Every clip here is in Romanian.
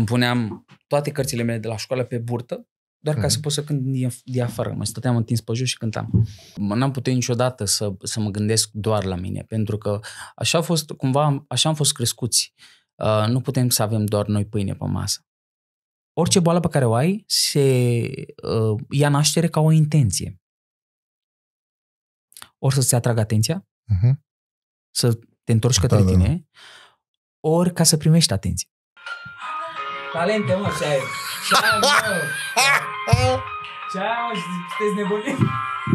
Îmi puneam toate cărțile mele de la școală pe burtă, doar ca mm-hmm. să mhm. pot să cânt de afară. Mă stăteam întins pe jos și cântam. N-am putut niciodată să, să mă gândesc doar la mine, pentru că așa a fost, cumva, așa am fost crescuți. Uh, nu putem să avem doar noi pâine pe masă. Orice boală pe care o ai se uh, ia naștere ca o intenție. Ori să-ți atragă atenția, uh-huh. să te întorci către da, da, da. tine, da. ori ca să primești atenție. Talente, mă, ce ai? Ce ai, mă. Și sunteți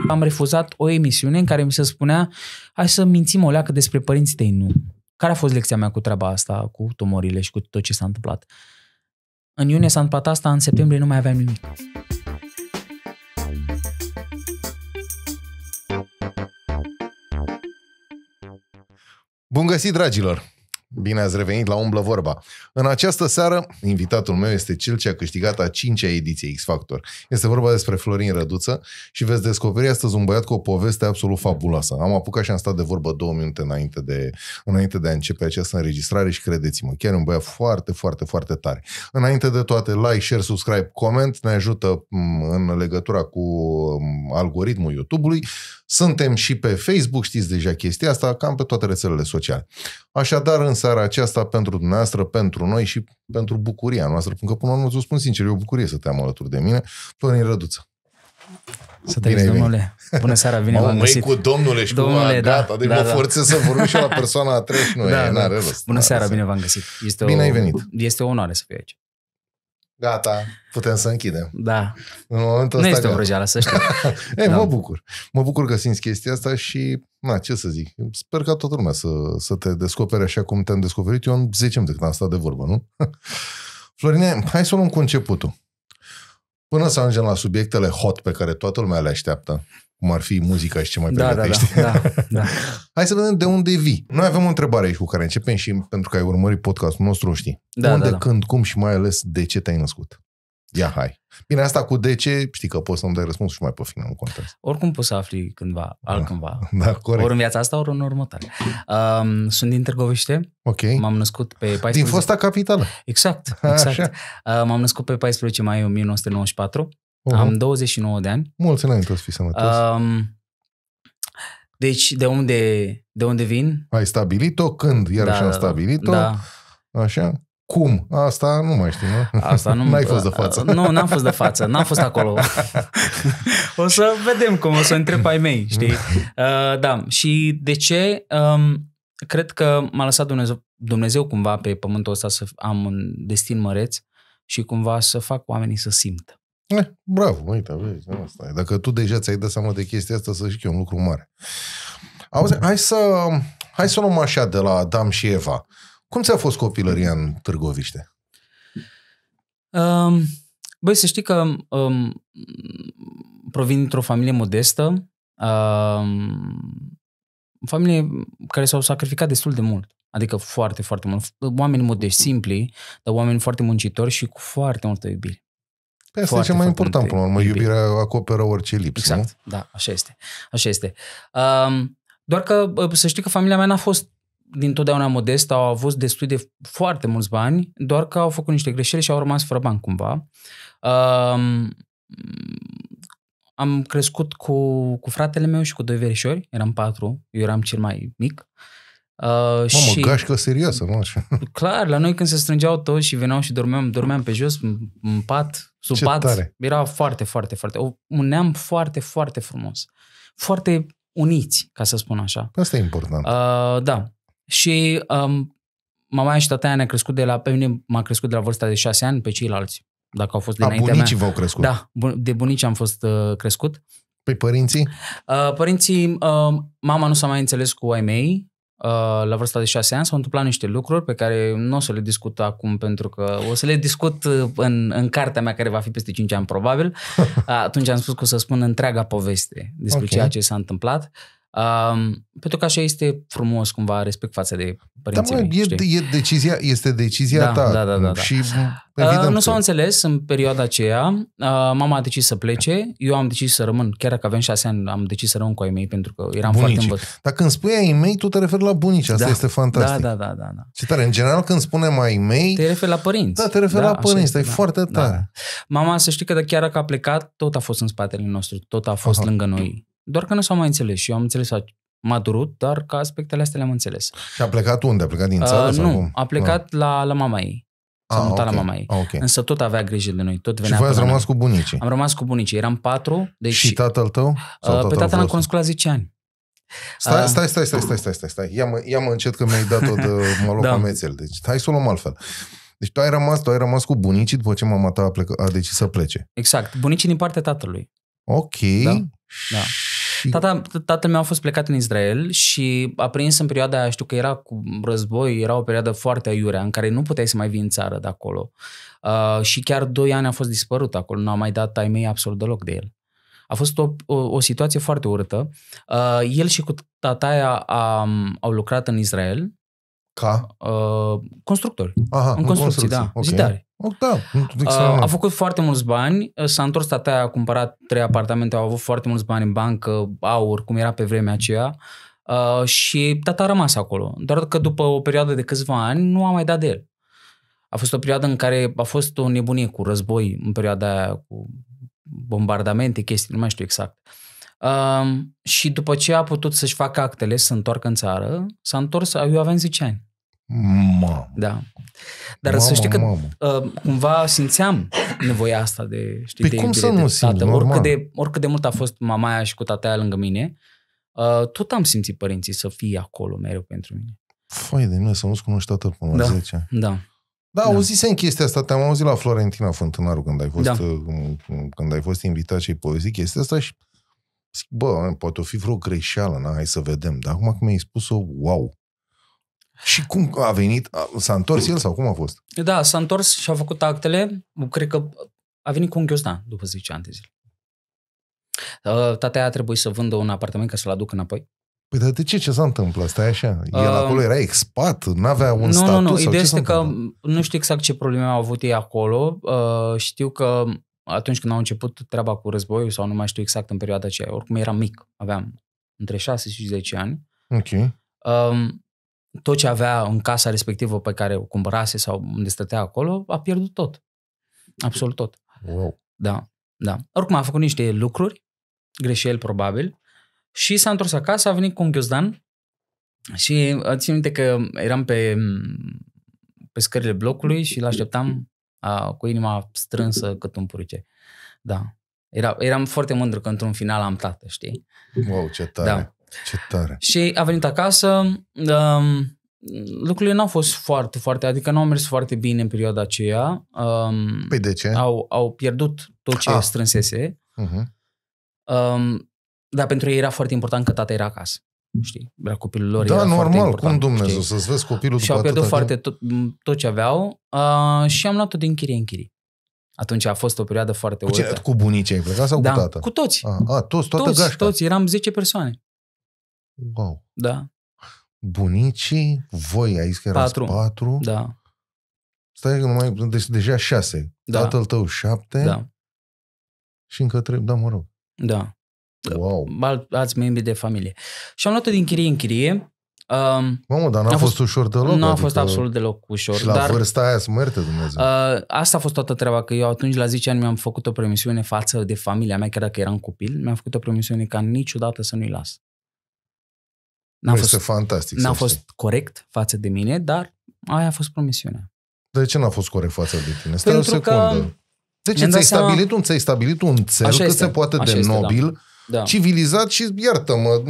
Am refuzat o emisiune în care mi se spunea hai să mințim o leacă despre părinții tăi, nu. Care a fost lecția mea cu treaba asta, cu tumorile și cu tot ce s-a întâmplat? În iunie s-a întâmplat asta, în septembrie nu mai aveam nimic. Bun găsit, dragilor! Bine ați revenit la Umblă Vorba. În această seară, invitatul meu este cel ce a câștigat a cincea ediție X-Factor. Este vorba despre Florin Răduță și veți descoperi astăzi un băiat cu o poveste absolut fabuloasă. Am apucat și am stat de vorbă două minute înainte de, înainte de a începe această înregistrare și credeți-mă, chiar un băiat foarte, foarte, foarte tare. Înainte de toate, like, share, subscribe, coment, ne ajută în legătura cu algoritmul YouTube-ului. Suntem și pe Facebook, știți deja chestia asta, cam pe toate rețelele sociale. Așadar, însă, seara aceasta pentru dumneavoastră, pentru noi și pentru bucuria noastră. Pentru că, până la urmă, ți spun sincer, e o bucurie să te am alături de mine. în Răduță. Să vezi, domnule. Bună seara, bine v-am găsit. cu domnule și domnule, cu da, gata, deci da, mă da. să vorbim și la persoana a treia și nu da, e, da. n-are rost. Bună da, seara, da, bine da. v-am găsit. Este bine o, ai venit. Este o onoare să fie aici. Gata, putem să închidem. Da. În momentul nu ăsta este gata. o vrăjeală, să știu. Ei, da. mă bucur. Mă bucur că simți chestia asta și, na, ce să zic, sper ca toată lumea să, să te descopere așa cum te-am descoperit. Eu am 10 de când am stat de vorbă, nu? Florine, hai să luăm cu începutul. Până să ajungem la subiectele hot pe care toată lumea le așteaptă, cum ar fi muzica și ce mai da, da, da pregătești. Da, da, da, da. Hai să vedem de unde vii. Noi avem o întrebare aici cu care începem și pentru că ai urmărit podcastul nostru, știi. Da, unde, da, da. când, cum și mai ales de ce te-ai născut. Ia hai. Bine, asta cu de ce, știi că poți să-mi dai răspuns și mai pe final în context. Oricum poți să afli cândva, da. altcândva. Da, corect. Ori în viața asta, ori în următoare. Um, sunt din Târgoviște. Ok. M-am născut pe 14... Din fosta capitală. Exact, exact. Așa. Uh, m-am născut pe 14 mai 1994. Uh-huh. Am 29 de ani. Mulți înainte să fii sănătos. Um, deci, de unde, de unde vin? Ai stabilit-o? Când? Iarăși da, am stabilit-o? Da. Așa? Cum? Asta nu mai știu, nu? Asta nu... N-ai fost de față. Nu, n-am fost de față. N-am fost acolo. o să vedem cum o să întreb ai mei, știi? Uh, da. Și de ce? Um, cred că m-a lăsat Dumnezeu, Dumnezeu cumva pe pământul ăsta să am un destin măreț și cumva să fac oamenii să simtă. Eh, bravo, uite, vezi, asta e. Dacă tu deja ți-ai dat seama de chestia asta, să zic eu, un lucru mare. Auzi, hai să, hai să luăm așa de la Adam și Eva. Cum ți-a fost copilăria în Târgoviște? Um, băi, să știi că um, provin dintr-o familie modestă, um, familie care s-au sacrificat destul de mult. Adică foarte, foarte mult. Oameni modești, simpli, dar oameni foarte muncitori și cu foarte multă iubire. Pe păi asta foarte, e cel mai important, până la urmă. Iubirea acoperă orice lipsă, Exact, nu? da, așa este. Așa este. Um, doar că să știi că familia mea n-a fost dintotdeauna modestă, au avut destul de foarte mulți bani, doar că au făcut niște greșeli și au rămas fără bani cumva. Um, am crescut cu, cu fratele meu și cu doi verișori, eram patru, eu eram cel mai mic. Uh, Uh, Mamă, și gașcă serioasă, nu așa? Clar, la noi când se strângeau toți și veneau și dormeam, dormeam pe jos, în pat, sub Ce pat, tare. era foarte, foarte, foarte, un neam foarte, foarte frumos. Foarte uniți, ca să spun așa. Asta e important. Uh, da. Și um, mama și tata ne-a crescut de la, pe mine m-a crescut de la vârsta de șase ani pe ceilalți. Dacă au fost dinaintea A, bunicii v-au crescut. Da, de bunici am fost uh, crescut. Păi părinții? Uh, părinții, uh, mama nu s-a mai înțeles cu ai mei, Uh, la vârsta de 6 ani s-au întâmplat niște lucruri pe care nu o să le discut acum pentru că o să le discut uh, în, în cartea mea care va fi peste 5 ani probabil. Atunci am spus că o să spun întreaga poveste despre okay. ceea ce s-a întâmplat. Um, pentru că așa este frumos cumva respect față de da, părinții da, mă, mei, e, e decizia, este decizia da, ta. Da, da, da, da. Și, uh, nu s-au înțeles în perioada aceea. Uh, mama a decis să plece, eu am decis să rămân. Chiar dacă aveam șase ani, am decis să rămân cu ai mei pentru că eram bunicii. foarte învăț. Dar când spui ai mei, tu te referi la bunici. Asta da, este fantastic. Da, da, da, da, da. Și tare. În general, când spunem ai mei... Te referi la părinți. Da, te referi da, la părinți. E da, foarte da. tare. Da. Mama, să știi că chiar dacă a plecat, tot a fost în spatele nostru. Tot a fost Aha. lângă noi. Doar că nu s-au mai înțeles și eu am înțeles m-a durut, dar ca aspectele astea le-am înțeles. Și a plecat unde? A plecat din uh, țară? Uh, sau nu, cum? a plecat no. la, la mama ei. S-a ah, mutat okay. la mama ei. Ah, okay. Însă tot avea grijă de noi. Tot venea și voi ați rămas noi. cu bunicii? Am rămas cu bunicii. Eram patru. Deci, și tatăl tău? Sau tatăl uh, pe tatăl l-am cunoscut la 10 ani. Uh, stai, stai, stai, stai, stai, stai, stai, stai. Ia-mă, ia-mă încet că mi-ai dat-o de mă da. Deci hai să o luăm altfel. Deci tu ai rămas, tu ai rămas cu bunicii după ce mama ta a, plecat, a decis să plece. Exact. Bunicii din partea tatălui. Ok. Da? Da. da. Și... Tata, tatăl meu a fost plecat în Israel și a prins în perioada aia, știu că era cu război, era o perioadă foarte aiurea în care nu puteai să mai vii în țară de acolo. Uh, și chiar doi ani a fost dispărut acolo, nu a mai dat ai mei absolut deloc de el. A fost o, o, o situație foarte urâtă. Uh, el și cu tataia a, au lucrat în Israel. Ca? Uh, constructori. Aha, în, în construcții, construcții, da. Okay. Zidare. Oh, da, uh, a făcut foarte mulți bani, uh, s-a întors tata, a cumpărat trei apartamente, au avut foarte mulți bani în bancă, aur, cum era pe vremea aceea. Uh, și tata a rămas acolo. Doar că după o perioadă de câțiva ani nu a mai dat de el. A fost o perioadă în care a fost o nebunie cu război, în perioada aia cu bombardamente, chestii, nu mai știu exact. Uh, și după ce a putut să-și facă actele, să întoarcă în țară, s-a întors, eu aveam 10 ani. Mamă. Da. Dar mamă, să știi că Uh, cumva simțeam nevoia asta de, știi, păi de cum să nu de tată. Normal. Oricât de, oricât de mult a fost mamaia și cu tataia lângă mine, uh, tot am simțit părinții să fie acolo mereu pentru mine. Făi de mine să nu-ți cunoști tată până da. la 10. Da. Da, da. în chestia asta, te-am auzit la Florentina Fântânaru când ai fost, da. Uh, când ai fost invitat și povestit chestia asta și zic, bă, poate o fi vreo greșeală, na, hai să vedem. Dar acum cum mi-ai spus-o, wow, și cum a venit? S-a întors el sau cum a fost? Da, s-a întors și a făcut actele. Cred că a venit cu un ghiozdan după 10 ani de zile. Uh, Tatea a trebuit să vândă un apartament ca să-l aduc înapoi. Păi dar de ce? Ce s-a întâmplat? Stai așa. El uh, acolo era expat, n-avea un nu, statut? Nu, nu, Ideea este că nu știu exact ce probleme au avut ei acolo. Uh, știu că atunci când au început treaba cu războiul sau nu mai știu exact în perioada aceea, oricum era mic, aveam între 6 și 10 ani. Ok. Uh, tot ce avea în casa respectivă pe care o cumpărase sau unde stătea acolo, a pierdut tot. Absolut tot. Wow. Da, da. Oricum a făcut niște lucruri, greșeli probabil, și s-a întors acasă, a venit cu un ghiozdan și țin minte că eram pe, pe scările blocului și îl așteptam a, cu inima strânsă cât un purice. Da. Era, eram foarte mândru că într-un final am tată, știi? Wow, ce tare! Da. Ce tare. Și a venit acasă, um, lucrurile n-au fost foarte, foarte, adică nu au mers foarte bine în perioada aceea. Um, păi de ce? Au, au pierdut tot ce ah. strânsese. Uh-huh. Um, dar pentru ei era foarte important că tata era acasă. Știi, era copilul lor. Da, era normal, cum Dumnezeu, știi? să-ți vezi copilul Și au pierdut foarte tot, tot ce aveau uh, și am luat-o din chirie în chirie. Atunci a fost o perioadă foarte cu ce, Cu bunicii ai plecat sau da, cu tata? cu toți. A, ah, a ah, toți, toată toți, gașca. toți, eram 10 persoane. Wow. Da. Bunicii, voi ai zis că erați patru. patru. Da. Stai că numai Deci deja șase. Da. Tatăl tău șapte. Da. Și încă trei... Da, mă rog. Da. Wow. Al, alți membri de familie. Și am luat-o din chirie în chirie. Um, Mamă, dar n-a, a fost, fost ușor deloc. Nu adică a fost absolut deloc ușor. Și la dar, vârsta aia smerte Dumnezeu. Uh, asta a fost toată treaba, că eu atunci la 10 ani mi-am făcut o promisiune față de familia mea, chiar dacă eram copil, mi-am făcut o promisiune ca niciodată să nu-i las. N-a păi fost, fantastic. N-a fost știi. corect față de mine, dar aia a fost promisiunea. De ce n-a fost corect față de tine? Stai Pentru o secundă. Că... Deci ți-ai seama... stabilit un, ți-ai stabilit un țel așa cât este, se poate de da. nobil, da da. civilizat și, iartă-mă,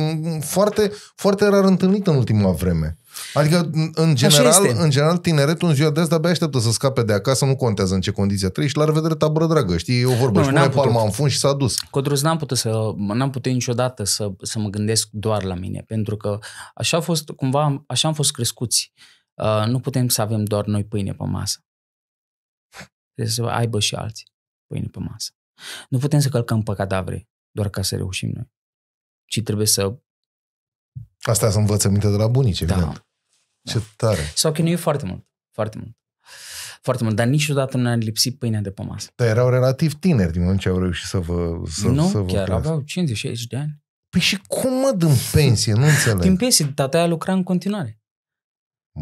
foarte, foarte rar întâlnit în ultima vreme. Adică, în general, în general, tineretul în ziua de azi abia așteaptă să scape de acasă, nu contează în ce condiție trăiești, și la revedere, tabără dragă, știi, o vorbă, nu, pune palma în fund și s-a dus. Codruz, n-am putut, să, n-am putut niciodată să, să mă gândesc doar la mine, pentru că așa a fost, cumva, așa am fost crescuți. Uh, nu putem să avem doar noi pâine pe masă. Trebuie să aibă și alții pâine pe masă. Nu putem să călcăm pe cadavre doar ca să reușim noi. Și trebuie să... Asta să sunt minte de la bunici, da. evident. Da. Ce tare. Sau că nu e foarte mult, foarte mult. Foarte mult, dar niciodată nu ne-a lipsit pâinea de pe masă. Dar erau relativ tineri din moment ce au reușit să vă să, Nu, să vă chiar crezi. aveau 50-60 de ani. Păi și cum mă dăm pensie? Nu înțeleg. Din pensie, tataia lucra în continuare.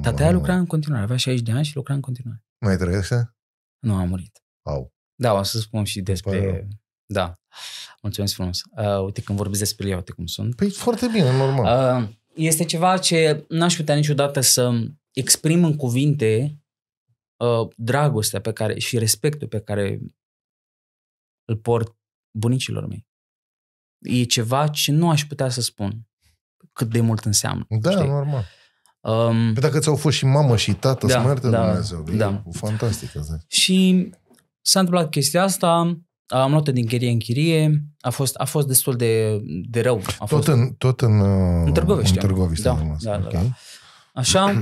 Tataia Mamă. lucra în continuare, avea 60 de ani și lucra în continuare. Mai trăiește? Nu, a murit. Au. Da, o să spun și despre păi da. Mulțumesc frumos. Uh, uite, când vorbesc despre ea, uite cum sunt. Păi foarte bine, normal. Uh, este ceva ce n-aș putea niciodată să exprim în cuvinte uh, dragostea pe care și respectul pe care îl port bunicilor mei. E ceva ce nu aș putea să spun cât de mult înseamnă. Da, știi? normal. Um, păi dacă ți-au fost și mamă și tată, da, să da, Dumnezeu. Da. E da. fantastic asta. Și s-a întâmplat chestia asta, am luat-o din chirie în chirie, a fost, a fost destul de, de rău. A tot, fost... în, tot în, în uh, Târgoviște. În Târgoviște da, rămas. Da, da, okay. da. Așa,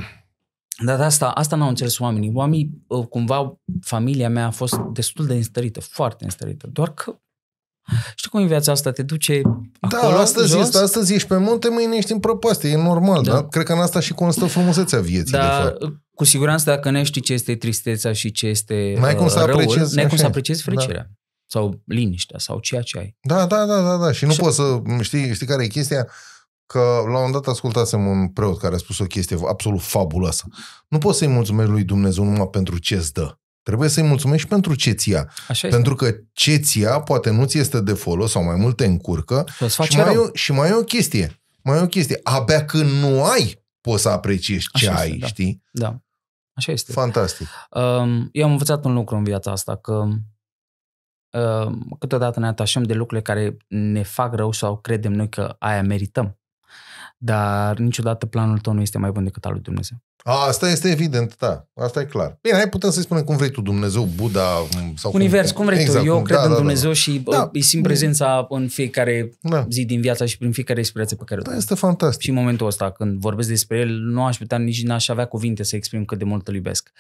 dar asta, asta n-au înțeles oamenii. Oamenii, uh, cumva, familia mea a fost destul de înstărită, foarte înstărită, doar că Știi cum e viața asta? Te duce da, acolo, Da, astăzi, jos? Ești, astăzi ești pe munte, mâine ești în prăpastie, e normal, da? da? Cred că în asta și constă frumusețea vieții, da, de fapt. Uh, cu siguranță, dacă nu știi ce este tristețea și ce este N-ai cum să răul, apreciezi, n-ai cum să apreciezi da. fericirea sau liniștea sau ceea ce ai. Da, da, da, da, da. Și nu poți să știi, știi care e chestia? Că la un dat ascultasem un preot care a spus o chestie absolut fabuloasă. Nu poți să-i mulțumești lui Dumnezeu numai pentru ce îți dă. Trebuie să-i mulțumești pentru ce ți Așa Pentru este. că ce ți poate nu ți este de folos sau mai mult te încurcă. Și mai, o, și mai e o chestie. Mai e o chestie. Abia când nu ai, poți să apreciezi ce Așa ai, este, da. știi? Da. Așa este. Fantastic. Um, eu am învățat un lucru în viața asta, că Ehm, câteodată ne atașăm de lucrurile care ne fac rău sau credem noi că aia merităm. Dar niciodată planul tău nu este mai bun decât al lui Dumnezeu. Asta este evident, da. Asta e clar. Bine, hai putem să-i spunem cum vrei tu, Dumnezeu, Buddha sau... Univers, cum, cum vrei exact, tu. Eu cum, cred da, în da, da. Dumnezeu da. și da. Uh, îi simt prezența în fiecare da. zi din viața și prin fiecare experiență pe care da, este fantastic. Și în momentul ăsta, când vorbesc despre el, nu aș putea nici n-aș avea cuvinte să exprim cât de mult îl iubesc.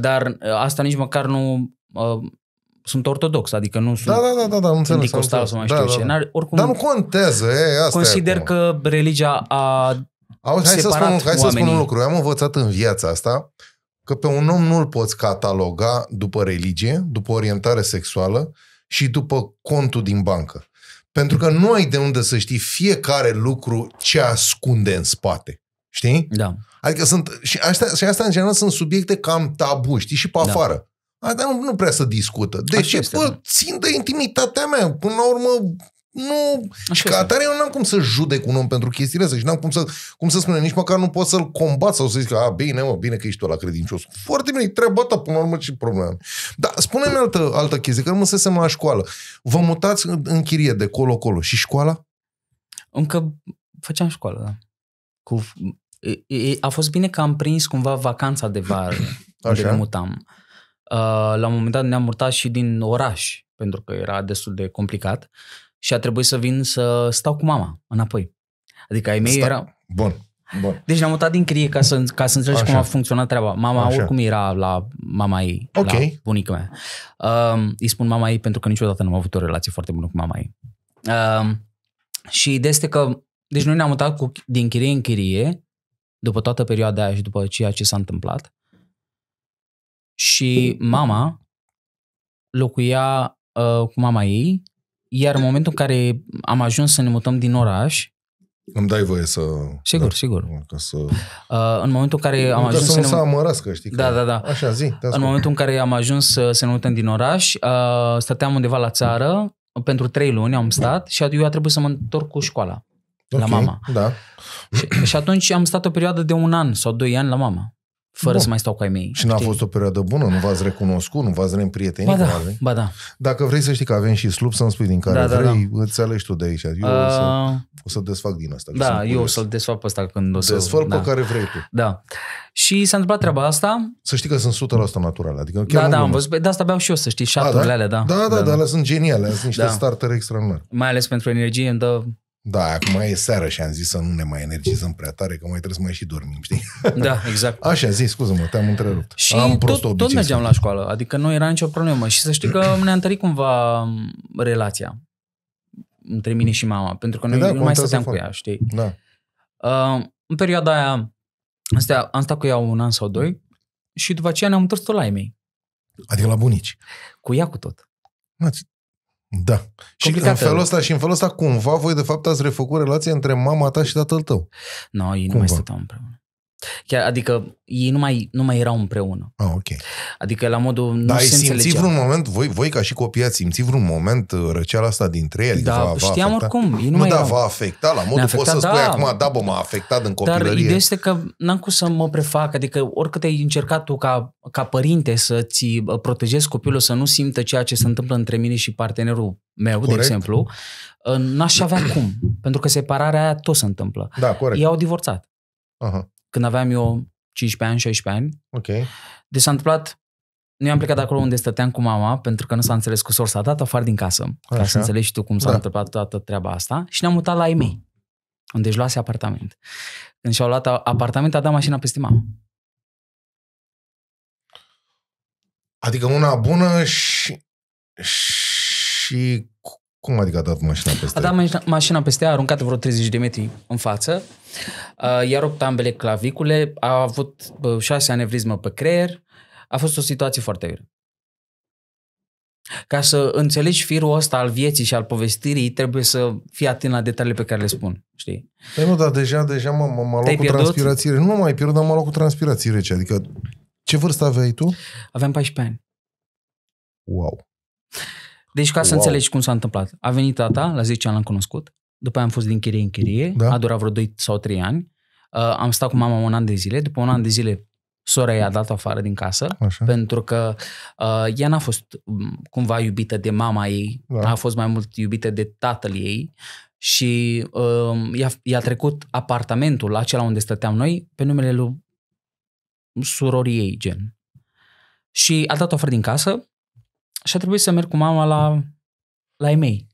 Dar uh, asta nici măcar nu uh, sunt ortodox, adică nu sunt da, da, da, da, da, înțeles, pentecostal sau mai da, știu da, ce. Da, da. Oricum, Dar nu contează. E, asta consider e că religia a Auzi, hai, să spun, hai să spun un lucru. Eu am învățat în viața asta că pe un om nu-l poți cataloga după religie, după orientare sexuală și după contul din bancă. Pentru că nu ai de unde să știi fiecare lucru ce ascunde în spate. Știi? Da. Adică sunt, și, astea, și astea în general sunt subiecte cam tabu, știi, și pe da. Asta nu, nu prea să discută. De ce? da. țin de intimitatea mea. Până la urmă, nu. Așa și ca atare eu n-am cum să judec un om pentru chestiile astea și n-am cum să, cum să spune, nici măcar nu pot să-l combat sau să zic, a, ah, bine, mă, bine că ești tu la credincios. Foarte bine, treaba ta, până la urmă, ce probleme. Dar spune-mi altă, altă chestie, că nu se la școală. Vă mutați în chirie de colo-colo și școala? Încă făceam școală, da. Cu... a fost bine că am prins cumva vacanța de vară, Așa. unde mutam. Uh, la un moment dat ne-am mutat și din oraș, pentru că era destul de complicat și a trebuit să vin să stau cu mama înapoi. Adică ai mei Sta- era... Bun, bun. Deci ne-am mutat din crie ca să, ca să înțelegi Așa. cum a funcționat treaba. Mama Așa. oricum era la mama ei, okay. la bunica mea. Uh, îi spun mama ei pentru că niciodată nu am avut o relație foarte bună cu mama ei. Uh, și ideea este că deci noi ne-am mutat cu, din chirie în chirie după toată perioada aia și după ceea ce s-a întâmplat și mama locuia uh, cu mama ei, iar în momentul în care am ajuns să ne mutăm din oraș, îmi dai voie să... Sigur, da, sigur. Ca să... Uh, în momentul în care am ajuns să... să ne... să amărască, știi? Da, da, da. Așa, zi. În momentul în care am ajuns să, să ne mutăm din oraș, uh, stăteam undeva la țară, pentru trei luni am stat și eu a trebuit să mă întorc cu școala okay, la mama. Da. Și, și atunci am stat o perioadă de un an sau doi ani la mama fără Bun. să mai stau cu ai mei. Și n-a fost o perioadă bună, nu v-ați recunoscut, nu v-ați reîmprietenit. Ba da, ba da. Dacă vrei să știi că avem și slub să-mi spui din care da, da vrei, da, da. îți alegi tu de aici. Eu uh, o, să, uh, o să desfac din asta. Da, eu o să-l desfac pe ăsta când o să... Desfăr da. pe care vrei tu. Da. Și s-a întâmplat treaba asta. Să știi că sunt 100% naturale. Adică chiar da, da, am văzut. De asta beau și eu, să știi, șapturile da? alea, da. Da, da, da, da, da. sunt geniale. Sunt niște da. startere extraordinare. Mai ales pentru energie îmi dă da, acum e seară și am zis să nu ne mai energizăm prea tare, că mai trebuie să mai și dormim, știi? Da, exact. Așa, zi, scuză-mă, te-am întrerupt. Și am prost tot, tot mergeam la școală, adică nu era nicio problemă și să știi că ne-a întărit cumva relația între mine și mama, pentru că noi da, nu mai stăteam cu ea, știi? Da. Uh, în perioada aia astea, am stat cu ea un an sau doi și după aceea ne-am întors tot la ei mei. Adică la bunici. Cu ea cu tot. Da. Complicată. Și în felul ăsta și în felul ăsta cumva voi de fapt ați refăcut relația între mama ta și tatăl tău. No, ei nu cumva. mai stăteau împreună. Chiar, adică ei nu mai, nu mai erau împreună. Ah, ok. Adică la modul... Dar nu ai se simțit vreun moment, voi, voi ca și copii ați simțit vreun moment uh, răceala asta dintre ei? Adică da, va, va știam afecta? oricum. Ei nu, nu mai da, erau. va afecta la modul afectat, poți să spui da. acum, da, bă, m-a afectat în copilărie. Dar ideea este că n-am cum să mă prefac, adică oricât ai încercat tu ca, ca părinte să-ți uh, protejezi copilul să nu simtă ceea ce se întâmplă între mine și partenerul meu, Corect. de exemplu, uh, n-aș avea cum. Pentru că separarea aia tot se întâmplă. Da, corect. Ei au divorțat. Aha când aveam eu 15 ani, 16 ani. Ok. Deci s-a întâmplat, nu am plecat acolo unde stăteam cu mama, pentru că nu s-a înțeles cu sorsa, a dat afară din casă, Așa. ca să înțelegi tu cum s-a da. întâmplat toată treaba asta, și ne-am mutat la ei unde își luase apartament. Când și-au luat apartament, a dat mașina peste mama. Adică una bună și, și cum adică a dat mașina peste? A dat mașina, mașina peste, a aruncat vreo 30 de metri în față, uh, i-a rupt ambele clavicule, a avut uh, șase anevrizmă pe creier, a fost o situație foarte grea. Ca să înțelegi firul ăsta al vieții și al povestirii, trebuie să fii atent la detaliile pe care le spun, știi? Păi nu, dar deja, deja m-a, m-a luat cu transpirație. Nu m-am mai pierdut, dar m am luat cu transpirație rece. Adică, ce vârstă aveai tu? Aveam 14 ani. Wow. Deci ca wow. să înțelegi cum s-a întâmplat. A venit tata, la 10 ani l-am cunoscut, după aia am fost din chirie în chirie, da. a durat vreo 2 sau 3 ani. Uh, am stat cu mama un an de zile, după un an de zile sora i-a dat afară din casă, Așa. pentru că uh, ea n-a fost mm, cumva iubită de mama ei, da. a fost mai mult iubită de tatăl ei și uh, i-a, i-a trecut apartamentul acela unde stăteam noi pe numele lui surorii ei, gen. Și a dat o afară din casă, și a trebuit să merg cu mama la, la ei mei.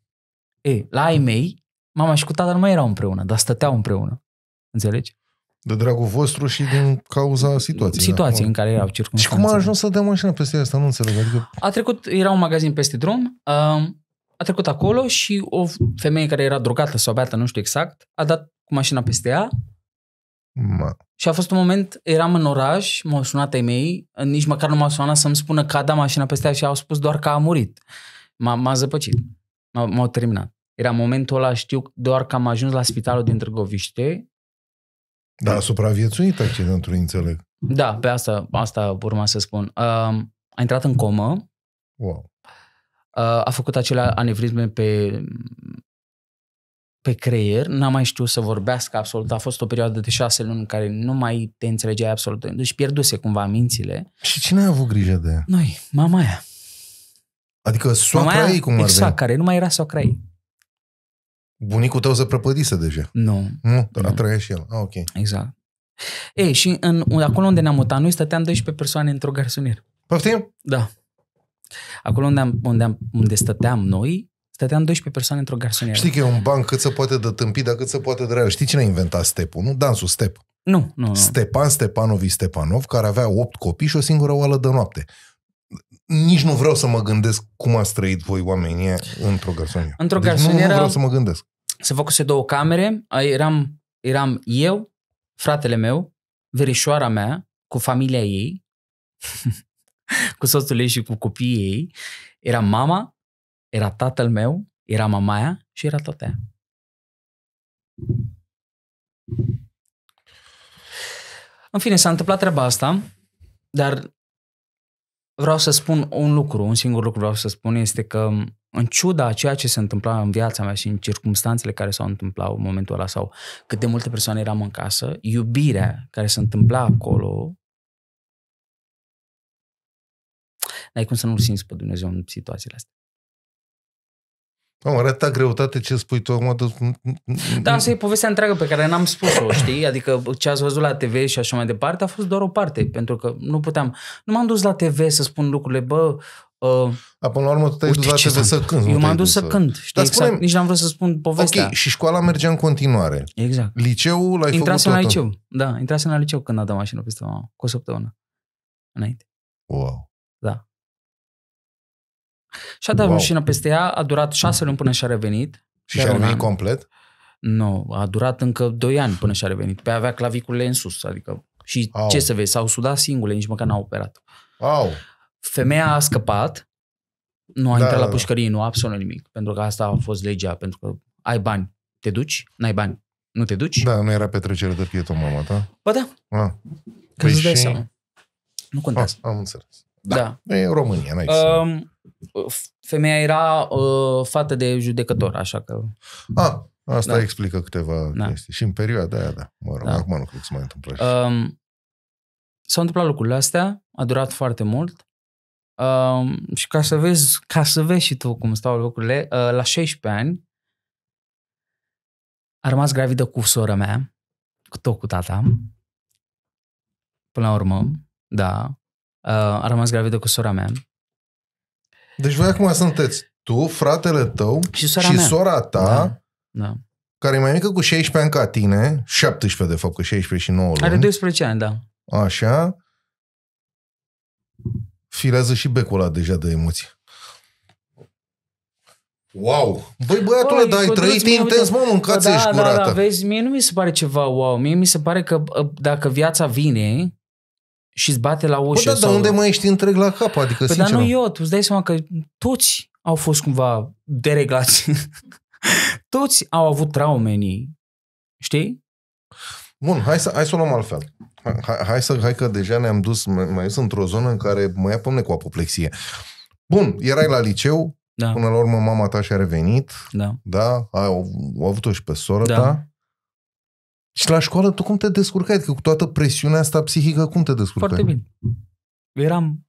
E, la ai mei, mama și cu tata nu mai erau împreună, dar stăteau împreună. Înțelegi? De dragul vostru și din cauza situației. Situații da? în care erau circunstanțe. Și cum a ajuns să dea mașina peste asta? Nu înțeleg. Adică... A trecut, era un magazin peste drum, um, a trecut acolo și o femeie care era drogată sau beată, nu știu exact, a dat cu mașina peste ea Mă. Și a fost un moment, eram în oraș, m-au sunat ai mei, nici măcar nu m-au sunat să-mi spună că a dat mașina peste ea și au spus doar că a murit. M-a, m-a zăpăcit. m m-au terminat. Era momentul ăla, știu doar că am ajuns la spitalul din Târgoviște. Da, a supraviețuit accidentul, înțeleg. Da, pe asta, asta urma să spun. Uh, a intrat în comă. Wow. Uh, a făcut acele anevrisme pe pe creier, n-am mai știut să vorbească absolut. A fost o perioadă de șase luni în care nu mai te înțelegeai absolut. Deci pierduse cumva mințile. Și cine a avut grijă de ea? Noi, mama aia. Adică soacra mama ei, cum exact, ar Exact, care nu mai era soacra ei. Bunicul tău se prăpădise deja. Nu. Nu, dar a trăit și el. Ah, ok. Exact. Ei, și în, acolo unde ne-am mutat noi, stăteam 12 persoane într-o garsonieră. Poftim? Da. Acolo unde, am, unde, am, unde stăteam noi, Stăteam 12 persoane într-o garsonieră. Știi că e un ban cât se poate de tâmpit, dar cât se poate de Știi cine a inventat stepul, nu? Dansul step. Nu, nu, nu. Stepan Stepanovi Stepanov, care avea 8 copii și o singură oală de noapte. Nici nu vreau să mă gândesc cum ați trăit voi oamenii într-o garsonieră. Într-o deci garsonieră... Nu, nu vreau să mă gândesc. Se făcuse două camere, eram, eram eu, fratele meu, verișoara mea, cu familia ei, cu soțul ei și cu copiii ei, era mama era tatăl meu, era mama aia și era tot aia. În fine, s-a întâmplat treaba asta, dar vreau să spun un lucru, un singur lucru vreau să spun este că în ciuda a ceea ce se întâmpla în viața mea și în circunstanțele care s-au întâmplat în momentul ăla sau cât de multe persoane eram în casă, iubirea care se întâmpla acolo, n-ai cum să nu-L simți pe Dumnezeu în situațiile astea. Am arăta greutate ce spui tu acum. Da, asta e povestea întreagă pe care n-am spus-o, știi? Adică ce ați văzut la TV și așa mai departe a fost doar o parte, pentru că nu puteam. Nu m-am dus la TV să spun lucrurile, bă, Uh, A, până la urmă, tu te-ai dus la TV să cânt. Eu m-am dus să cânt. Știi, exact, spune nici n-am vrut să spun povestea. Ok, și școala mergea în continuare. Exact. Liceul l-ai intrase la liceu, da, intrase la liceu când a dat mașină peste mama, cu o săptămână înainte. Wow. Și a dat wow. mașina peste ea, a durat șase luni până și-a revenit. Și și-a revenit complet? Nu, a durat încă doi ani până și-a revenit. Pe avea claviculele în sus, adică... Și wow. ce să vezi, s-au sudat singure, nici măcar n-au operat. Wow. Femeia a scăpat, nu a da, intrat da, la da. pușcărie, nu, absolut nimic. Pentru că asta a fost legea, pentru că ai bani, te duci, n-ai bani, nu te duci. Da, nu era petrecere de pieton, mama ta? Bă, da. Ah. Că păi și... Nu contează. Ah, am înțeles. Da. da. E România, n-ai um, femeia era uh, fată de judecător, așa că... A, asta da. explică câteva da. chestii. Și în perioada aia, da. Mă rog, da. acum nu cred că se mai întâmplă. Um, s-au întâmplat lucrurile astea, a durat foarte mult. Um, și ca să vezi, ca să vezi și tu cum stau lucrurile, uh, la 16 ani a rămas gravidă cu sora mea, cu tot cu tata. Până la urmă, da. Uh, a rămas gravidă cu sora mea. Deci voi acum sunteți tu, fratele tău și sora, și mea. sora ta, da. Da. care e mai mică cu 16 ani ca tine, 17 de fapt, cu 16 și 9 luni. Are 12 ani, da. Așa. Filează și becul ăla deja de emoții. Wow! Băi, băiatule, dar ai trăit intens, mă, mâncați da, ești da, da curată. Da, da, vezi, mie nu mi se pare ceva wow. Mie mi se pare că ă, dacă viața vine, și îți bate la ușă. Bă, da, sau... dar unde mai ești întreg la cap? Adică, păi, sincer, dar nu eu, tu îți dai seama că toți au fost cumva dereglați. toți au avut traume în ei. Știi? Bun, hai să, hai să o luăm altfel. Hai, hai, să, hai că deja ne-am dus, mai sunt într-o zonă în care mă ia pe cu apoplexie. Bun, erai la liceu, da. până la urmă mama ta și-a revenit, da, da a, a avut-o și pe sora da. ta, și la școală tu cum te descurcai? Că adică cu toată presiunea asta psihică, cum te descurcai? Foarte bine. Eram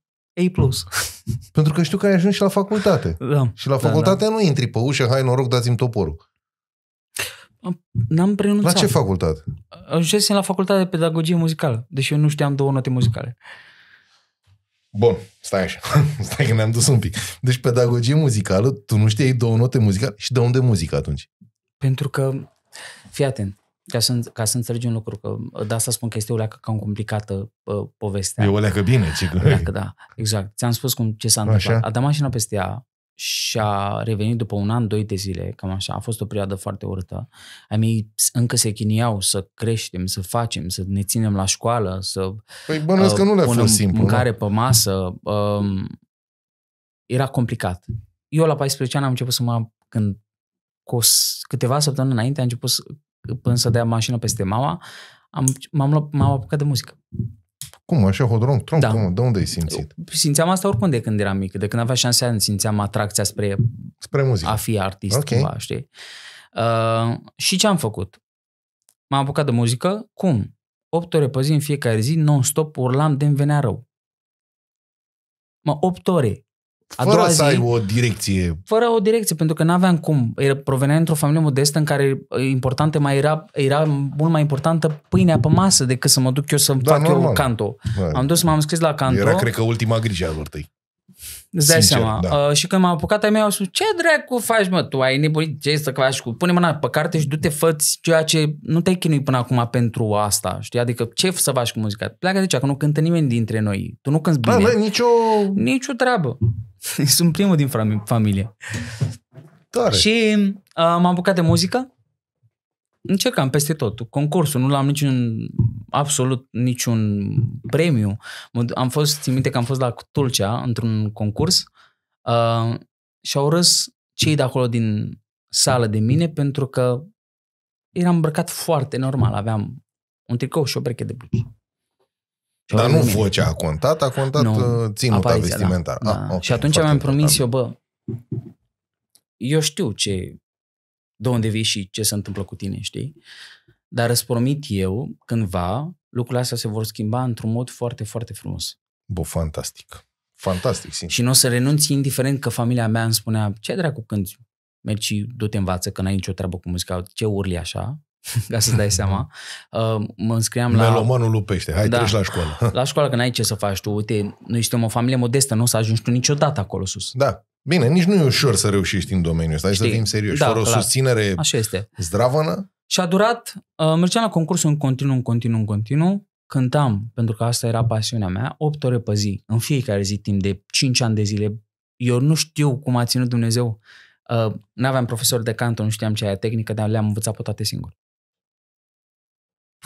A+. Pentru că știu că ai ajuns și la facultate. Da. Și la da, facultate da, da. nu intri pe ușă, hai noroc, dați-mi toporul. N-am prenunțat. La ce facultate? Ajunsesem la facultate de pedagogie muzicală, deși eu nu știam două note muzicale. Bun, stai așa. Stai că ne-am dus un pic. Deci pedagogie muzicală, tu nu știi două note muzicale și de unde muzică atunci? Pentru că, fii atent, ca să, ca să înțelegi un lucru, că uh, de asta spun că este o leacă cam complicată uh, povestea. E o leacă bine, ci leacă, da, exact. Ți-am spus cum, ce s-a întâmplat. Așa? A dat mașina peste ea și a revenit după un an, doi de zile, cam așa. A fost o perioadă foarte urâtă. Ai mei încă se chiniau să creștem, să facem, să ne ținem la școală, să păi bănuiesc uh, că nu le-a fost simplu. mâncare nu? pe masă. Uh, era complicat. Eu la 14 ani am început să mă, când cu câteva săptămâni înainte, am început să, până să dea mașină peste mama, am, m-am, luat, m-am apucat de muzică. Cum? Așa hodron, tronc, da. de unde ai simțit? Simțeam asta oricum de când eram mic. De când avea șanse simțeam atracția spre, spre muzică. a fi artist, okay. cumva, știi? Uh, și ce am făcut? M-am apucat de muzică. Cum? 8 ore pe zi, în fiecare zi, non-stop, urlam de venea rău. Mă, 8 ore. A fără să ai o direcție. Fără o direcție, pentru că n-aveam cum. Provenea într-o familie modestă în care importante mai era, era mult mai importantă pâinea pe masă decât să mă duc eu să da, fac normal. eu canto. Da. Am dus, m-am scris la canto. Era, cred că, ultima grijă a lor tăi. Îți dai Sincer, seama. Da. Uh, și când m-am apucat, ai mei au spus, ce dracu faci, mă, tu ai nebunit, ce să faci cu... Pune mâna pe carte și du-te, fă ceea ce nu te-ai chinuit până acum pentru asta, știi? Adică ce să faci cu muzica? Pleacă de ce? Că nu cântă nimeni dintre noi. Tu nu cânti da, bine. Da, da, nicio... Nicio treabă. Sunt primul din familie. Tare. Și uh, m-am apucat de muzică. Încercam peste tot. Concursul, nu l-am niciun, absolut niciun premiu. Am fost, țin minte că am fost la Tulcea într-un concurs uh, și au râs cei de acolo din sală de mine pentru că eram îmbrăcat foarte normal. Aveam un tricou și o breche de blugi. Dar păi, nu mine. vocea a contat, a contat nu, uh, ținuta apariția, da. vestimentară. Da, ah, da. Okay, și atunci mi-am promis eu, bă, eu știu ce, de unde vii și ce se întâmplă cu tine, știi? Dar îți promit eu, cândva, lucrurile astea se vor schimba într-un mod foarte, foarte frumos. Bă, fantastic. Fantastic, sincer. Și nu o să renunți indiferent că familia mea îmi spunea, ce dracu când mergi și du-te învață că n-ai nicio treabă cu muzica, ce urli așa? ca să dai seama. Ehm, mă înscriam la... Melomanul lupește, hai, da, treci la școală. la școală, că n-ai ce să faci tu. Uite, noi suntem o familie modestă, nu o să ajungi tu niciodată acolo sus. Da. Bine, nici nu e ușor să reușești în domeniul ăsta, Știi, să fim serioși. Da, Fără o susținere Așa este. zdravănă. Și a durat, uh, mergeam la concursul în continuu, în continuu, în continuu, cântam, pentru că asta era pasiunea mea, 8 ore pe zi, în fiecare zi, timp de 5 ani de zile. Eu nu știu cum a ținut Dumnezeu. Uh, nu aveam profesor de canto, nu știam ce aia tehnică, dar le-am învățat pe toate singur.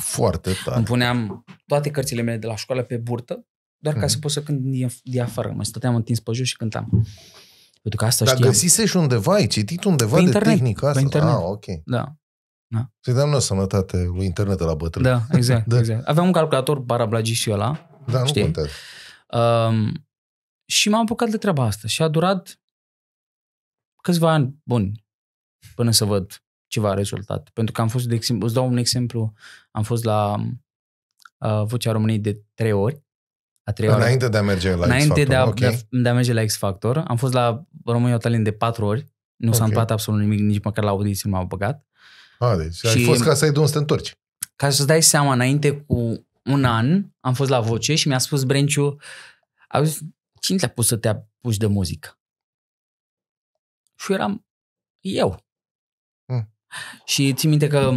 Foarte tare. Îmi puneam toate cărțile mele de la școală pe burtă, doar mm-hmm. ca mhm. să pot să cânt de afară. Mă stăteam întins pe jos și cântam. Pentru că asta Dar știam. găsisești undeva, ai citit undeva pe de internet, tehnica asta? Pe internet. Ah, ok. Da. da. Să-i dăm noi sănătate lui internet la bătrân. Da, exact. da. exact. Aveam un calculator parablagi și ăla. Da, nu contează. Um, și m-am apucat de treaba asta și a durat câțiva ani buni până să văd ceva rezultat. Pentru că am fost, de exemplu, îți dau un exemplu, am fost la uh, Vocea României de trei ori. A trei înainte ori, de a merge la înainte X Factor. de okay. de, a, de a merge la X Factor. Am fost la România Talent de patru ori. Nu okay. s-a întâmplat absolut nimic, nici măcar la audiție nu m-au băgat. A, deci și ai fost ca să i duci să te întorci. Ca să-ți dai seama, înainte cu un an am fost la Voce și mi-a spus Brenciu, auzi, cine te-a pus să te apuci de muzică? Și eram eu. Și țin minte că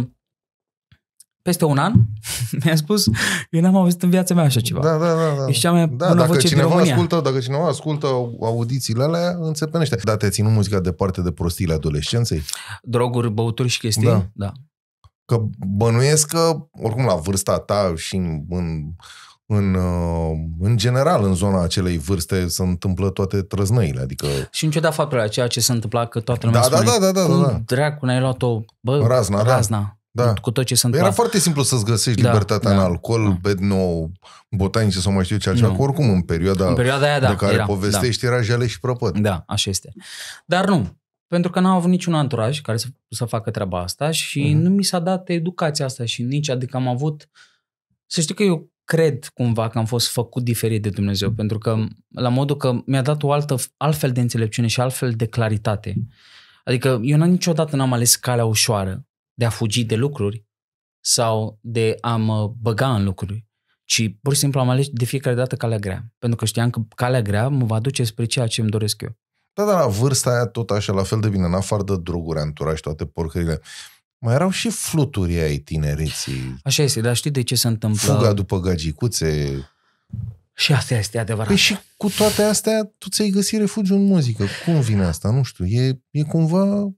peste un an mi-a spus, eu n-am auzit în viața mea așa ceva. Da, da, da. da. Ești deci cea mai da, dacă voce cineva din Ascultă, dacă cineva ascultă audițiile alea, înțepenește. Dar te ținut muzica departe de prostiile adolescenței? Droguri, băuturi și chestii? Da. da. Că bănuiesc că, oricum, la vârsta ta și în, în în, uh, în general, în zona acelei vârste se întâmplă toate trăznăile, adică... Și în ciuda faptului ceea ce se întâmpla, că toată lumea da, da spune, da, da, da, da, da. dracu ai luat-o, bă, razna, da. razna. Da. Cu tot ce se întâmplă. Era foarte simplu să-ți găsești da, libertatea da, în da. alcool, da. nou, botanice sau mai știu ce altceva, nu. oricum în perioada, în perioada aia, da, de care era, povestești da. era jale și prăpăt. Da, așa este. Dar nu, pentru că n-am avut niciun anturaj care să, să facă treaba asta și mm-hmm. nu mi s-a dat educația asta și nici, adică am avut, să știi că eu cred cumva că am fost făcut diferit de Dumnezeu, pentru că la modul că mi-a dat o altă, altfel de înțelepciune și altfel de claritate. Adică eu n-am niciodată n-am ales calea ușoară de a fugi de lucruri sau de a mă băga în lucruri, ci pur și simplu am ales de fiecare dată calea grea, pentru că știam că calea grea mă va duce spre ceea ce îmi doresc eu. Da, dar la vârsta aia tot așa, la fel de bine, în afară de droguri, anturaj, toate porcările. Mai erau și fluturi ai tinereții. Așa este, dar știi de ce se întâmplă? Fuga după gagicuțe. Și asta este adevărat. Păi și cu toate astea, tu ți-ai găsit refugiu în muzică. Cum vine asta? Nu știu. E, e cumva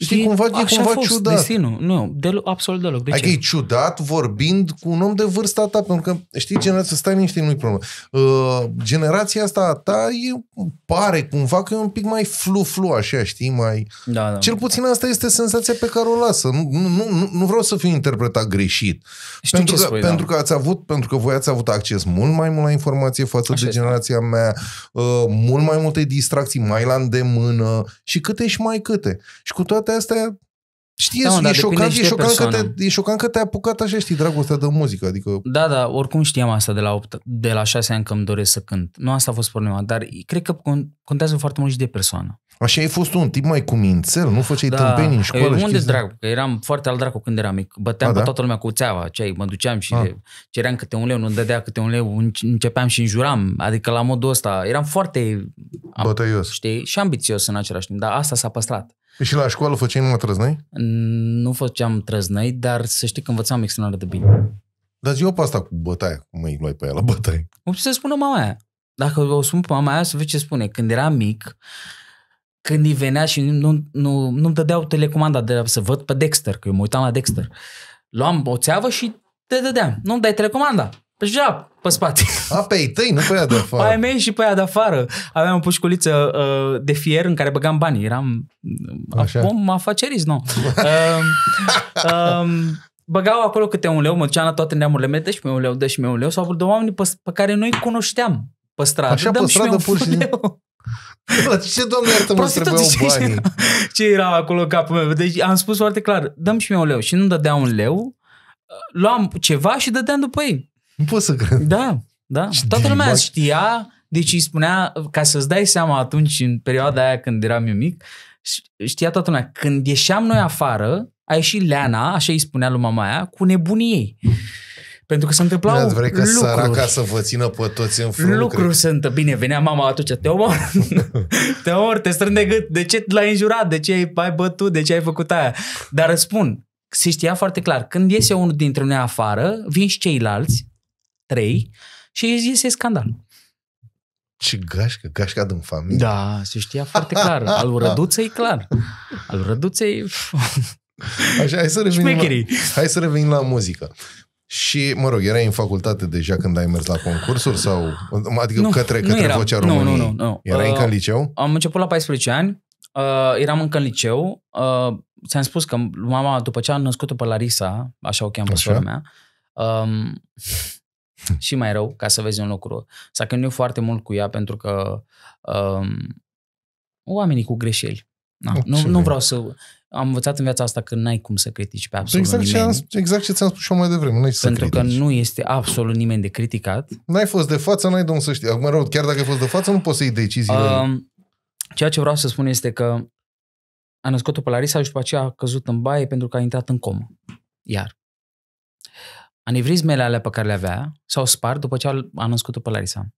Știi, cumva, e cumva a fost ciudat. destinul. Nu, de, absolut deloc. De adică ce? e ciudat vorbind cu un om de vârsta ta, pentru că, știi, generația, stai niște nu-i problemă. Uh, generația asta a ta e, pare cumva că e un pic mai flu-flu, așa, știi, mai... Da, da. Cel puțin asta este senzația pe care o lasă. Nu, nu, nu, nu vreau să fiu interpretat greșit. Știu pentru, că, spui, da. pentru da. că ați avut, pentru că voi ați avut acces mult mai mult la informație față așa de este. generația mea, uh, mult mai multe distracții, mai la îndemână și câte și mai câte. Și cu toate toate astea Știi, da, mă, e, șocant, e, șocant că te, e șocant că te-ai apucat așa, știi, dragostea de muzică. Adică... Da, da, oricum știam asta de la, 8, de la 6 ani că îmi doresc să cânt. Nu asta a fost problema, dar cred că contează foarte mult și de persoană. Așa ai fost un tip mai mințel, nu făceai da, tâmpeni în școală. Eu unde drag, că eram foarte al dracu când eram mic. Băteam a, pe da? toată lumea cu țeava, ceai, mă duceam și a. le ceream câte un leu, nu dădea câte un leu, începeam și înjuram. Adică la modul ăsta, eram foarte... Bătăios. Știi? Și ambițios în același timp, dar asta s-a păstrat. Și la școală făceai numai trăznăi? Nu făceam trăznăi, dar să știi că învățam extraordinar de bine. Dar zi pe asta cu bătaia, cum îi luai pe ea la bătaie? O să spună mama aia. Dacă o spun pe mama aia, să vezi ce spune. Când era mic, când îi venea și nu, nu, nu-mi dădeau telecomanda de, să văd pe Dexter, că eu mă uitam la Dexter. Luam o țeavă și te dădeam. Nu-mi dai telecomanda. Pe jap pe spate. A, pe ei tăi, nu pe aia de afară. Pe aia mei și pe aia de afară. Aveam o pușculiță uh, de fier în care băgam banii. Eram uh, Așa. acum afacerist, nu? uh, băgau acolo câte un leu, mă duceam la toate neamurile mele, dă și un leu, dă și un leu, sau de oameni pe, pe care noi cunoșteam pe stradă. Așa, Dăm pe stradă, pur și simplu. ce, doamne, iartă mă trebuiau banii? Ce era acolo în capul meu? Deci am spus foarte clar, dăm și mie un leu. Și nu dădea un leu, luam ceva și dădeam după ei. Nu pot să cred. Da, da. Și Toată lumea bag... știa, deci îi spunea, ca să-ți dai seama atunci, în perioada aia când eram eu mic, știa toată lumea, când ieșeam noi afară, a ieșit Leana, așa îi spunea lui mama aia, cu nebunii ei. Pentru că se întâmplau Bine, vrei că lucruri. ca să vă țină pe toți în frâu, Lucruri cred. se întâmplă. Bine, venea mama atunci, te omor, te omor, te strâng de gât, de ce l-ai înjurat, de ce ai, ai bătut, de ce ai făcut aia. Dar răspund, se știa foarte clar, când iese unul dintre noi afară, vin și ceilalți, trei și este scandal. Ce gașcă, gașca din familie. Da, se știa foarte clar. Al Răduței, clar. Al Răduței... Așa, hai să, revenim la, hai să revenim la muzică. Și, mă rog, erai în facultate deja când ai mers la concursuri sau... Adică nu, către, către nu era, vocea României. Nu, nu, nu. nu. Erai uh, încă în liceu? Uh, am început la 14 ani. Uh, eram încă în liceu. Uh, ți-am spus că mama, după ce a născut-o pe Larisa, așa o cheamă sora mea, uh, um, și mai rău ca să vezi un lucru. S-a chinuit foarte mult cu ea pentru că um, oamenii cu greșeli. Na, nu, nu vreau să... Am învățat în viața asta că n-ai cum să critici pe absolut exact nimeni. Ce am, exact ce ți-am spus și mai devreme. N-ai Pentru că nu este absolut nimeni de criticat. N-ai fost de față, n-ai de să știi. Acum, rău, chiar dacă ai fost de față, nu poți să iei decizii. Uh, um, ceea ce vreau să spun este că a născut-o pe Larisa și după aceea a căzut în baie pentru că a intrat în comă. Iar anevrismele alea pe care le avea s-au spart după ce a născut-o pe Larisa.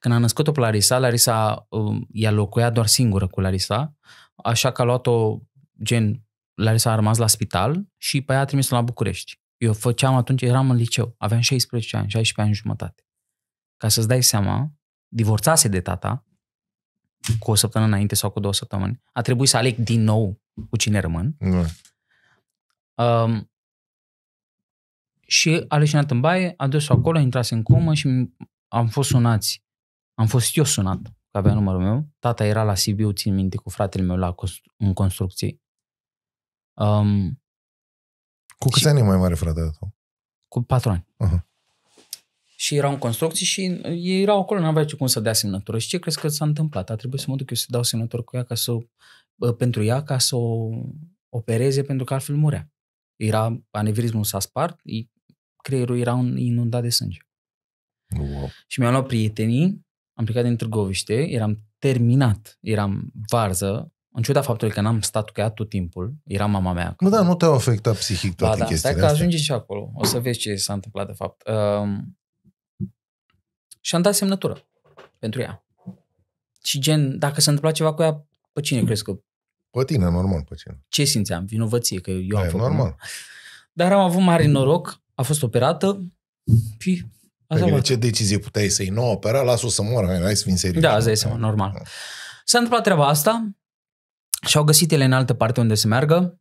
Când a născut-o pe Larisa, Larisa um, ea locuia doar singură cu Larisa, așa că a luat-o, gen, Larisa a rămas la spital și pe aia a trimis-o la București. Eu făceam atunci, eram în liceu, aveam 16 ani, 16 ani jumătate. Ca să-ți dai seama, divorțase de tata, cu o săptămână înainte sau cu două săptămâni, a trebuit să aleg din nou cu cine rămân. Mm. Um, și a leșinat în baie, a dus acolo, a intrat în comă și am fost sunați. Am fost eu sunat, că avea numărul meu. Tata era la Sibiu, țin minte, cu fratele meu la constru- în construcție. Um, cu câți ani e mai mare fratele tău? Cu patru ani. Uh-huh. Și erau în construcții și ei erau acolo, nu aveau ce cum să dea semnătură. Și ce crezi că s-a întâmplat? A trebuit să mă duc eu să dau semnătură cu ea ca să, pentru ea ca să o opereze pentru că altfel murea. Era, anevrismul s-a spart, creierul era inundat de sânge. Wow. Și mi-am luat prietenii, am plecat din Târgoviște, eram terminat, eram varză, în ciuda faptului că n-am stat cu ea tot timpul, era mama mea. Nu, dar nu te-au afectat psihic toate da, chestiile astea. că ajunge și acolo. O să vezi ce s-a întâmplat de fapt. Uh, și am dat semnătură pentru ea. Și gen, dacă s-a întâmplat ceva cu ea, pe cine crezi că... Pe tine, normal, pe cine. Ce simțeam? Vinovăție, că eu am da, e, făcut. normal. Dar am avut mare noroc a fost operată și Asta ce decizie puteai să-i nu opera? Las-o să moară, hai să fim serios. Da, îți dai seama, normal. Da. S-a întâmplat treaba asta și au găsit ele în altă parte unde să meargă,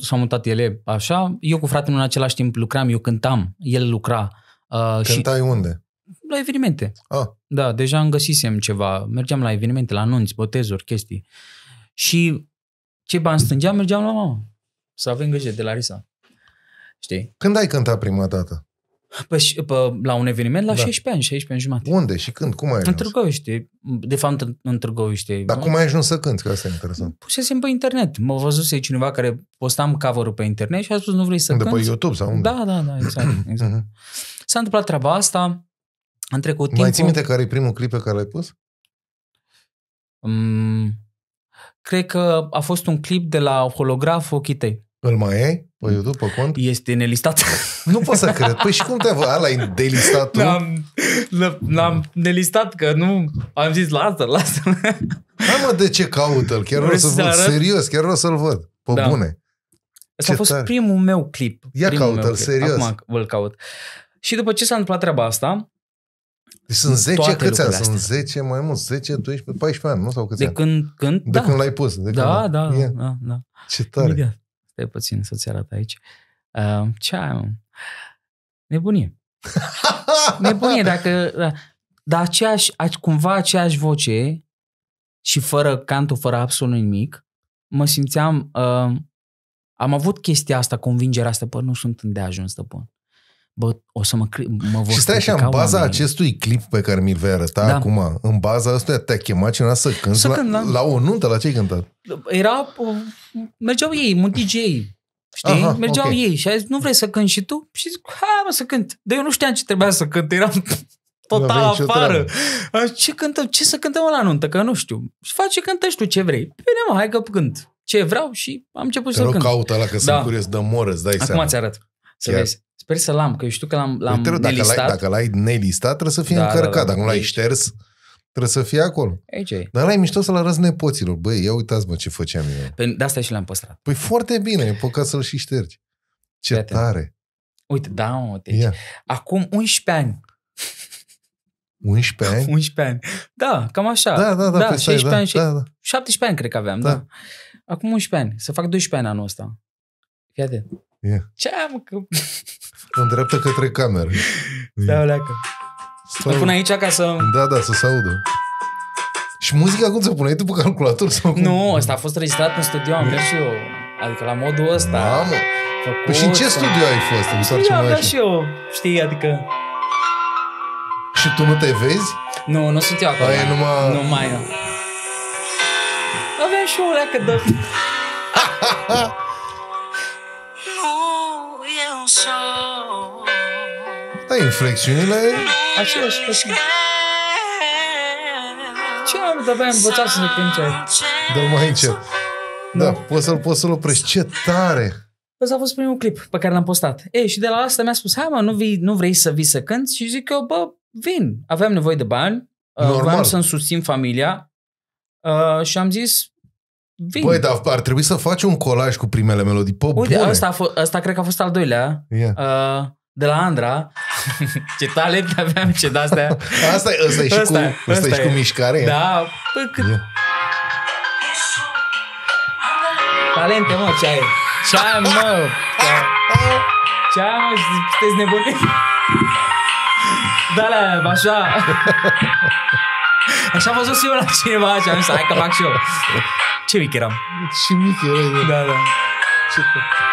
s-au, mutat ele așa. Eu cu fratele în același timp lucram, eu cântam, el lucra. Uh, Cântai și... unde? La evenimente. Ah. Da, deja am găsisem ceva. Mergeam la evenimente, la anunți, botezuri, chestii. Și ce bani stângeam, mergeam la mama. Să avem grijă de risa. Știi? Când ai cântat prima dată? Pe, păi pe, la un eveniment la da. 16 ani, 16 ani jumate. Unde și când? Cum ai ajuns? În Târgoviște. De fapt, în Târgoviște. Dar cum ai ajuns să cânti? Că asta e interesant. Pusesem pe internet. Mă văzuse cineva care postam cover pe internet și a spus nu vrei să cânti? Pe YouTube sau unde? Da, da, da, exact. exact. Mhm. S-a întâmplat treaba asta. Am trecut Mai timpul... ții minte care e primul clip pe care l-ai pus? Um, cred că a fost un clip de la holograful tăi. Îl mai ai pe YouTube, pe cont? Este nelistat. Nu pot să cred. Păi și cum te l-ai delistat tu? n am n am nelistat, că nu... Am zis, lasă-l, lasă-l. Hai mă, de ce caută-l? Chiar vreau să l văd. Serios, chiar vreau să-l văd. Pe da. bune. Asta a fost tari. primul meu clip. Ia caută-l, serios. Acum îl caut. Și după ce s-a întâmplat treaba asta, deci sunt 10, câți ani? Sunt 10 mai mult, 10, 12, 14 ani, nu? Sau câți de ani? când, când, De da. când l-ai pus. De da, când da, da, da, da. Ce tare. Imediat. Stai puțin să-ți arăt aici. Uh, ce ai, mă? Nebunie. Nebunie, dacă... Da, dar aceeași, cumva aceeași voce și fără cantul, fără absolut nimic, mă simțeam... Uh, am avut chestia asta, convingerea asta, păi nu sunt îndeajuns stăpân bă, o să mă, mă vor Și stai așa, în baza oamenii. acestui clip pe care mi-l vei arăta da. acum, în baza asta te-a chemat cineva să cânti să la, cânt, la... Da. la o nuntă, la ce ai cântat? Era, mergeau ei, un DJ, Știi? Aha, Mergeau okay. ei și a zis, nu vrei să cânt și tu? Și zic, hai mă să cânt. Dar eu nu știam ce trebuia să cânt, eram total afară. Ce, cântă, ce să cântăm la nuntă, că nu știu. Și faci ce cântăști tu, ce vrei. Bine mă, hai că cânt. Ce vreau și am început Te să rog, cânt. caută la că da. sunt curios dă moră, îți dai Acum seama. ți arăt. Să Chiar? vezi. Sper să-l am, că eu știu că l-am, l-am Uite, dacă nelistat. L-ai, dacă l-ai nelistat, trebuie să fie da, da încărcat. Da, da, dacă nu l-ai șters, trebuie să fie acolo. Aici e. Dar ai mișto să-l arăți nepoților. Băi, ia uitați mă ce făceam eu. Pe, păi, de asta și l-am păstrat. Păi foarte bine, e păcat să-l și ștergi. Ce Iată. tare. Uite, da, mă, deci. Yeah. Acum 11 ani. 11 ani? 11 ani. Da, cam așa. Da, da, da. da pe păi 16 stai, da, ani și da, da. 17 ani cred că aveam, da. da. Acum 11 ani. Să fac 12 ani anul ăsta. Fii atent. Ce am? Că... Îndreaptă către cameră. Stai o leacă. Stau... pun aici ca să... Da, da, să se audă. Și muzica cum se puneai tu pe calculator? Sau cum? Nu, asta a fost registrat în studio, am mers și eu. Adică la modul ăsta. Mamă! Făcut, păi și în ce studio ai fost? Îmi s-ar eu aveam și eu, știi, adică... Și tu nu te vezi? Nu, nu sunt eu acolo. Aia numai... Nu mai eu. Aveam și eu o leacă de... Păi, inflexiunile... Aceeași, așa. Ce am de abia învățat să ne cântăm? Dă mai încet. Da, nu. poți să-l, poți să-l oprești. Ce tare! Ăsta a fost primul clip pe care l-am postat. Ei, și de la asta mi-a spus, hai mă, nu, vii, nu vrei să vii să cânti? Și zic eu, bă, vin. Aveam nevoie de bani, uh, Normal. vreau să-mi susțin familia uh, și am zis, vin. Băi, dar ar trebui să faci un colaj cu primele melodii. Pă, Uite, bune. Asta, a asta cred că a fost al doilea. Yeah. Uh, de la Andra. ce talent aveam, ce de-astea. Asta e, ăsta e și, asta, cu, asta asta e. și cu mișcare. Da, pă, cât... Talente, mă, ce ai? Ce ai, mă? Ce ai, mă? Sunteți nebuni? Da, la, da, așa. Așa am văzut și eu la cineva așa, am zis, hai că fac și eu. Ce mic eram. Ce mic eram. Da, da. Ce tot.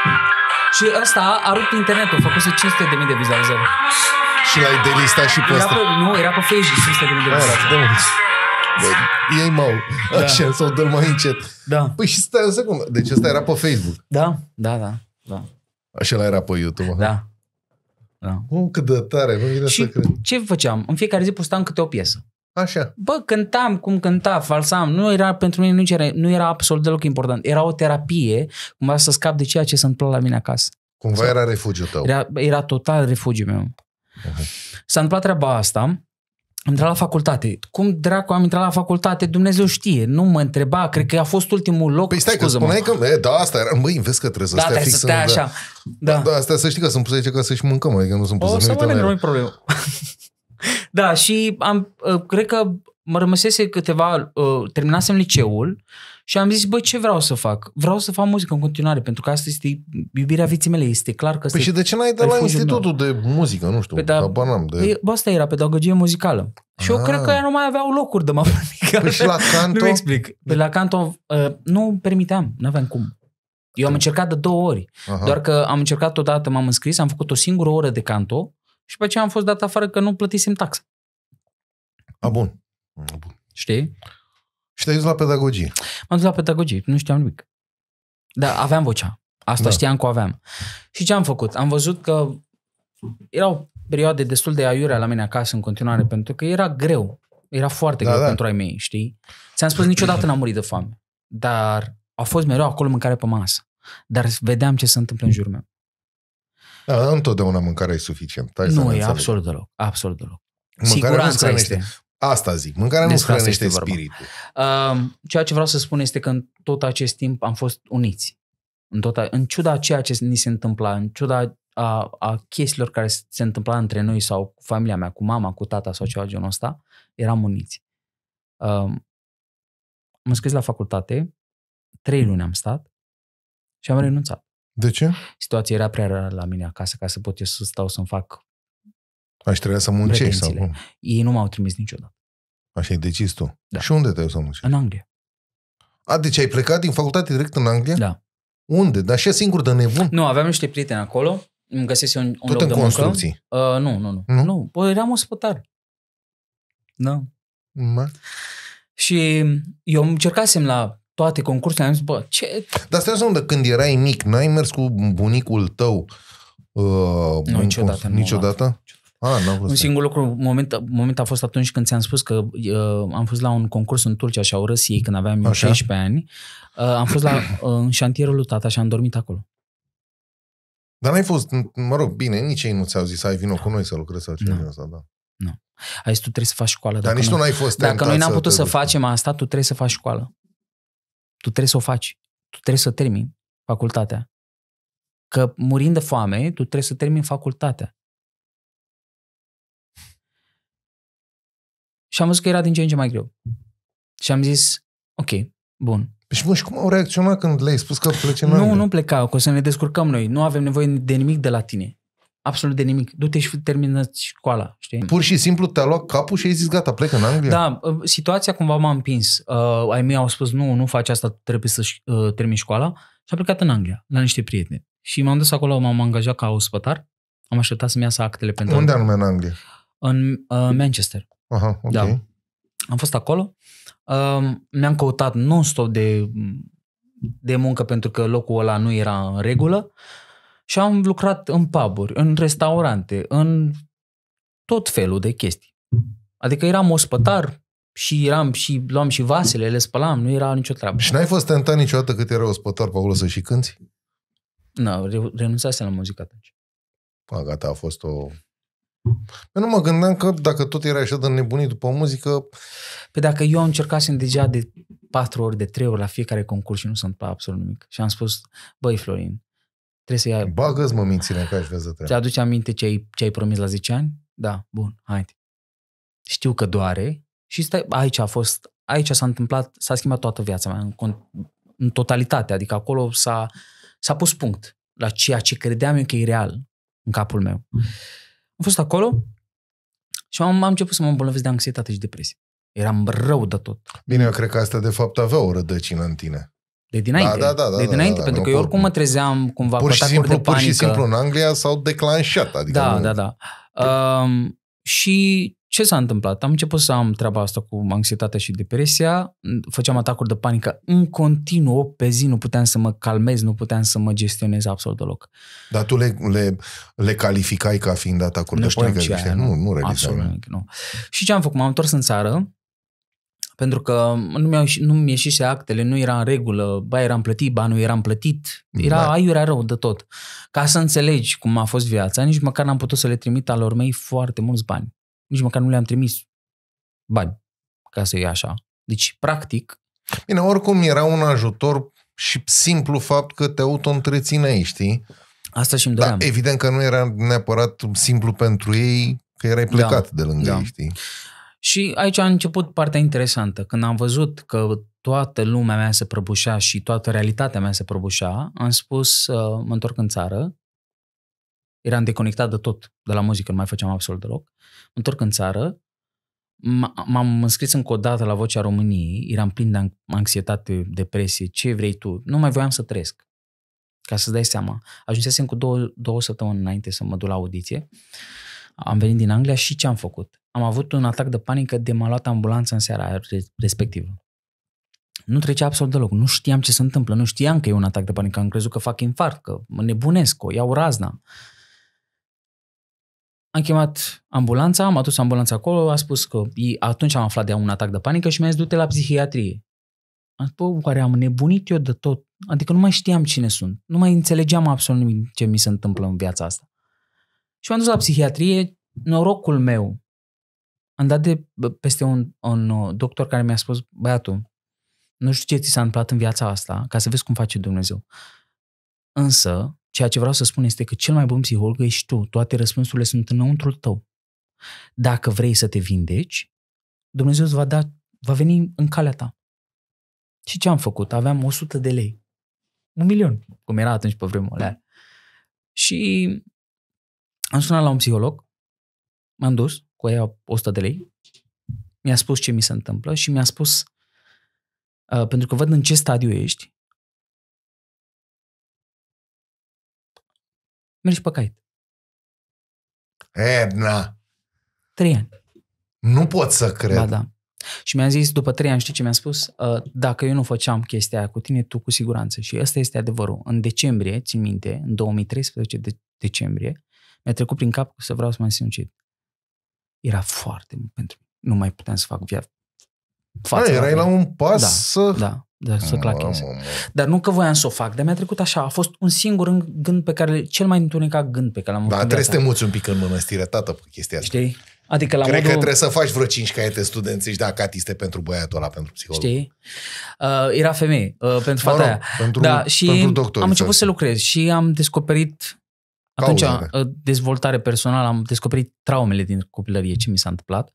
Și ăsta a rupt internetul, a făcut 500 de mii de vizualizări. Și l-ai delistat și pe era ăsta. Pe, nu, era pe Facebook 500 de mii de ah, vizualizări. Ei mau, așa, da. sau dă mai încet. Da. Păi și stai o secundă, deci ăsta era pe Facebook. Da, da, da. da. Așa la era pe YouTube. Da. Da. Bun, oh, cât de tare, nu vine și să cred. ce făceam? În fiecare zi postam câte o piesă. Așa. Bă, cântam cum cânta, falsam, nu era pentru mine, nu era, nu era absolut deloc important. Era o terapie, cumva să scap de ceea ce se întâmplă la mine acasă. Cumva era refugiu tău. Era, era total refugiu meu. Uh-huh. S-a întâmplat treaba asta, am intrat la facultate. Cum dracu am intrat la facultate, Dumnezeu știe. Nu mă întreba, cred că a fost ultimul loc. Păi stai că spuneai că, e, da, asta era, măi, vezi că trebuie să da, stea fix să stea în, așa. Da. da. da, asta să știi că sunt pus aici ca să-și mâncăm, adică nu sunt pus o, să mă nu e problemă. da, și am, uh, cred că mă rămăsese câteva, uh, terminasem liceul și am zis, bă, ce vreau să fac? Vreau să fac muzică în continuare, pentru că asta este iubirea vieții mele, este clar că... Păi și de ce n-ai de la institutul meu. de muzică, nu știu, păi da, abanam, de... bă, asta era, pedagogie muzicală. Și ah. eu cred că nu mai aveau locuri de mă păi și la canto? Nu explic. Pe păi la canto uh, nu permiteam, nu aveam cum. Eu am încercat de două ori. Aha. Doar că am încercat odată, m-am înscris, am făcut o singură oră de canto și pe ce am fost dat afară că nu plătisem taxa. A, bun. A, bun. Știi? Și te-ai dus la pedagogie. M-am dus la pedagogie, nu știam nimic. Dar aveam vocea. Asta da. știam că o aveam. Și ce am făcut? Am văzut că erau perioade destul de aiurea la mine acasă în continuare, pentru că era greu. Era foarte da, greu da. pentru ai mei, știi? Ți-am spus, niciodată n-am murit de foame. Dar a fost mereu acolo mâncare pe masă. Dar vedeam ce se întâmplă în jurul meu. Da, întotdeauna mâncarea e suficientă. Nu, e absolut deloc. Absolut deloc. Mâncarea nu este. Asta zic, mâncarea nu hrănește spiritul. Uh, ceea ce vreau să spun este că în tot acest timp am fost uniți. În, tot a, în ciuda ceea ce ni se întâmpla, în ciuda a, a chestiilor care se întâmpla între noi sau cu familia mea, cu mama, cu tata sau ceva genul ăsta, eram uniți. Uh, am scris la facultate, trei luni am stat și am renunțat. De ce? Situația era prea rară la mine acasă ca să pot eu să stau să-mi fac Aș trebui să muncești sau cum? Ei nu m-au trimis niciodată. Așa ai decis tu. Da. Și unde te-ai să muncești? În Anglia. A, deci ai plecat din facultate direct în Anglia? Da. Unde? Dar așa singur de nebun? Nu, aveam niște prieteni acolo, îmi găsesc un, un Tot loc în de construcții? Muncă. Uh, nu, nu, nu. Nu? nu. Bă, eram spătar. Da. Ma? Și eu încercasem la toate concursurile, am zis, bă, ce... Dar stai să când erai mic, n-ai mers cu bunicul tău uh, nu, în niciodată? Cons- nu, niciodată? A, ah, un singur lucru, moment, moment a fost atunci când ți-am spus că uh, am fost la un concurs în Turcia și au râs ei când aveam 16 ani. Uh, am fost la uh, șantierul lui tata și am dormit acolo. Dar n-ai fost, mă rog, bine, nici ei nu ți-au zis, ai vino cu noi să lucrezi sau ceva asta, da. Nu. Ai zis, tu trebuie să faci școală. Dar nici nu n-ai fost Dacă noi n-am putut să să facem asta, tu trebuie să faci școală tu trebuie să o faci, tu trebuie să termini facultatea. Că murind de foame, tu trebuie să termini facultatea. Și am văzut că era din ce în ce mai greu. Și am zis, ok, bun. Și bun, și cum au reacționat când le-ai spus că plecem Nu, nu pleca, că o să ne descurcăm noi. Nu avem nevoie de nimic de la tine absolut de nimic. Du-te și termină școala, știi? Pur și simplu te-a luat capul și ai zis gata, plec în Anglia? Da, uh, situația cumva m-a împins. Uh, ai mei au spus nu, nu faci asta, trebuie să uh, termin școala și am plecat în Anglia, la niște prieteni. Și m-am dus acolo, m-am angajat ca ospătar, am așteptat să-mi iasă actele pentru... Unde anume în Anglia? În uh, Manchester. Aha, ok. Da. Am fost acolo, uh, mi-am căutat non-stop de, de muncă pentru că locul ăla nu era în regulă. Și am lucrat în puburi, în restaurante, în tot felul de chestii. Adică eram ospătar și eram și luam și vasele, le spălam, nu era nicio treabă. Și n-ai fost tentat niciodată cât era ospătar pe acolo să și cânti? Nu, re- renunțasem la muzică atunci. A, gata, a fost o... Eu nu mă gândeam că dacă tot era așa de nebunit după muzică... Pe păi dacă eu am încercat deja de patru ori, de trei ori la fiecare concurs și nu sunt pe absolut nimic. Și am spus, băi Florin, Trebuie să ia... Bagă-ți mă mințile că aș vezi Ți aduce aminte ce ai, ce ai promis la 10 ani? Da, bun, haide. Știu că doare și stai, aici a fost, aici s-a întâmplat, s-a schimbat toată viața mea în, în totalitate, adică acolo s-a, s-a pus punct la ceea ce credeam eu că e real în capul meu. Mm. Am fost acolo și am, am început să mă îmbolnăvesc de anxietate și depresie. Eram rău de tot. Bine, eu cred că asta de fapt avea o rădăcină în tine. De dinainte. Da, da, da, da de da, dinainte, da, da, da, pentru că eu oricum mă trezeam cumva pur cu atacuri simplu, de panică. Pur și simplu în Anglia s-au declanșat. Adică da, nu... da, da. Um, și ce s-a întâmplat? Am început să am treaba asta cu anxietatea și depresia, făceam atacuri de panică în continuu, pe zi, nu puteam să mă calmez, nu puteam să mă gestionez absolut deloc. Dar tu le, le, le calificai ca fiind atacuri nu de panică? Ce aia, nu, nu, nu, absolut nu. Și ce am făcut? M-am întors în țară, pentru că nu mi-au, nu mi ieșise actele, nu era în regulă, ba eram plătit, ba nu eram plătit, era da. aiurea rău de tot. Ca să înțelegi cum a fost viața, nici măcar n-am putut să le trimit alor mei foarte mulți bani. Nici măcar nu le-am trimis bani, ca să iei așa. Deci, practic... Bine, oricum era un ajutor și simplu fapt că te auto-întrețineai, știi? Asta și-mi da, doream. Da, evident că nu era neapărat simplu pentru ei, că erai da, plecat da, de lângă da. ei, știi? Și aici a început partea interesantă. Când am văzut că toată lumea mea se prăbușea și toată realitatea mea se prăbușea, am spus, uh, mă întorc în țară, eram deconectat de tot, de la muzică, nu mai făceam absolut deloc, mă întorc în țară, m-am înscris încă o dată la Vocea României, eram plin de anxietate, depresie, ce vrei tu, nu mai voiam să trăiesc. Ca să-ți dai seama, ajunsesem cu două, două săptămâni înainte să mă duc la audiție, am venit din Anglia și ce am făcut? am avut un atac de panică de m-a luat ambulanța în seara respectivă. Nu trecea absolut deloc, nu știam ce se întâmplă, nu știam că e un atac de panică, am crezut că fac infarct, că mă nebunesc, o iau razna. Am chemat ambulanța, am adus ambulanța acolo, a spus că atunci am aflat de un atac de panică și mi-a zis du-te la psihiatrie. Am spus, oare am nebunit eu de tot. Adică nu mai știam cine sunt. Nu mai înțelegeam absolut nimic ce mi se întâmplă în viața asta. Și m-am dus la psihiatrie. Norocul meu am dat de peste un, un uh, doctor care mi-a spus, băiatul, nu știu ce ți s-a întâmplat în viața asta, ca să vezi cum face Dumnezeu. Însă, ceea ce vreau să spun este că cel mai bun psiholog ești tu. Toate răspunsurile sunt înăuntrul tău. Dacă vrei să te vindeci, Dumnezeu îți va, da, va veni în calea ta. Și ce am făcut? Aveam 100 de lei. Un milion, cum era atunci pe vremea alea. Și am sunat la un psiholog, m-am dus, cu aia 100 de lei, mi-a spus ce mi se întâmplă și mi-a spus, uh, pentru că văd în ce stadiu ești, mergi pe cait. Edna! Trei ani. Nu pot să cred. Ba da. Și mi-a zis, după trei ani, știi ce mi-a spus? Uh, dacă eu nu făceam chestia aia cu tine, tu cu siguranță. Și ăsta este adevărul. În decembrie, țin minte, în 2013 de- decembrie, mi-a trecut prin cap să vreau să mă sinucid era foarte mult pentru mine. Nu mai puteam să fac viață. Fața da, erai la un pas da, să... Da, da, să ah, clachez. Dar nu că voiam să o fac, dar mi-a trecut așa. A fost un singur gând pe care, cel mai întunecat gând pe care l-am da, avut. Da, trebuie să te muți un pic în mănăstire, tată, pe chestia asta. Știi? Adică la Cred modul... că trebuie să faci vreo 5 caiete studenții și dacă este pentru băiatul ăla, pentru psiholog. Știi? Uh, era femeie, uh, pentru fata mă rog, aia. Pentru, da, și pentru doctor. am început să lucrez și am descoperit atunci, cauzele. Uh, dezvoltare personală, am descoperit traumele din copilărie, ce mi s-a întâmplat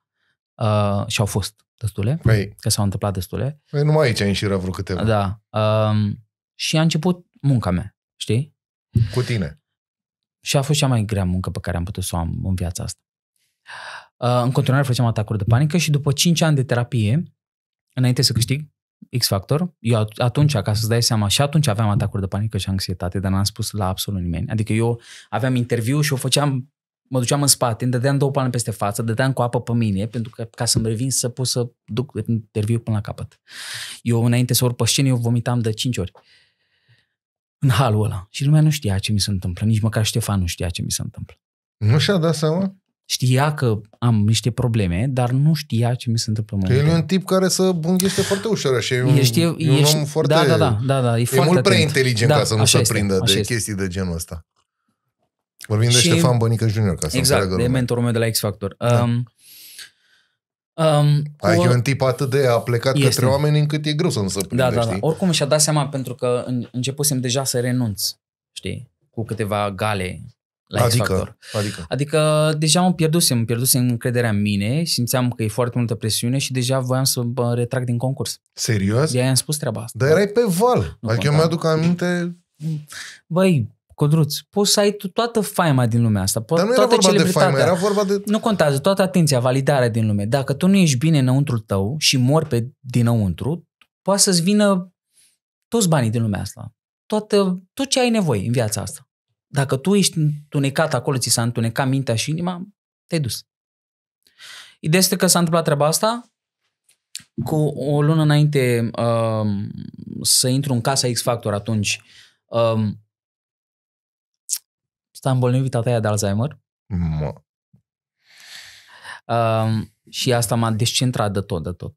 uh, și au fost destule, păi, că s-au întâmplat destule. Păi numai aici ai înșirat vreo câteva. Da. Uh, și a început munca mea, știi? Cu tine. Și a fost cea mai grea muncă pe care am putut să o am în viața asta. Uh, în continuare făceam atacuri de panică și după 5 ani de terapie, înainte să câștig, X-Factor, eu atunci, ca să-ți dai seama, și atunci aveam atacuri de panică și anxietate, dar n-am spus la absolut nimeni. Adică eu aveam interviu și o făceam, mă duceam în spate, îmi dădeam două palme peste față, dădeam cu apă pe mine, pentru că ca să-mi revin să pot să duc interviu până la capăt. Eu înainte să urc pe scenă, eu vomitam de cinci ori în halul ăla. Și lumea nu știa ce mi se întâmplă, nici măcar Ștefan nu știa ce mi se întâmplă. Nu și-a dat seama? Știa că am niște probleme, dar nu știa ce mi se întâmplă. Că el e un tip care să bunghește foarte ușor așa. E un, ești, e un ești, om foarte... Da, da, da. da, da e, e foarte mult prea inteligent da, ca să nu se prindă de este. chestii de genul ăsta. Vorbim și, de Ștefan Bănică Junior, ca să Exact, de lumea. mentorul meu de la X Factor. Da. Um, Um, Ai or... un tip atât de plecat este. către oameni încât e greu să nu se prinde, da, da, da. Știi? Oricum și-a dat seama pentru că începusem deja să renunț, știi, cu câteva gale la adică, factor Adică? Adică deja îmi pierdusem, îmi pierdusem încrederea în mine, simțeam că e foarte multă presiune și deja voiam să mă retrag din concurs. Serios? De-aia am spus treaba asta. Dar erai pe val. Nu adică eu mi-aduc aminte... Băi, Codruț, poți să ai tu toată faima din lumea asta. Dar nu era vorba de faima, era vorba de... Nu contează, toată atenția, validarea din lume. Dacă tu nu ești bine înăuntru tău și mor pe dinăuntru, poate să-ți vină toți banii din lumea asta. Toată, tot ce ai nevoie în viața asta. Dacă tu ești întunecat acolo, ți s-a întunecat mintea și inima, te-ai dus. Ideea este că s-a întâmplat treaba asta cu o lună înainte um, să intru în casa X Factor atunci. Um, a îmbolnăvit tata de Alzheimer. Mă. Um, și asta m-a descentrat de tot, de tot.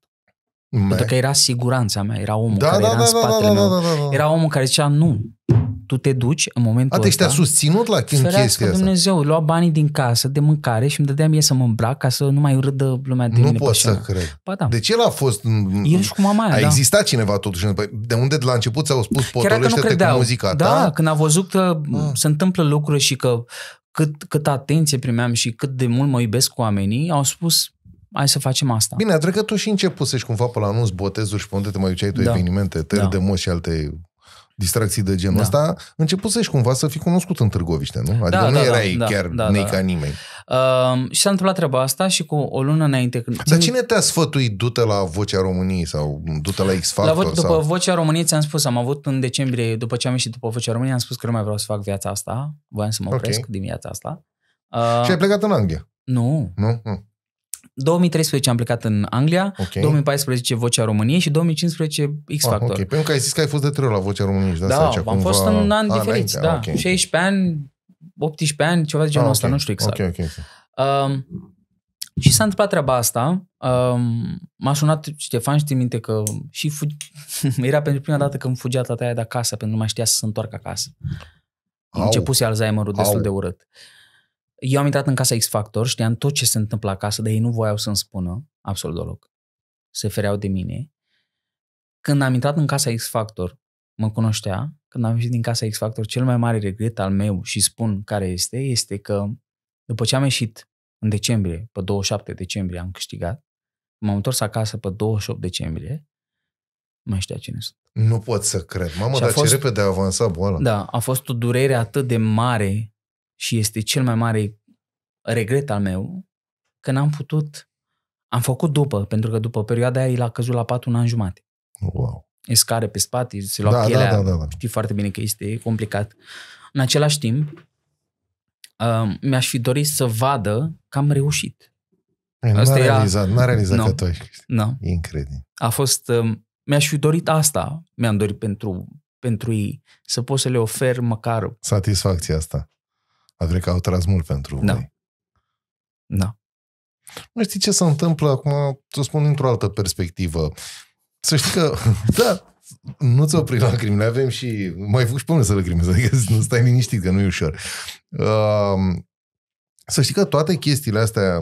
Me. Pentru că era siguranța mea, era omul da, care da, era da, în da, spatele da, da, meu. Da, da, da. Era omul care zicea, nu, tu te duci în momentul Atât ăsta. te-a susținut la în chestia asta. Dumnezeu, lua banii din casă de mâncare și îmi dădea mie să mă îmbrac ca să nu mai râdă lumea de nu mine. Nu pot să cred. Ba, da. Deci el a fost... El și cu mama aia, A da. existat cineva totuși. De unde de la început ți-au spus potolește-te cu muzica da, ta? Da, când a văzut că mm. se întâmplă lucruri și că cât, cât atenție primeam și cât de mult mă iubesc cu oamenii, au spus hai să facem asta. Bine, cred că tu și începusești cumva pe la anunț botezuri și pe unde te mai duceai tu da. evenimente, tăieri da. de moș, și alte distracții de genul da. ăsta, începusești cumva să fii cunoscut în Târgoviște, nu? Adică da, nu da, erai da, chiar da, da nei da, ca nimeni. Uh, și s-a întâmplat treaba asta și cu o lună înainte. Când... Dar cine te-a sfătuit du-te la Vocea României sau du-te la X Factor? La vo- după sau... Vocea României ți-am spus, am avut în decembrie, după ce am ieșit după Vocea României, am spus că nu mai vreau să fac viața asta, voiam să mă opresc okay. din viața asta. Uh, și ai uh, plecat în Anglia? Nu. Nu? nu. Hm. 2013 am plecat în Anglia, okay. 2014 Vocea României și 2015 X ah, Factor. Ah, okay. Pentru păi că ai zis că ai fost de trei la Vocea României da? Da, am cumva... fost în ah, ani ah, diferiți, da. Okay. 16 ani, 18 ani, ceva de genul ah, okay. ăsta, nu știu exact. Okay, okay, Um, și s-a întâmplat treaba asta. Um, m-a sunat Ștefan și minte că și fug... era pentru prima dată când fugea tata aia de acasă, pentru că nu mai știa să se întoarcă acasă. Au. Începuse Alzheimer-ul destul de urât. Uh, eu am intrat în casa X Factor, știam tot ce se întâmplă acasă, dar ei nu voiau să-mi spună absolut deloc. Se fereau de mine. Când am intrat în casa X Factor, mă cunoștea, când am ieșit din casa X Factor, cel mai mare regret al meu și spun care este, este că după ce am ieșit în decembrie, pe 27 decembrie am câștigat, m-am întors acasă pe 28 decembrie, mai știa cine sunt. Nu pot să cred. Mamă, și dar fost, ce repede a avansat boala. Da, a fost o durere atât de mare și este cel mai mare regret al meu că n-am putut, am făcut după, pentru că după perioada aia el a căzut la pat un an jumate. Wow. E scare pe spate, se lua da, pielea, da, da, da, da. știi foarte bine că este complicat. În același timp, uh, mi-aș fi dorit să vadă că am reușit. Nu n-a, realizat, a... n-a realizat no, că tu no. Incredibil. A fost, uh, mi-aș fi dorit asta, mi-am dorit pentru, pentru ei, să pot să le ofer măcar... Satisfacția asta. Adică au tras mult pentru da. noi. Da. Nu știi ce se întâmplă acum, să spun într-o altă perspectivă. Să știi că, da, nu ți opri la crimine, avem și, mai făcut și pe mine să lacrimezi, adică nu stai liniștit, că nu e ușor. Uh, să știi că toate chestiile astea,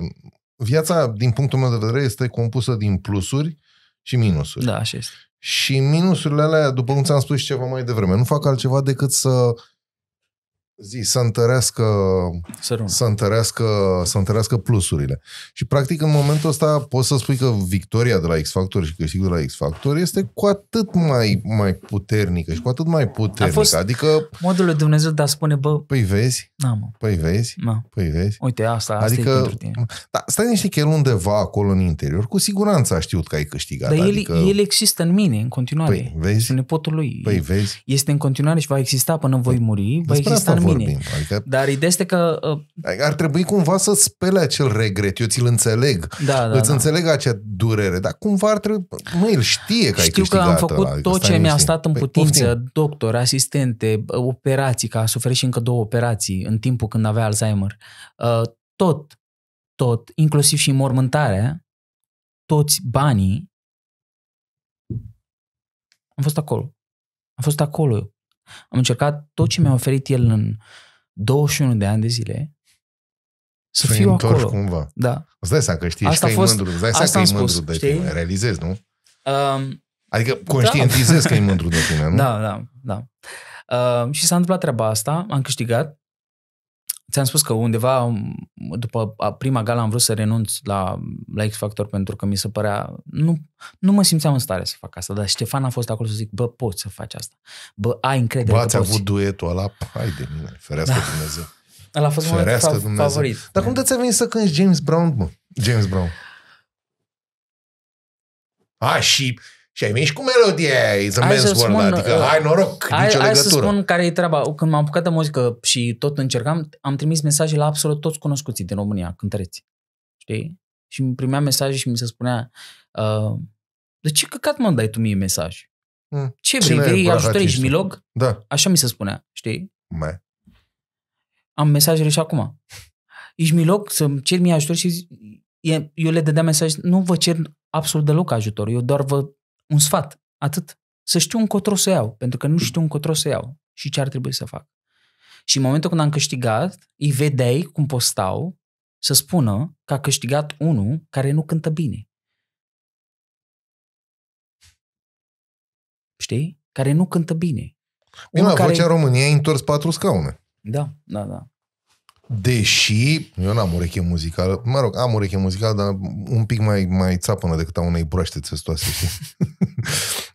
viața, din punctul meu de vedere, este compusă din plusuri și minusuri. Da, așa este. Și minusurile alea, după cum ți-am spus și ceva mai devreme, nu fac altceva decât să zi, să întărească, să, întărească, să întărească plusurile. Și practic în momentul ăsta poți să spui că victoria de la X Factor și câștigul de la X Factor este cu atât mai, mai puternică și cu atât mai puternică. A fost adică... modul lui Dumnezeu de a spune, bă... Păi vezi? Na, mă. Păi vezi? Na. Păi vezi? Uite, asta, asta adică, e pentru tine. Da, stai niște că el undeva acolo în interior, cu siguranță a știut că ai câștigat. Dar adică... el, există în mine, în continuare. Păi vezi? Este nepotul lui. Păi vezi? Este în continuare și va exista până voi păi muri, va exista în vorbim. Mine. Adică, Dar ideea este că... Uh, adică ar trebui cumva să spele acel regret, eu ți-l înțeleg. Da, da, Îți da. înțeleg acea durere, dar cumva ar trebui... Mă, el știe că Știu ai că am făcut ala, tot ce mi-a stat în păi, putință, poftim. doctor, asistente, uh, operații, că a suferit și încă două operații în timpul când avea Alzheimer. Uh, tot, tot, inclusiv și mormântarea, toți banii, am fost acolo. Am fost acolo eu. Am încercat tot ce mi-a oferit el în 21 de ani de zile să, să fiu acolo. cumva. Da. Îți dai seama că știi asta că fost, mândru. Îți dai seama că e mândru spus, de știi? tine. Realizezi, nu? Um, adică da. conștientizezi da. că e mândru de tine, nu? Da, da, da. Uh, și s-a întâmplat treaba asta, am câștigat Ți-am spus că undeva după prima gala am vrut să renunț la, la X Factor pentru că mi se părea... Nu, nu mă simțeam în stare să fac asta, dar Ștefan a fost acolo să zic, bă, poți să faci asta. Bă, ai încredere Bă, ați avut duetul ăla? Hai de mine, ferească da. Dumnezeu. Ăla a fost ferească momentul Dumnezeu. favorit. Dar cum te ți-a venit să cânti James Brown, mă? James Brown. A, și și ai venit și cu melodia aia, It's a man's world, spun, adică uh, hai noroc, hai, nicio hai legătură. să spun care e treaba. Când m-am apucat de muzică și tot încercam, am trimis mesaje la absolut toți cunoscuții din România, cântăreți. Știi? Și îmi primeam mesaje și mi se spunea, uh, de ce căcat mă dai tu mie mesaj? Mm. Ce vrei? vrei ajutor? Ești milog? Da. Așa mi se spunea, știi? Mai. Am mesajele și acum. Ești milog să-mi cer mie ajutor și eu le dădeam mesaj, nu vă cer absolut deloc ajutor, eu doar vă un sfat, atât. Să știu încotro să iau, pentru că nu știu încotro să iau și ce ar trebui să fac. Și în momentul când am câștigat, îi vedeai cum postau să spună că a câștigat unul care nu cântă bine. Știi? Care nu cântă bine. Bine, la care... Vocea României ai întors patru scaune. Da, da, da. Deși, eu n-am ureche muzicală, mă rog, am ureche muzicală, dar un pic mai, mai țapănă decât a unei broaște țestoase,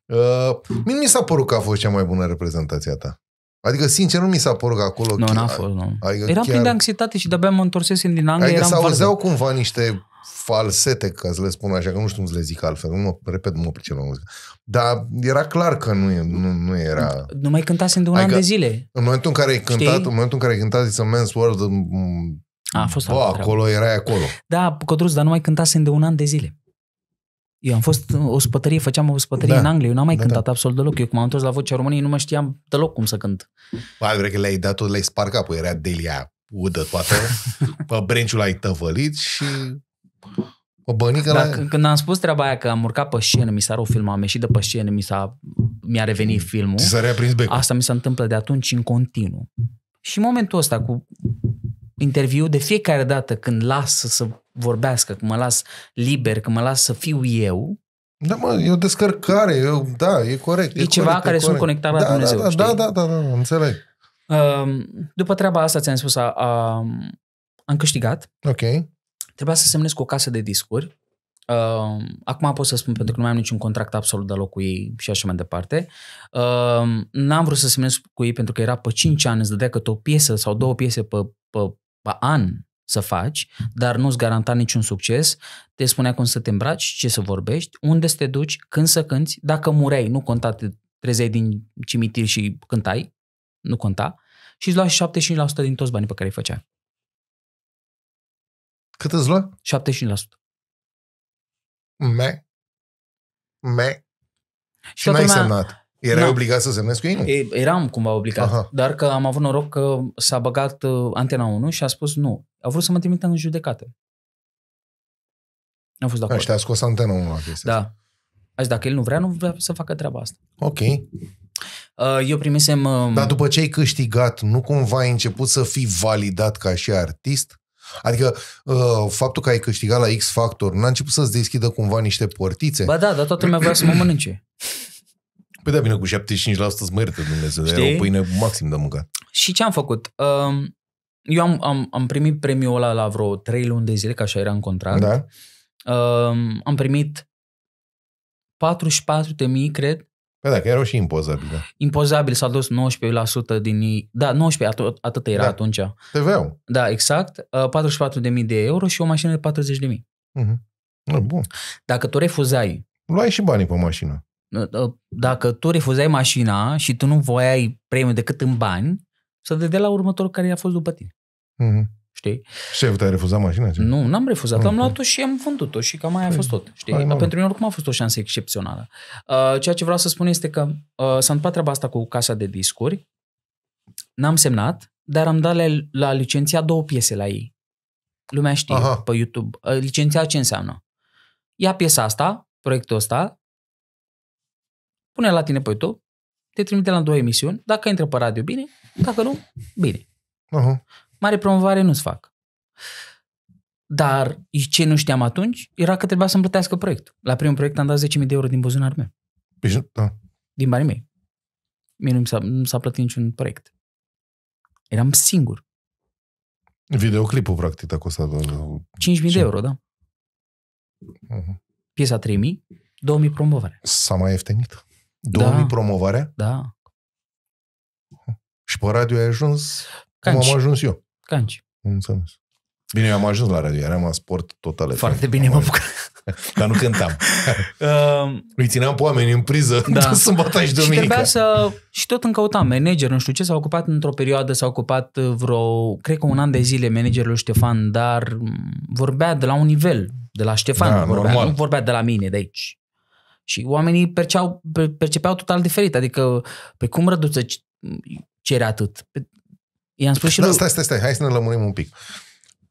uh, mi s-a părut că a fost cea mai bună reprezentație a ta. Adică, sincer, nu mi s-a părut acolo. Nu, n-a fost, nu. Adică Eram chiar... plin de anxietate și de-abia mă întorsesem din Anglia. Adică s-auzeau cumva niște falsete, ca să le spun așa, că nu știu cum să le zic altfel. Nu, repet, nu mă pricep la muzică. Dar era clar că nu, nu, nu era... Nu mai cântasem de un adică, an de zile. În momentul în care ai cântat, în momentul în care ai cântat It's Man's World, a, a fost bă, acolo, era erai acolo. Da, Codruț, dar nu mai cântasem de un an de zile. Eu am fost o spătărie, făceam o spătărie da. în Anglia, eu n-am mai da, da. cântat da. absolut deloc. Eu cum am întors la Vocea României nu mă știam deloc cum să cânt. Bă, cred că le-ai dat tot, le-ai spart capul, era Delia udă toată, pe brenciul ai tăvălit și o bănică la... Când am spus treaba aia că am urcat pe scenă, mi s-a rău filmul, am ieșit de pe scenă, mi s-a, mi-a revenit filmul. S-a reaprins becul. Asta mi se întâmplă de atunci în continuu. Și în momentul ăsta, cu interviu de fiecare dată când las să vorbească, când mă las liber, când mă las să fiu eu, da, mă, e o descărcare, eu, da, e corect. E, e ceva corect, care e sunt conectat la da, Dumnezeu. Da, da, știi? da, da, da, da, înțeleg. Um, după treaba asta, ți-am spus, a, a, am câștigat. Ok. Trebuia să semnez cu o casă de discuri. Uh, acum pot să spun pentru că nu mai am niciun contract absolut de loc cu ei și așa mai departe. Uh, n-am vrut să semnez cu ei pentru că era pe 5 ani, îți dădea că o piesă sau două piese pe, pe ba an să faci, dar nu-ți garanta niciun succes, te spunea cum să te îmbraci, ce să vorbești, unde să te duci, când să cânti, dacă mureai, nu conta, te trezeai din cimitir și cântai, nu conta, și îți lua 75% din toți banii pe care îi făceai. Cât îți lua? 75%. Me. Me. Și, și mai ai semnat. Erai Na. obligat să semnezi cu ei? Nu? Eram cumva obligat, Aha. dar că am avut noroc că s-a băgat uh, Antena 1 și a spus nu. A vrut să mă trimită în judecată. Am fost de acord. Și a scos Antena 1 la chestia Da. Azi, dacă el nu vrea, nu vrea să facă treaba asta. Ok. Uh, eu primisem... Um, dar după ce ai câștigat, nu cumva ai început să fii validat ca și artist? Adică uh, faptul că ai câștigat la X Factor n-a început să-ți deschidă cumva niște portițe? Ba da, dar toată lumea vrea să mă mănânce. Păi da, bine, cu 75% smărit de Dumnezeu, Știi? o pâine maxim de mâncat. Și ce am făcut? Um, eu am, am, am primit premiul ăla la vreo 3 luni de zile, că așa era în contract. Da. Um, am primit 44 de mii, cred. Păi da, că erau și impozabile. Impozabil s-a dus 19% din ei. Da, 19, at- atât era da. atunci. tv Da, exact. 44 uh, de mii de euro și o mașină de mii. Uh-huh. Bun. Dacă tu refuzai... Luai și banii pe mașină. Ă, dacă tu refuzai mașina și tu nu voiai premiul decât în bani, să dea la următorul care i-a fost după tine. Mm-hmm. Știi? Și te-ai refuzat mașina? Ce? Nu, n-am refuzat. Mm-hmm. Am luat-o și am vândut-o și cam mai a păi, fost tot. Știi? Hai, Dar pentru mine oricum a fost o șansă excepțională. Ă, ceea ce vreau să spun este că ă, s-a întâmplat treaba asta cu casa de discuri. N-am semnat, dar am dat la, la licenția două piese la ei. Lumea știe Aha. pe YouTube. licenția ce înseamnă? Ia piesa asta, proiectul ăsta, pune la tine pe YouTube, te trimite la două emisiuni, dacă intră pe radio, bine, dacă nu, bine. Uh-huh. Mare promovare nu-ți fac. Dar ce nu știam atunci era că trebuia să-mi plătească proiectul. La primul proiect am dat 10.000 de euro din buzunar meu. Păi, da. Din banii mei. Mie nu mi s-a, nu s-a plătit niciun proiect. Eram singur. Videoclipul, practic, a costat doar... 5.000 uh, de euro, da. Uh-huh. Piesa 3.000, 2.000 promovare. S-a mai ieftinit. 2000 da. promovare? Da. Și pe radio ai ajuns Canci. cum am ajuns eu. Canci. Înțeles. Bine, eu am ajuns la radio, eram în sport total. Foarte bine mă bucur. Dar nu cântam. Uh, Îi țineam pe oameni în priză da. sâmbătă și duminica. Și să... Și tot îmi căutam manager, nu știu ce, s-a ocupat într-o perioadă, s-a ocupat vreo, cred că un an de zile managerul Ștefan, dar vorbea de la un nivel, de la Ștefan da, vorbea, nu vorbea de la mine, de aici. Și oamenii perceau, percepeau total diferit. Adică, pe cum răduță cere atât? I-am spus și da, lui... Stai, stai, stai, hai să ne lămurim un pic.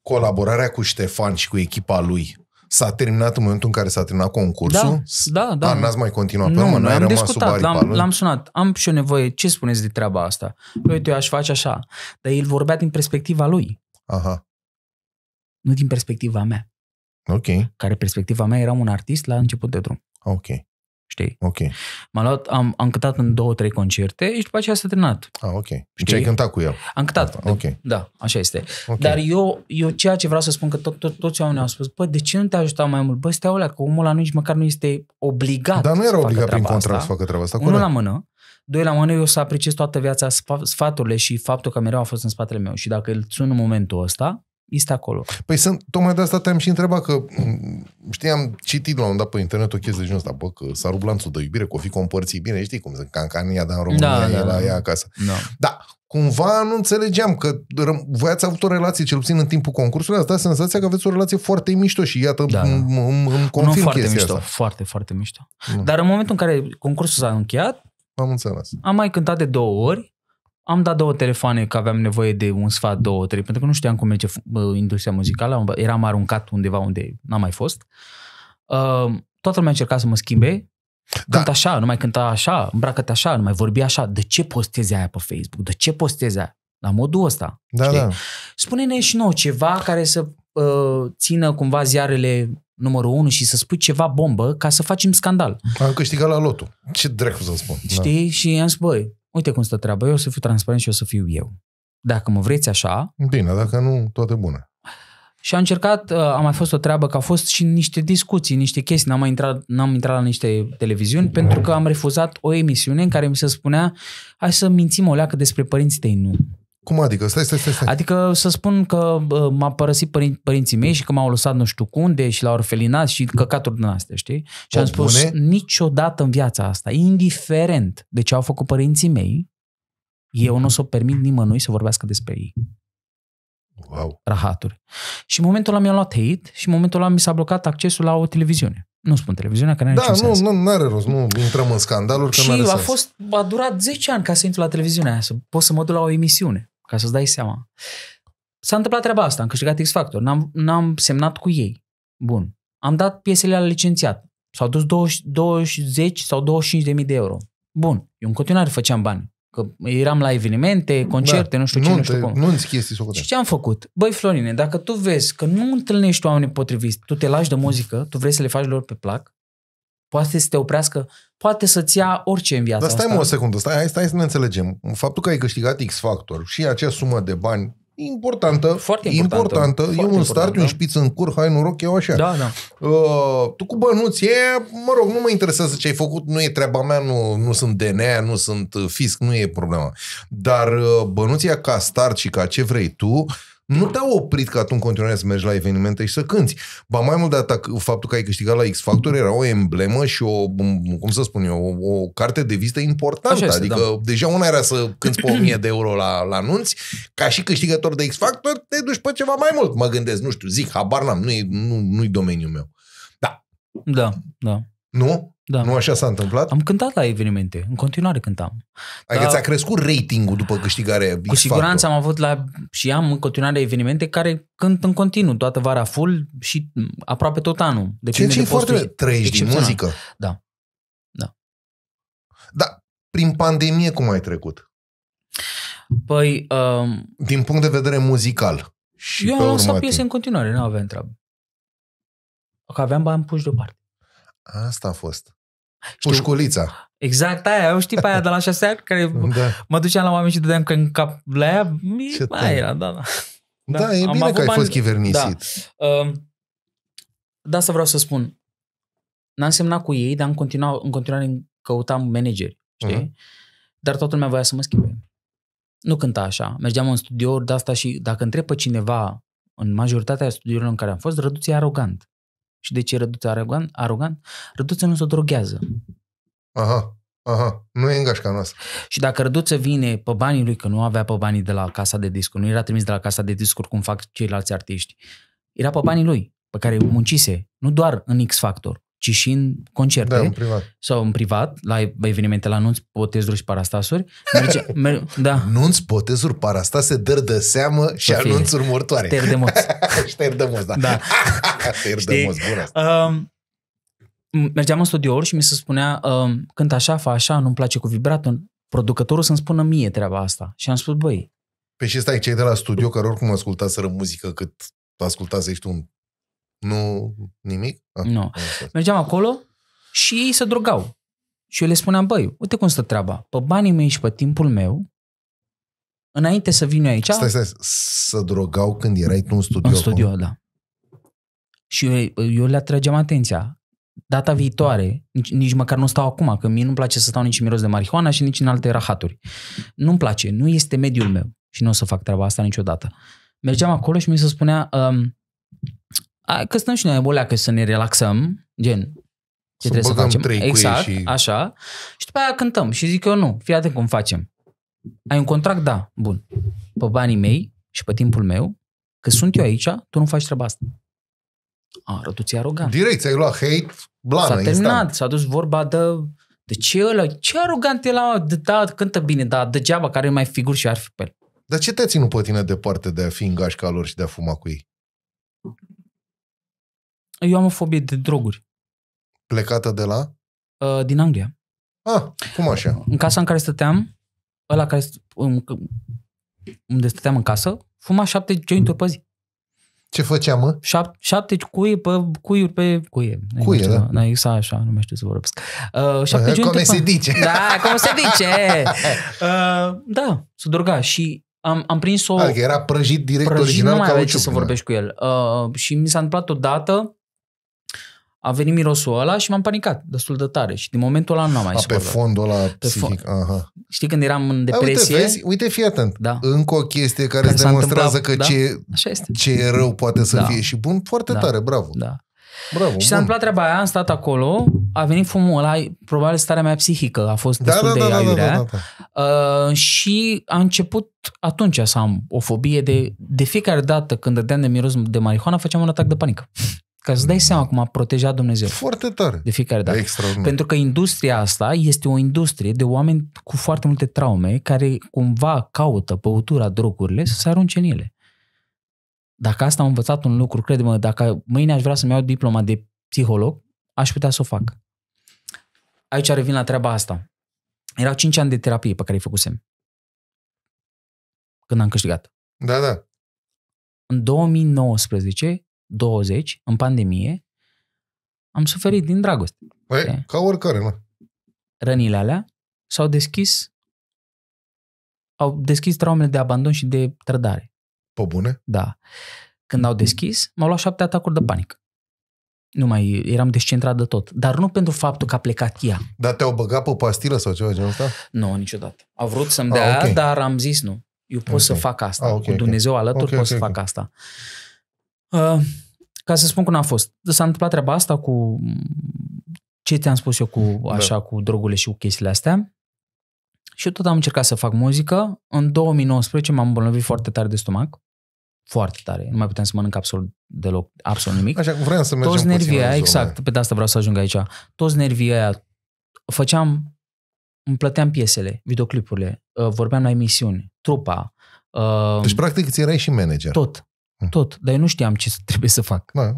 Colaborarea cu Ștefan și cu echipa lui s-a terminat în momentul în care s-a terminat concursul? Da, da. da. A, ah, n-ați mai continuat nu, pe urmă? am discutat, l-am, l-am sunat. Am și o nevoie. Ce spuneți de treaba asta? Păi, uite, eu aș face așa. Dar el vorbea din perspectiva lui. Aha. Nu din perspectiva mea. Ok. Care perspectiva mea era un artist la început de drum. Ok știi? Ok. M-a luat, am, am cântat în două, trei concerte și după aceea s-a terminat. Ah, ok. Deci știi? Deci ai cântat cu el? Am cântat. Asta. Ok. Da, așa este. Okay. Dar eu, eu ceea ce vreau să spun, că tot, tot, toți oamenii au spus, bă, de ce nu te ajuta mai mult? Bă, stai alea, că omul ăla nici măcar nu este obligat Dar nu era obligat prin contract asta. să facă treaba asta. Unul la mână, doi la mână, eu să apreciez toată viața sfaturile și faptul că mereu a fost în spatele meu. Și dacă îl sun în momentul ăsta, este acolo. Păi sunt, tocmai de asta te-am și întrebat că mm, am citit la un dat pe internet o chestie de genul ăsta, bă, că s-a rupt lanțul de iubire, că o fi compărțit bine, știi cum sunt, cancania, dar în România, da, e da, la da. ea acasă. Da. da. Cumva nu înțelegeam că voi ați avut o relație, cel puțin în timpul concursului, ați dat senzația că aveți o relație foarte mișto și iată, da, da. îmi, îmi confirm nu, foarte mișto, asta. foarte, foarte mișto. Mm. Dar în momentul în care concursul s-a încheiat, am înțeles. Am mai cântat de două ori, am dat două telefoane că aveam nevoie de un sfat, două, trei, pentru că nu știam cum merge industria muzicală, eram aruncat undeva unde n-am mai fost. toată lumea încerca să mă schimbe, da. Cânta așa, nu mai cânta așa, îmbracă-te așa, nu mai vorbi așa. De ce postezi aia pe Facebook? De ce postezi aia? La modul ăsta. Da, da. Spune-ne și nouă ceva care să uh, țină cumva ziarele numărul 1 și să spui ceva bombă ca să facem scandal. Am câștigat la lotul. Ce dracu să spun. Da. Știi? Da. Și am zis, băi, uite cum stă treaba, eu o să fiu transparent și o să fiu eu. Dacă mă vreți așa... Bine, dacă nu, toate bune. Și am încercat, uh, a mai fost o treabă că a fost și niște discuții, niște chestii, n-am, mai intrat, n-am intrat la niște televiziuni pentru că am refuzat o emisiune în care mi se spunea hai să mințim o leacă despre părinții tăi, nu. Cum adică? Stai, stai, stai, stai. Adică să spun că m-a părăsit părin- părinții mei și că m-au lăsat nu știu unde și la orfelinat și căcaturi din astea, știi? Și am spus bune? niciodată în viața asta, indiferent de ce au făcut părinții mei, eu nu o să o permit nimănui să vorbească despre ei. Wow. Rahaturi. Și în momentul ăla mi-a luat hate și în momentul ăla mi s-a blocat accesul la o televiziune. Nu spun televiziunea, că n-are da, nu, sens. nu, are rost, nu intrăm în scandaluri, că și n-are a sens. fost, a durat 10 ani ca să intru la televiziunea aia, să pot să mă duc la o emisiune ca să-ți dai seama. S-a întâmplat treaba asta, am câștigat X Factor, n-am, n-am semnat cu ei. Bun. Am dat piesele la licențiat. S-au dus 20, 20 sau 25 de mii de euro. Bun. Eu în continuare făceam bani. Că eram la evenimente, concerte, da, nu știu ce, nu, nu știu te, cum. Nu chestii să Și ce am făcut? Băi, Florine, dacă tu vezi că nu întâlnești oameni potriviți, tu te lași de muzică, tu vrei să le faci lor pe plac, Poate să te oprească, poate să-ți ia orice în viață. Dar stai asta. o secundă, stai, stai, stai să ne înțelegem. Faptul că ai câștigat X Factor și acea sumă de bani importantă, foarte importantă, importantă foarte e un start, un da. șpiț în cur, hai noroc, eu așa. Da, da. Uh, tu cu bănuți, e, mă rog, nu mă interesează ce ai făcut, nu e treaba mea, nu, nu sunt DNA, nu sunt uh, fisc, nu e problema. Dar uh, bănuția ca start și ca ce vrei tu, uh, nu te-a oprit că tu în continuare să mergi la evenimente și să cânti. Ba mai mult de atac, faptul că ai câștigat la X Factor era o emblemă și o, cum să spun eu, o, o carte de vizită importantă. este, adică da. deja una era să cânti pe 1000 de euro la, la anunți, ca și câștigător de X Factor, te duci pe ceva mai mult. Mă gândesc, nu știu, zic, habar n-am, nu-i, nu, nu-i domeniul meu. Da. Da, da. Nu? Da. Nu așa s-a întâmplat? Am cântat la evenimente, în continuare cântam. Adică Dar... ți-a crescut ratingul după câștigare Cu siguranță am avut la, și am în continuare evenimente care cânt în continuu, toată vara full și aproape tot anul. Ceea ce e foarte trăiești din muzică. Da. Da. Dar prin pandemie cum ai trecut? Păi... Uh... Din punct de vedere muzical. Și eu am lăsat piese în continuare, nu aveam treabă. Că aveam bani puși deoparte. Asta a fost. Știu, Pușculița. Exact aia, eu știi pe aia de la șase ani, care da. mă duceam la oameni și dădeam că în cap la ea, Ce mai era, da, da. Da, da e am bine că ai bani... fost chivernisit. Da. Uh, da, să vreau să spun. N-am semnat cu ei, dar în, continuare, în continuare căutam manageri, știi? Uh-huh. Dar toată lumea voia să mă schimbe. Nu cânta așa. Mergeam în studiouri de asta și dacă întreb pe cineva, în majoritatea studiourilor în care am fost, răduția arogant. Și de ce e Răduț arogan, arogant? Răduță nu se droghează. Aha, aha, nu e în gașca noastră. Și dacă Răduță vine pe banii lui, că nu avea pe banii de la casa de discuri, nu era trimis de la casa de discuri cum fac ceilalți artiști, era pe banii lui, pe care muncise, nu doar în X Factor, ci și în concerte da, în privat. sau în privat, la evenimente, la nunți, botezuri și parastasuri. Merge, mer, da. Nunți, botezuri, parastase, dăr de seamă și fie. anunțuri mortoare. Șter de moți. Șter de moți, da. da. Șter de moț, bună. Um, mergeam în studiouri și mi se spunea, um, când așa, fa așa, nu-mi place cu vibratul, producătorul să-mi spună mie treaba asta. Și am spus, băi... Pe păi și stai, cei de la studio care oricum ascultaseră muzică cât ascultați ești un nu nimic? Ah, nu. Mergeam acolo și ei se drogau. Și eu le spuneam, băi, uite cum stă treaba. Pe banii mei și pe timpul meu, înainte să vin eu aici... Stai, stai, să drogau când erai tu în studio? În studio, acum? da. Și eu, eu le atrageam atenția. Data viitoare, nici, nici măcar nu stau acum, că mie nu-mi place să stau nici în miros de marihuana și nici în alte rahaturi. Nu-mi place, nu este mediul meu și nu o să fac treaba asta niciodată. Mergeam acolo și mi se spunea, um, că stăm și noi o leacă să ne relaxăm, gen, ce să trebuie să facem. Trei exact, și... așa. Și după aia cântăm și zic eu nu, fii atent cum facem. Ai un contract? Da, bun. Pe banii mei și pe timpul meu, că sunt eu aici, tu nu faci treaba asta. A, rătuții arogant. Direct, ai luat hate, blană, S-a terminat, instant. s-a dus vorba de... De ce ăla? Ce arogant e la de, da, cântă bine, dar degeaba care mai figur și ar fi pe el. Dar ce te-a ținut pe tine departe de a fi în gașca lor și de a fuma cu ei? Eu am o fobie de droguri. Plecată de la? Uh, din Anglia. Ah, cum așa? În casa în care stăteam, ăla care, unde stăteam în casă, fuma șapte jointuri pe zi. Ce făcea, mă? Șap- șapte cuie pe cuiuri pe cuie. Cuie, da? da? Exact așa, nu mai știu să vorbesc. Uh, șapte uh, cum se dice. Da, cum se dice. uh, da, droga. Și am, am prins o... Adică era prăjit direct prăjit, original nu mai aveai ce să da. vorbești cu el. Uh, și mi s-a întâmplat odată a venit mirosul ăla și m-am panicat destul de tare și din momentul ăla nu am mai scos. Pe fondul ăla pe psihic. Fond. Aha. Știi când eram în depresie? A, uite, vezi? uite, fii atent. Da. Încă o chestie care când îți demonstrează că da? ce, este. ce e rău poate să da. fie și bun, foarte da. tare, bravo. Da. Bravo, și s-a întâmplat treaba aia, am stat acolo, a venit fumul ăla, probabil starea mea psihică a fost da, destul da, da, de da, da, aiurea da, da, da, uh, și a început atunci să am o fobie de, de fiecare dată când dădeam de miros de marihuana făceam un atac de panică. Ca să dai mm. seama cum a protejat Dumnezeu. Foarte tare. De fiecare dată. Extraordinar. Pentru că industria asta este o industrie de oameni cu foarte multe traume care cumva caută păutura, drogurile, să se arunce în ele. Dacă asta am învățat un lucru, crede-mă, dacă mâine aș vrea să-mi iau diploma de psiholog, aș putea să o fac. Aici revin la treaba asta. Erau 5 ani de terapie pe care îi făcusem. Când am câștigat. Da, da. În 2019 20, în pandemie, am suferit din dragoste. Păi, ca oricare, nu? Rănile alea s-au deschis, au deschis traumele de abandon și de trădare. Pe bune? Da. Când au deschis, m-au luat șapte atacuri de panică. Nu mai eram descentrat de tot. Dar nu pentru faptul că a plecat ea. Dar te-au băgat pe pastilă sau ceva genul ăsta? Nu, niciodată. Au vrut să-mi ah, dea, a, okay. dar am zis nu. Eu pot okay. să fac asta. A, ah, okay, cu Dumnezeu okay. alături okay, pot okay, să fac asta. Uh, ca să spun cum a fost. S-a întâmplat treaba asta cu ce ți-am spus eu cu da. așa, da. cu drogurile și cu chestiile astea. Și eu tot am încercat să fac muzică. În 2019 m-am îmbolnăvit foarte tare de stomac. Foarte tare. Nu mai puteam să mănânc absolut deloc, absolut nimic. Așa, că vreau să mergem Toți nervii aia, exact, pe de asta vreau să ajung aici. Toți nervii aia, făceam, îmi plăteam piesele, videoclipurile, uh, vorbeam la emisiuni, trupa. Uh, deci, practic, ți erai și manager. Tot. Mm. Tot. Dar eu nu știam ce trebuie să fac. Da.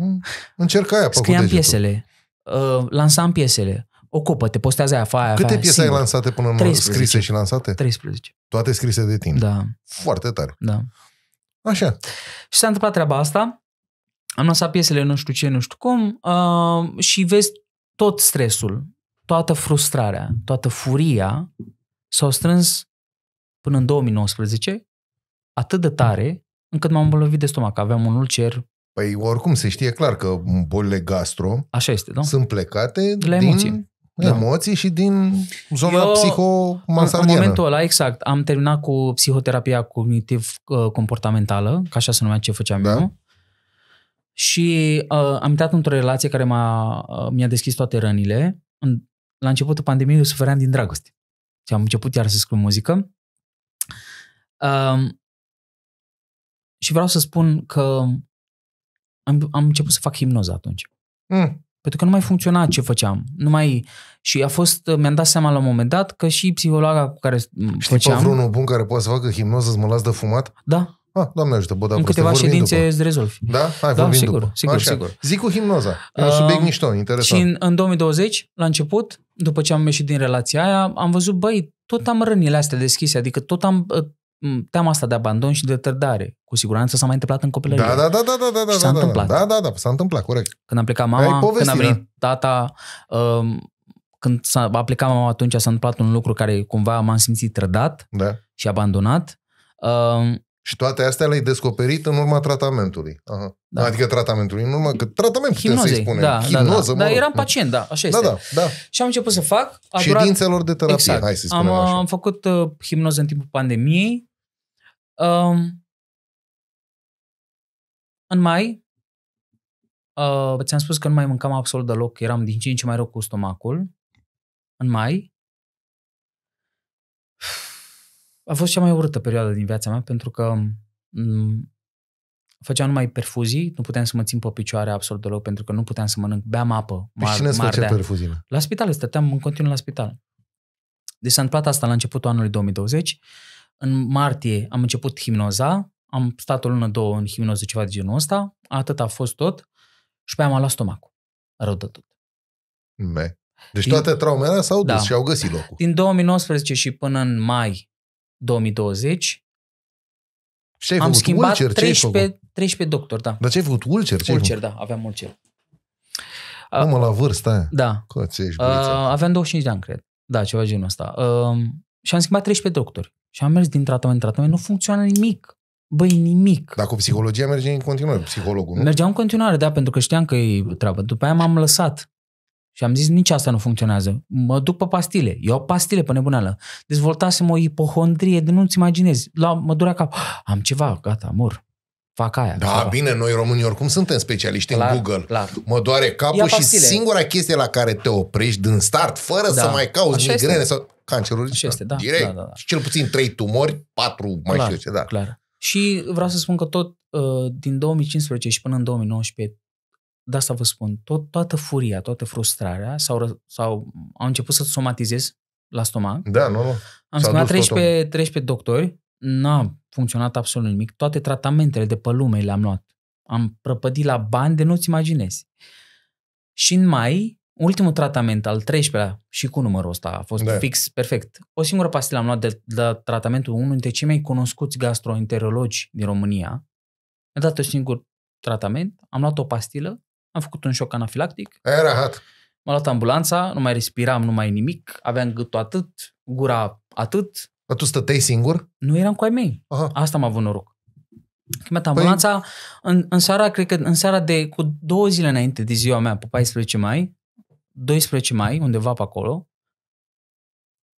Încerca aia, Scriam piesele. Uh, lansam piesele. Ocupă-te, postează aia, faia, Câte piese ai lansate până în 13. scrise și lansate? 13. Toate scrise de tine? Da. Foarte tare. Da. Așa. Și s-a întâmplat treaba asta. Am lansat piesele nu știu ce, nu știu cum uh, și vezi tot stresul, toată frustrarea, toată furia s-au strâns până în 2019 atât de tare încât m-am îmbolnăvit de stomac. Aveam un ulcer. Păi oricum se știe clar că bolile gastro Așa este, da? sunt plecate de la din emoții. Da. emoții și din zona Eu, psihomansardiană. În momentul ăla, exact, am terminat cu psihoterapia cognitiv-comportamentală, uh, ca așa se numea ce făceam da. eu. Și uh, am intrat într-o relație care m-a, uh, mi-a deschis toate rănile. În, la începutul pandemiei eu sufeream din dragoste. Și am început iar să scriu muzică. Uh, și vreau să spun că am, am început să fac hipnoză atunci. Mm. Pentru că nu mai funcționa ce făceam. Nu mai... Și a fost, mi-am dat seama la un moment dat că și psihologa cu care Știi făceam... Știi vreunul bun care poate să facă hipnoză, să mă las de fumat? Da. Ah, Doamne ajută, bă, da, în câteva ședințe după. îți rezolvi. Da? Hai, da, sigur, după. sigur, Așa. sigur. Zic cu hipnoza, un uh, subiect mișto, interesant. Și în, în 2020, la început, după ce am ieșit din relația aia, am văzut, băi, tot am rănile astea deschise, adică tot am Mm, teama asta de abandon și de trădare. Cu siguranță s-a mai întâmplat în copilărie. Da, da, da, da, da, da, da. s-a da, da, întâmplat. Da, da, da, s-a întâmplat, corect. Când a plecat mama, povesti, când a venit da. tata, um, când s-a plecat mama atunci s-a întâmplat un lucru care cumva m-am simțit trădat da. și abandonat. Um, și toate astea le-ai descoperit în urma tratamentului. Aha. Da. Adică tratamentului, în urma că tratament putem Himnoze, să-i spunem. Da, Himnoză, da, da. Mă, dar eram pacient, da, așa este. Da, da, da. Și am început să fac. A Ședințelor durat... de terapie, exact. hai să spunem am, așa. Am făcut uh, himnoză în timpul pandemiei, Um, în mai, uh, ți-am spus că nu mai mâncam absolut deloc, eram din ce în ce mai rău cu stomacul. În mai, a fost cea mai urâtă perioadă din viața mea pentru că m- mm, făceam numai perfuzii, nu puteam să mă țin pe picioare absolut deloc pentru că nu puteam să mănânc, beam apă. Mar, și cine îți făcea perfuzii? La spital, stăteam în continuu la spital. Deci s-a întâmplat asta la începutul anului 2020 în martie am început himnoza, am stat o lună, două în himnoză, ceva de genul ăsta, atât a fost tot și pe aia m-a luat stomacul. Rău de tot. Me. Deci Din... toate traumele s-au dus da. și au găsit locul. Din 2019 și până în mai 2020 ce ai am făcut? schimbat ulcer, 13, 13 doctor, da. Dar ce ai făcut? Ulcer? Ce ulcer, făcut? da, aveam ulcer. Nu mă, la vârsta aia. Da. ești uh, aveam 25 de ani, cred. Da, ceva genul ăsta. Uh, și am schimbat 13 doctori. Și am mers din tratament în tratament, nu funcționa nimic. Băi, nimic. Dar cu psihologia merge în continuare, psihologul, nu? Mergeam în continuare, da, pentru că știam că e treabă. După aia m-am lăsat. Și am zis, nici asta nu funcționează. Mă duc pe pastile. Iau pastile pe nebuneală. Dezvoltasem o ipohondrie de nu-ți imaginezi. La, mă durea cap. Am ceva, gata, mor fac aia. Da, ceva. bine, noi românii oricum suntem specialiști clar, în Google. Clar. Mă doare capul și singura chestie la care te oprești din start, fără da. să mai cauți Așa migrene este. sau cancerul. Așa este, da. Direct. Da, da, da. Și cel puțin trei tumori, patru, mai clar, știu ce, da. Clar. Și vreau să spun că tot uh, din 2015 și până în 2019, de asta vă spun, tot, toată furia, toată frustrarea sau, sau au început să somatizez la stomac. Da, nu, nu. Am sunat 13, 13 doctori n-a funcționat absolut nimic. Toate tratamentele de pe lume le-am luat. Am prăpădit la bani de nu-ți imaginezi. Și în mai, ultimul tratament, al 13-lea, și cu numărul ăsta, a fost da. fix, perfect. O singură pastilă am luat de, de tratamentul unul dintre cei mai cunoscuți gastroenterologi din România. Mi-a dat un singur tratament, am luat o pastilă, am făcut un șoc anafilactic. Era hat. M-a luat ambulanța, nu mai respiram, nu mai nimic, aveam gâtul atât, gura atât, Că tu stăteai singur? Nu eram cu ai mei. Aha. Asta am avut noroc. Chimat păi- ambulanța păi... în, în, seara, cred că în seara de cu două zile înainte de ziua mea, pe 14 mai, 12 mai, undeva pe acolo,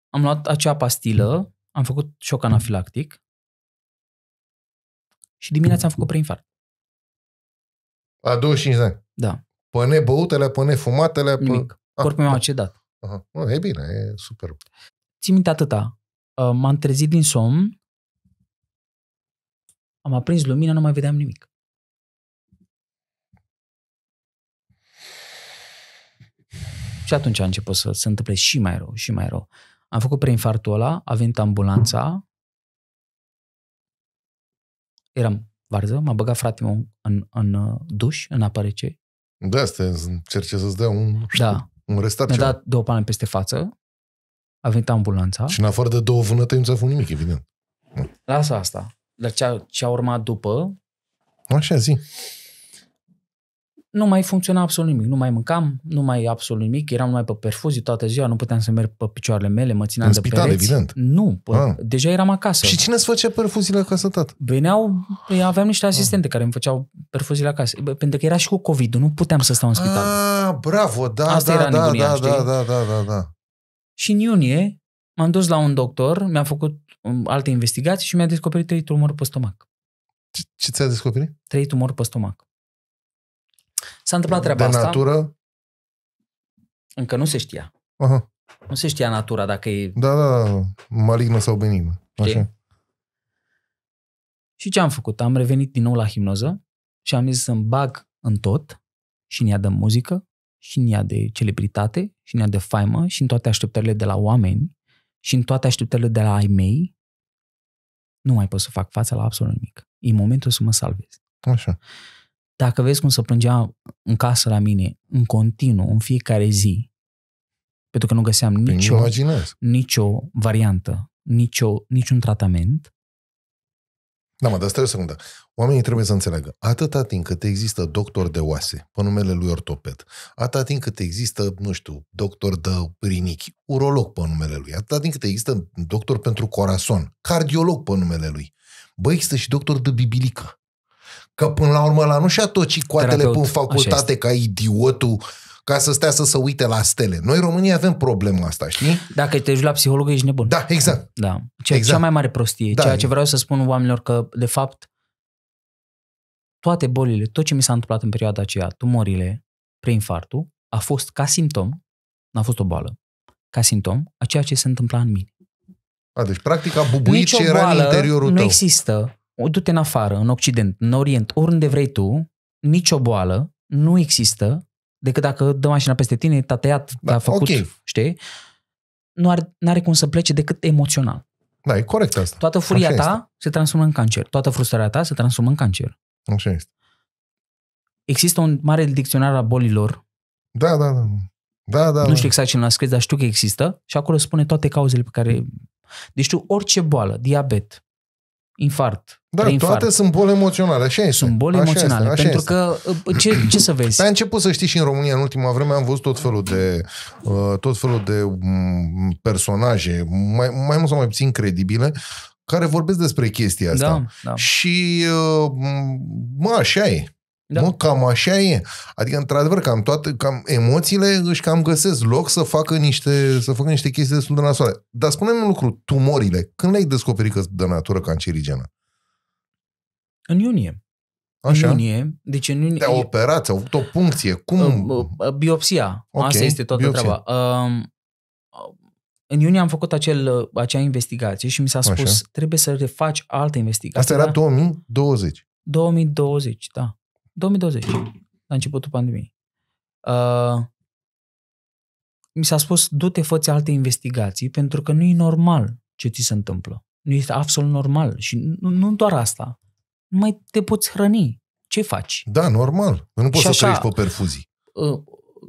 am luat acea pastilă, am făcut șoc anafilactic și dimineața am făcut preinfarct. La 25 de ani? Da. Păne băutele, păne fumatele? Nimic. Pă... Ah. Corpul ah, meu a cedat. Aha. Oh, e bine, e super. Țin minte atâta. Uh, m-am trezit din somn, am aprins lumina, nu mai vedeam nimic. Și atunci a început să se întâmple și mai rău, și mai rău. Am făcut preinfartul ăla, a venit ambulanța, eram varză, m-a băgat frate meu în, în uh, duș, în apă rece. Da, asta încerce să-ți dea un, da. un restart. Mi-a dat două palme peste față, a venit ambulanța. Și în afară de două vânătăi nu ți-a făcut nimic, evident. Lasă asta. Dar ce-a, ce-a urmat după... Așa, zi. Nu mai funcționa absolut nimic. Nu mai mâncam, nu mai absolut nimic. Eram numai pe perfuzii toată ziua, nu puteam să merg pe picioarele mele, mă țineam în de spital, pereți. evident. Nu, pă, ah. deja eram acasă. Și cine îți făcea perfuziile acasă, tat? Veneau, păi, aveam niște ah. asistente ah. care îmi făceau perfuziile acasă. Pentru că era și cu covid nu puteam să stau în spital. Ah, bravo, da, Asta da, era da, nebunia, da, da, da, da, da, da, da. Și în iunie m-am dus la un doctor, mi-a făcut um, alte investigații și mi-a descoperit trei tumori pe stomac. Ce, ce ți-a descoperit? Trei tumori pe stomac. S-a întâmplat treaba de asta. natură? Încă nu se știa. Aha. Nu se știa natura dacă e... Da, da, da, da. malignă sau benignă. Așa. Și ce am făcut? Am revenit din nou la himnoză și am zis să-mi bag în tot și în ea dăm muzică și în ea de celebritate, și în ea de faimă, și în toate așteptările de la oameni, și în toate așteptările de la ai mei, nu mai pot să fac față la absolut nimic. E momentul să mă salvez. Așa. Dacă vezi cum se plângea în casă la mine, în continuu, în fiecare zi, pentru că nu găseam păi nicio, nicio variantă, nicio, niciun tratament, da, mă, dar stai o secundă. Oamenii trebuie să înțeleagă. Atâta timp cât există doctor de oase, pe numele lui ortoped, atâta timp cât există, nu știu, doctor de rinichi, urolog pe numele lui, atâta timp cât există doctor pentru corazon, cardiolog pe numele lui, bă, există și doctor de bibilică. Că până la urmă la nu și-a tot coatele pe facultate ca idiotul ca să stea să se uite la stele. Noi, România, avem problema asta, știi? Dacă te duci la psiholog, ești nebun. Da, exact. Da. Cea, exact. cea mai mare prostie. Da, ceea ce vreau să spun oamenilor că, de fapt, toate bolile, tot ce mi s-a întâmplat în perioada aceea, tumorile, preinfarctul, a fost ca simptom, n-a fost o boală, ca simptom a ceea ce se întâmpla în mine. A, deci practic a bubuit Nicio ce era în interiorul nu tău. există. O du-te în afară, în Occident, în Orient, oriunde vrei tu, nicio boală nu există decât dacă dă mașina peste tine, te a tăiat, da, t-a făcut, okay. știi? Nu are, n-are cum să plece decât emoțional. Da, e corect asta. Toată furia Așa ta este. se transformă în cancer. Toată frustrarea ta se transformă în cancer. Așa este. Există un mare dicționar a bolilor. Da, da, da. Da, da, nu da. știu exact cine l-a scris, dar știu că există și acolo spune toate cauzele pe care... Deci tu orice boală, diabet, infart. Da, toate sunt boli emoționale, așa este. Sunt boli așa emoționale, este, așa pentru este. că uh, ce, ce să vezi? Pe păi început să știi și în România, în ultima vreme am văzut tot felul de, uh, tot felul de mm, personaje, mai, mai mult sau mai puțin credibile, care vorbesc despre chestia da, asta. Da, da. Și, uh, mă, așa e. Da. Mă, cam așa e. Adică, într-adevăr, cam toate, cam emoțiile își cam găsesc loc să facă niște, să facă niște chestii destul de nasoale. Dar spune-mi un lucru, tumorile, când le-ai descoperit că sunt de natură cancerigenă? În iunie. Așa. În iunie. Deci în iunie... Te-au operat, au făcut o puncție. Cum? Uh, uh, uh, biopsia. Okay. Asta este toată biopsia. treaba. Um, în iunie am făcut acel, acea investigație și mi s-a spus, Așa. trebuie să refaci altă investigație. Asta era da? 2020. 2020, da. 2020, la începutul pandemiei. Uh, mi s-a spus, du-te, fă alte investigații, pentru că nu e normal ce ți se întâmplă. Nu este absolut normal. Și nu, nu doar asta. Nu mai te poți hrăni. Ce faci? Da, normal. Nu poți și să așa, trăiești pe perfuzii. Uh,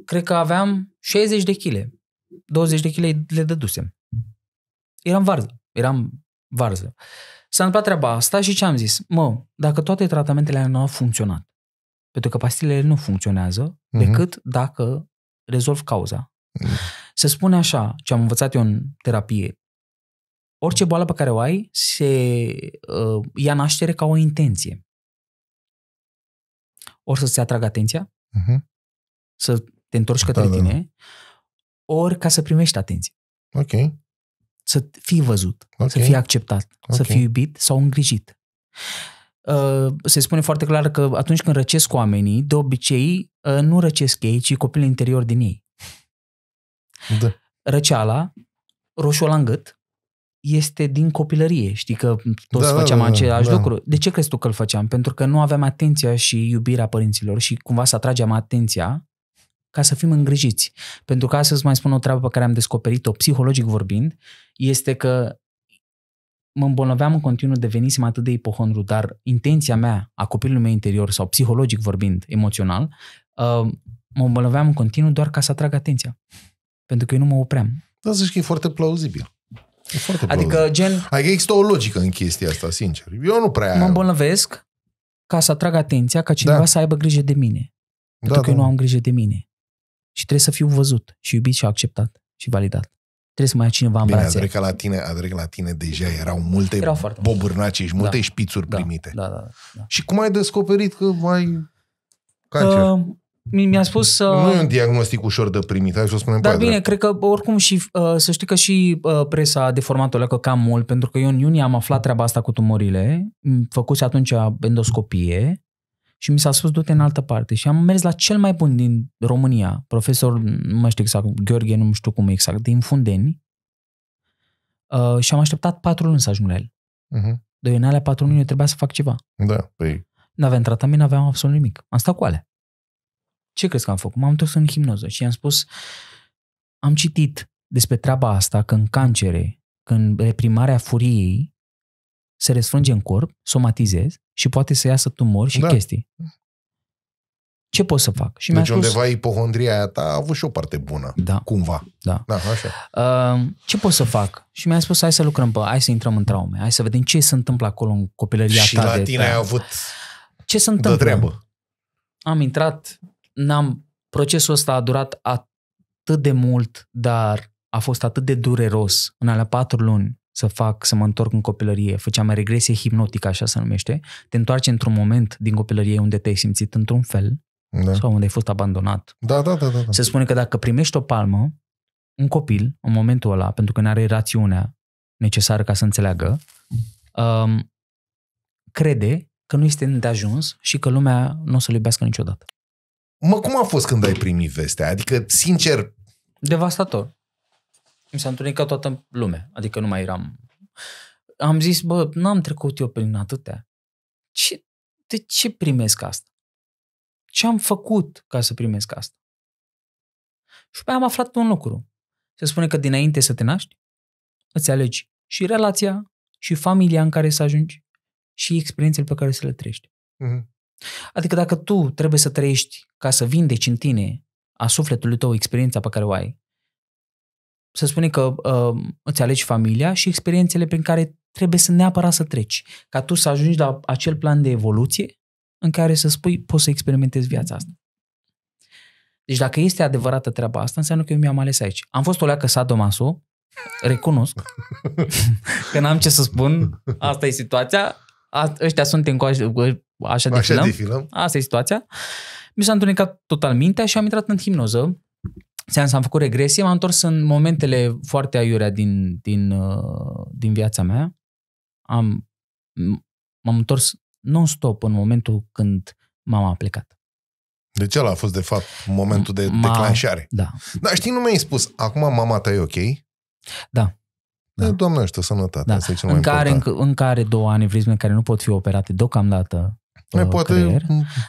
cred că aveam 60 de chile. 20 de chile le dădusem. Eram varză. Eram varză. S-a întâmplat treaba asta și ce am zis? Mă, dacă toate tratamentele nu au funcționat, pentru că pastilele nu funcționează uh-huh. decât dacă rezolv cauza. Uh-huh. Se spune așa, ce am învățat eu în terapie, orice boală pe care o ai se uh, ia naștere ca o intenție. Ori să-ți atragă atenția, uh-huh. să te întorci către da, da, tine, da. ori ca să primești atenție. Ok. Să fii văzut, okay. să fii acceptat, okay. să fii iubit sau îngrijit. Uh, se spune foarte clar că atunci când răcesc oamenii, de obicei uh, nu răcesc ei, ci copilul interior din ei. Da. Răceala, roșu la gât, este din copilărie. Știi că toți da, da făceam da, da, același da. lucru. De ce crezi tu că îl făceam? Pentru că nu aveam atenția și iubirea părinților și cumva să atrageam atenția ca să fim îngrijiți. Pentru că astăzi mai spun o treabă pe care am descoperit-o psihologic vorbind, este că mă îmbolnăveam în continuu, devenisem atât de ipohondru, dar intenția mea a copilului meu interior sau psihologic vorbind, emoțional, uh, mă îmbolnăveam în continuu doar ca să atrag atenția. Pentru că eu nu mă opream. Da, zici că e foarte plauzibil. E foarte adică plauzibil. gen... Adică există o logică în chestia asta, sincer. Eu nu prea... Mă îmbolnăvesc ca să atrag atenția, ca cineva da. să aibă grijă de mine. Pentru da, că da. eu nu am grijă de mine. Și trebuie să fiu văzut și iubit și acceptat și validat trebuie să mai ai cineva în Bine, brațe. Adrica la tine, adică la tine deja erau multe Erau bobârnace și multe da. șpițuri da. primite. Da, da, da, da. Și cum ai descoperit că ai cancer? Uh, mi-a spus... Uh, nu e un diagnostic ușor de primit, hai să o spunem Dar bine, drept. cred că oricum și uh, să știi că și uh, presa a deformat o leacă cam mult, pentru că eu în iunie am aflat treaba asta cu tumorile, făcuse atunci endoscopie uh, și mi s-a spus du-te în altă parte și am mers la cel mai bun din România, profesor, nu mai știu exact, Gheorghe, nu știu cum exact, din Fundeni uh, și am așteptat patru luni să ajung la el. Uh-huh. Doi în alea patru luni eu trebuia să fac ceva. Da, păi... N-aveam tratament, n-aveam absolut nimic. Am stat cu alea. Ce crezi că am făcut? M-am întors în hipnoză și i-am spus am citit despre treaba asta, că în cancere, când reprimarea furiei se răsfrânge în corp, somatizezi, și poate să iasă tumori și da. chestii. Ce pot să fac? Și deci mi-a spus, undeva ipohondria aia ta a avut și o parte bună, da. cumva. Da. da așa. Uh, ce pot să fac? Și mi-a spus, hai să lucrăm, pe, hai să intrăm în traume, hai să vedem ce se întâmplă acolo în copilăria și ta. Și la de tine ai avut ce se întâmplă? treabă. Am intrat, n-am, procesul ăsta a durat atât de mult, dar a fost atât de dureros în alea patru luni să fac, să mă întorc în copilărie. Făceam regresie hipnotică, așa se numește. Te întoarce într-un moment din copilărie unde te-ai simțit într-un fel da. sau unde ai fost abandonat. Da, da, da, da, da. Se spune că dacă primești o palmă, un copil, în momentul ăla, pentru că nu are rațiunea necesară ca să înțeleagă, um, crede că nu este de ajuns și că lumea nu o să-l iubească niciodată. Mă, cum a fost când ai primit vestea? Adică, sincer... Devastator mi s-a întunecat toată lumea, adică nu mai eram... Am zis, bă, n-am trecut eu prin atâtea. Ce, de ce primesc asta? Ce am făcut ca să primesc asta? Și pe am aflat un lucru. Se spune că dinainte să te naști, îți alegi și relația, și familia în care să ajungi, și experiențele pe care să le trăiești. Uh-huh. Adică dacă tu trebuie să trăiești ca să vindeci în tine a sufletului tău experiența pe care o ai, să spune că uh, îți alegi familia și experiențele prin care trebuie să neapărat să treci, ca tu să ajungi la acel plan de evoluție în care să spui poți să experimentezi viața asta. Deci dacă este adevărată treaba asta, înseamnă că eu mi-am ales aici. Am fost o leacă sadomaso, recunosc că n-am ce să spun, asta e situația, a, ăștia sunt în coași, așa, așa film. asta e situația. Mi s-a întunecat total mintea și am intrat în hipnoză Seans, am făcut regresie, m-am întors în momentele foarte aiurea din, din, uh, din viața mea. Am, m-am întors non-stop în momentul când mama a plecat. Deci ăla a fost, de fapt, momentul de Ma... declanșare. Da. Dar știi, nu mi-ai spus, acum mama ta e ok? Da. Da. Doamne, ăștia, sănătate. Da. Asta e cel în, care, în, în care două ani în care nu pot fi operate deocamdată mai poate... Creier.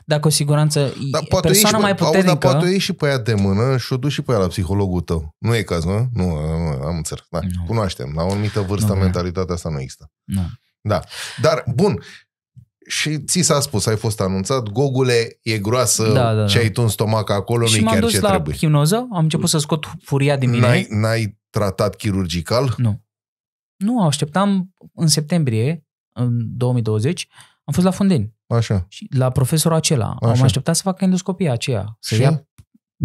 Dar cu siguranță da, poate persoana pe, mai puternică... Auzi, dar poate o și pe ea de mână și o duci și pe ea la psihologul tău. Nu e caz, nu? Nu, nu am înțeles. Da. Nu. Cunoaștem. La o anumită vârstă nu, mentalitatea asta nu există. Nu. Da. Dar, bun, și ți s-a spus, ai fost anunțat, gogule, e groasă, da, da, ce da. ai tu în stomac acolo, nu-i chiar dus ce la trebuie. hipnoză, am început să scot furia din mine. N-ai, n-ai tratat chirurgical? Nu. Nu, așteptam în septembrie, în 2020, am fost la Fundeni. Așa. Și la profesorul acela. Așa. Am așteptat să facă endoscopia aceea. Să și? ia...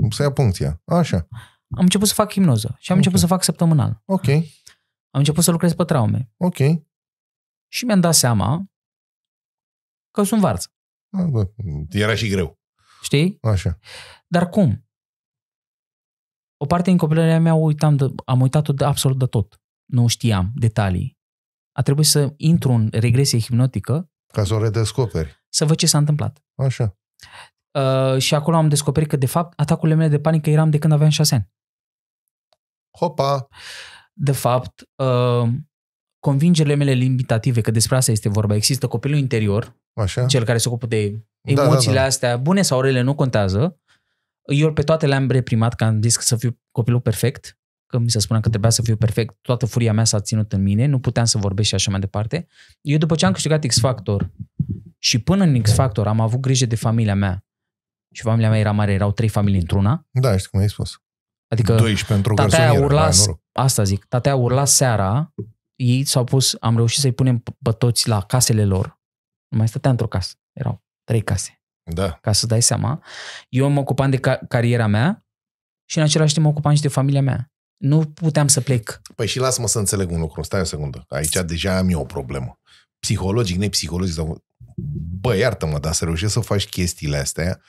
Să ia puncția. Așa. Am început să fac hipnoză și am okay. început să fac săptămânal. Ok. Am început să lucrez pe traume. Ok. Și mi-am dat seama că sunt varță. Da, da, era și greu. Știi? Așa. Dar cum? O parte din copilăria mea uitam de, am uitat-o de absolut de tot. Nu știam detalii. A trebuit să intru în regresie hipnotică ca să o redescoperi. Să văd ce s-a întâmplat. Așa. Uh, și acolo am descoperit că, de fapt, atacurile mele de panică eram de când aveam șase ani. Hopa! De fapt, uh, convingerile mele limitative, că despre asta este vorba, există copilul interior, Așa. cel care se ocupă de emoțiile da, da, da. astea, bune sau rele, nu contează. Eu pe toate le-am reprimat, că am zis că să fiu copilul perfect că mi se spunea că trebuia să fiu perfect, toată furia mea s-a ținut în mine, nu puteam să vorbesc și așa mai departe. Eu după ce am câștigat X Factor și până în X da. Factor am avut grijă de familia mea și familia mea era mare, erau trei familii într-una. Da, știi cum ai spus. Adică 12 pentru tataia urla, asta zic, tataia urla seara, ei s-au pus, am reușit să-i punem pe toți la casele lor. Nu mai stătea într-o casă, erau trei case. Da. Ca să dai seama. Eu mă ocupam de ca- cariera mea și în același timp mă ocupam și de familia mea. Nu puteam să plec. Păi și lasă-mă să înțeleg un lucru. Stai o secundă. Aici deja am eu o problemă. Psihologic, nepsihologic. Sau... Bă, iartă-mă, dar să reușești să faci chestiile astea,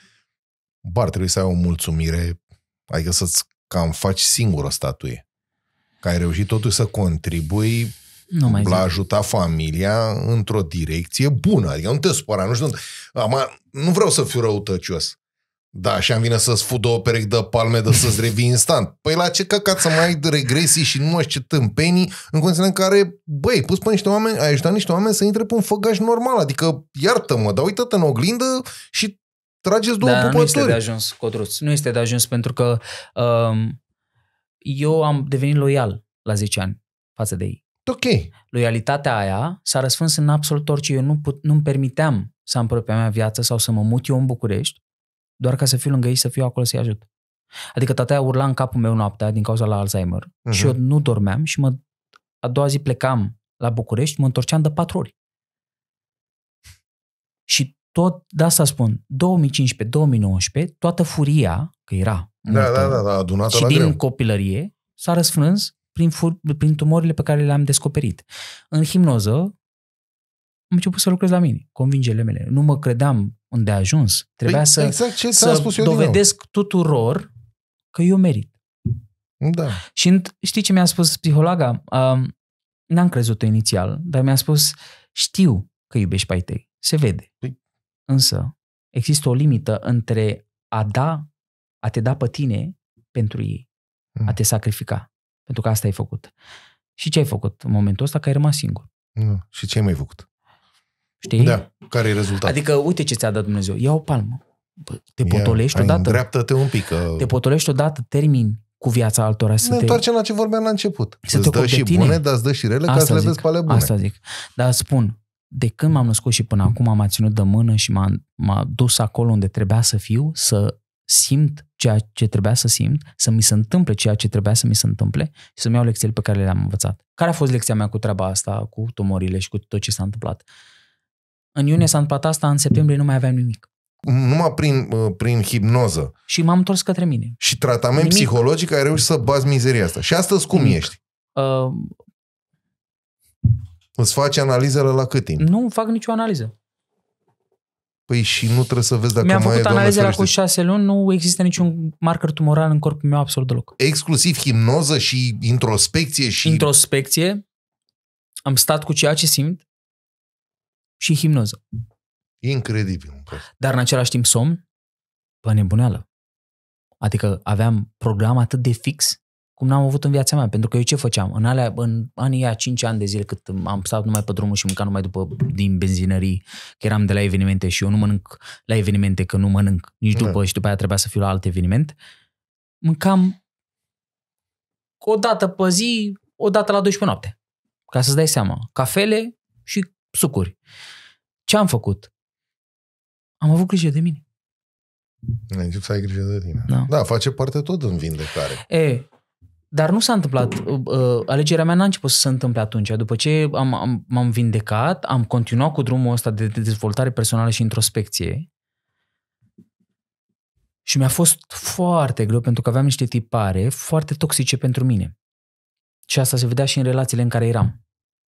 bă, ar trebui să ai o mulțumire, adică să-ți cam faci singur o statuie. Că ai reușit totuși să contribui nu mai la ajuta familia într-o direcție bună. Adică nu te supăra, nu știu. Am, nu vreau să fiu răutăcios. Da, și am vine să-ți fud două perechi de palme de să-ți revii instant. Păi la ce căcat să mai ai de regresii și nu știu ce tâmpenii în condițiile în care, băi, pus pe niște oameni, ai ajutat niște oameni să intre pe un făgaș normal. Adică, iartă-mă, dar uită-te în oglindă și trageți două da, pupături. nu este de ajuns, Codruț. Nu este de ajuns pentru că um, eu am devenit loial la 10 ani față de ei. Ok. Loialitatea aia s-a răsfâns în absolut orice. Eu nu put, nu-mi permiteam să am propria mea viață sau să mă mut eu în București doar ca să fiu lângă ei, să fiu acolo să-i ajut. Adică tata urla în capul meu noaptea din cauza la Alzheimer uh-huh. și mhm. eu nu dormeam și mă, a doua zi plecam la București, mă întorceam de patru ori. Și tot de asta spun, 2015-2019, toată furia, că era da, da, multă, da, da, da, adunată și la din greu. copilărie, s-a răsfrâns prin, fur- prin tumorile pe care le-am descoperit. În himnoză, am început să lucrez la mine, convingerile mele. Nu mă credeam unde a ajuns. Trebuia păi, să, exact ce să spus eu dovedesc tuturor că eu merit. Da. Și știi ce mi-a spus psihologa? Uh, n-am crezut inițial, dar mi-a spus știu că iubești pe ai tăi. Se vede. Păi. Însă există o limită între a da, a te da pe tine pentru ei, mm. a te sacrifica. Pentru că asta ai făcut. Și ce ai făcut în momentul ăsta? Că ai rămas singur. Nu. Și ce ai mai făcut? Știi? Da. Care e rezultatul? Adică, uite ce ți-a dat Dumnezeu. Ia o palmă. Bă, te potolești Ia, odată. Îndreaptă-te un pic. Că... Te potolești odată, termin cu viața altora. Să ne te... întoarcem la ce vorbeam la început. Să îți te dă și tine. bune, dar îți dă și rele Asta ca să zic. le vezi pe ale bune. Asta zic. Dar spun, de când m-am născut și până acum m-a ținut de mână și m-a, m-a dus acolo unde trebuia să fiu, să simt ceea ce trebuia să simt, să mi se întâmple ceea ce trebuia să mi se întâmple și să-mi iau lecțiile pe care le-am învățat. Care a fost lecția mea cu treaba asta, cu tumorile și cu tot ce s-a întâmplat? În iunie s-a întâmplat asta, în septembrie nu mai aveam nimic. Numai prin, uh, prin hipnoză. Și m-am întors către mine. Și tratament nimic. psihologic ai reușit să bazi mizeria asta. Și astăzi cum nimic. ești? Uh... Îți faci analizele la cât timp? Nu fac nicio analiză. Păi și nu trebuie să vezi dacă Mi-am mai făcut e, analize la cu șase luni, nu există niciun marker tumoral în corpul meu absolut deloc. Exclusiv hipnoză și introspecție și... Introspecție, am stat cu ceea ce simt, și hipnoză. Incredibil. Dar în același timp somn, pă nebuneală. Adică aveam program atât de fix cum n-am avut în viața mea, pentru că eu ce făceam? În, alea, în anii aia 5 ani de zile cât am stat numai pe drumul și mâncam numai după din benzinării, că eram de la evenimente și eu nu mănânc la evenimente, că nu mănânc nici da. după da. și după aia trebuia să fiu la alt eveniment, mâncam o dată pe zi, o dată la 12 noapte, ca să-ți dai seama. Cafele și sucuri. Ce am făcut? Am avut grijă de mine. Ai început să ai grijă de tine. Da, da face parte tot în vindecare. E, dar nu s-a întâmplat. Uh, uh, alegerea mea n-a început să se întâmple atunci. După ce am, am, m-am vindecat, am continuat cu drumul ăsta de, de dezvoltare personală și introspecție. Și mi-a fost foarte greu pentru că aveam niște tipare foarte toxice pentru mine. Și asta se vedea și în relațiile în care eram.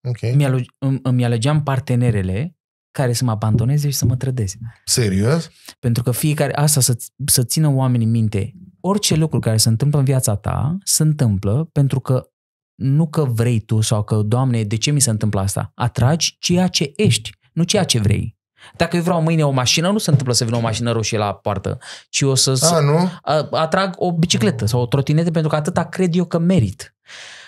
Okay. Mi-ale- îmi alegeam partenerele care să mă abandoneze și să mă trădeze. Serios? Pentru că fiecare, asta să, să țină oamenii minte, orice lucru care se întâmplă în viața ta, se întâmplă pentru că nu că vrei tu sau că, Doamne, de ce mi se întâmplă asta? Atragi ceea ce ești, nu ceea ce vrei. Dacă eu vreau mâine o mașină, nu se întâmplă să vină o mașină roșie la poartă, ci o să, A, să nu? atrag o bicicletă sau o trotinetă pentru că atâta cred eu că merit.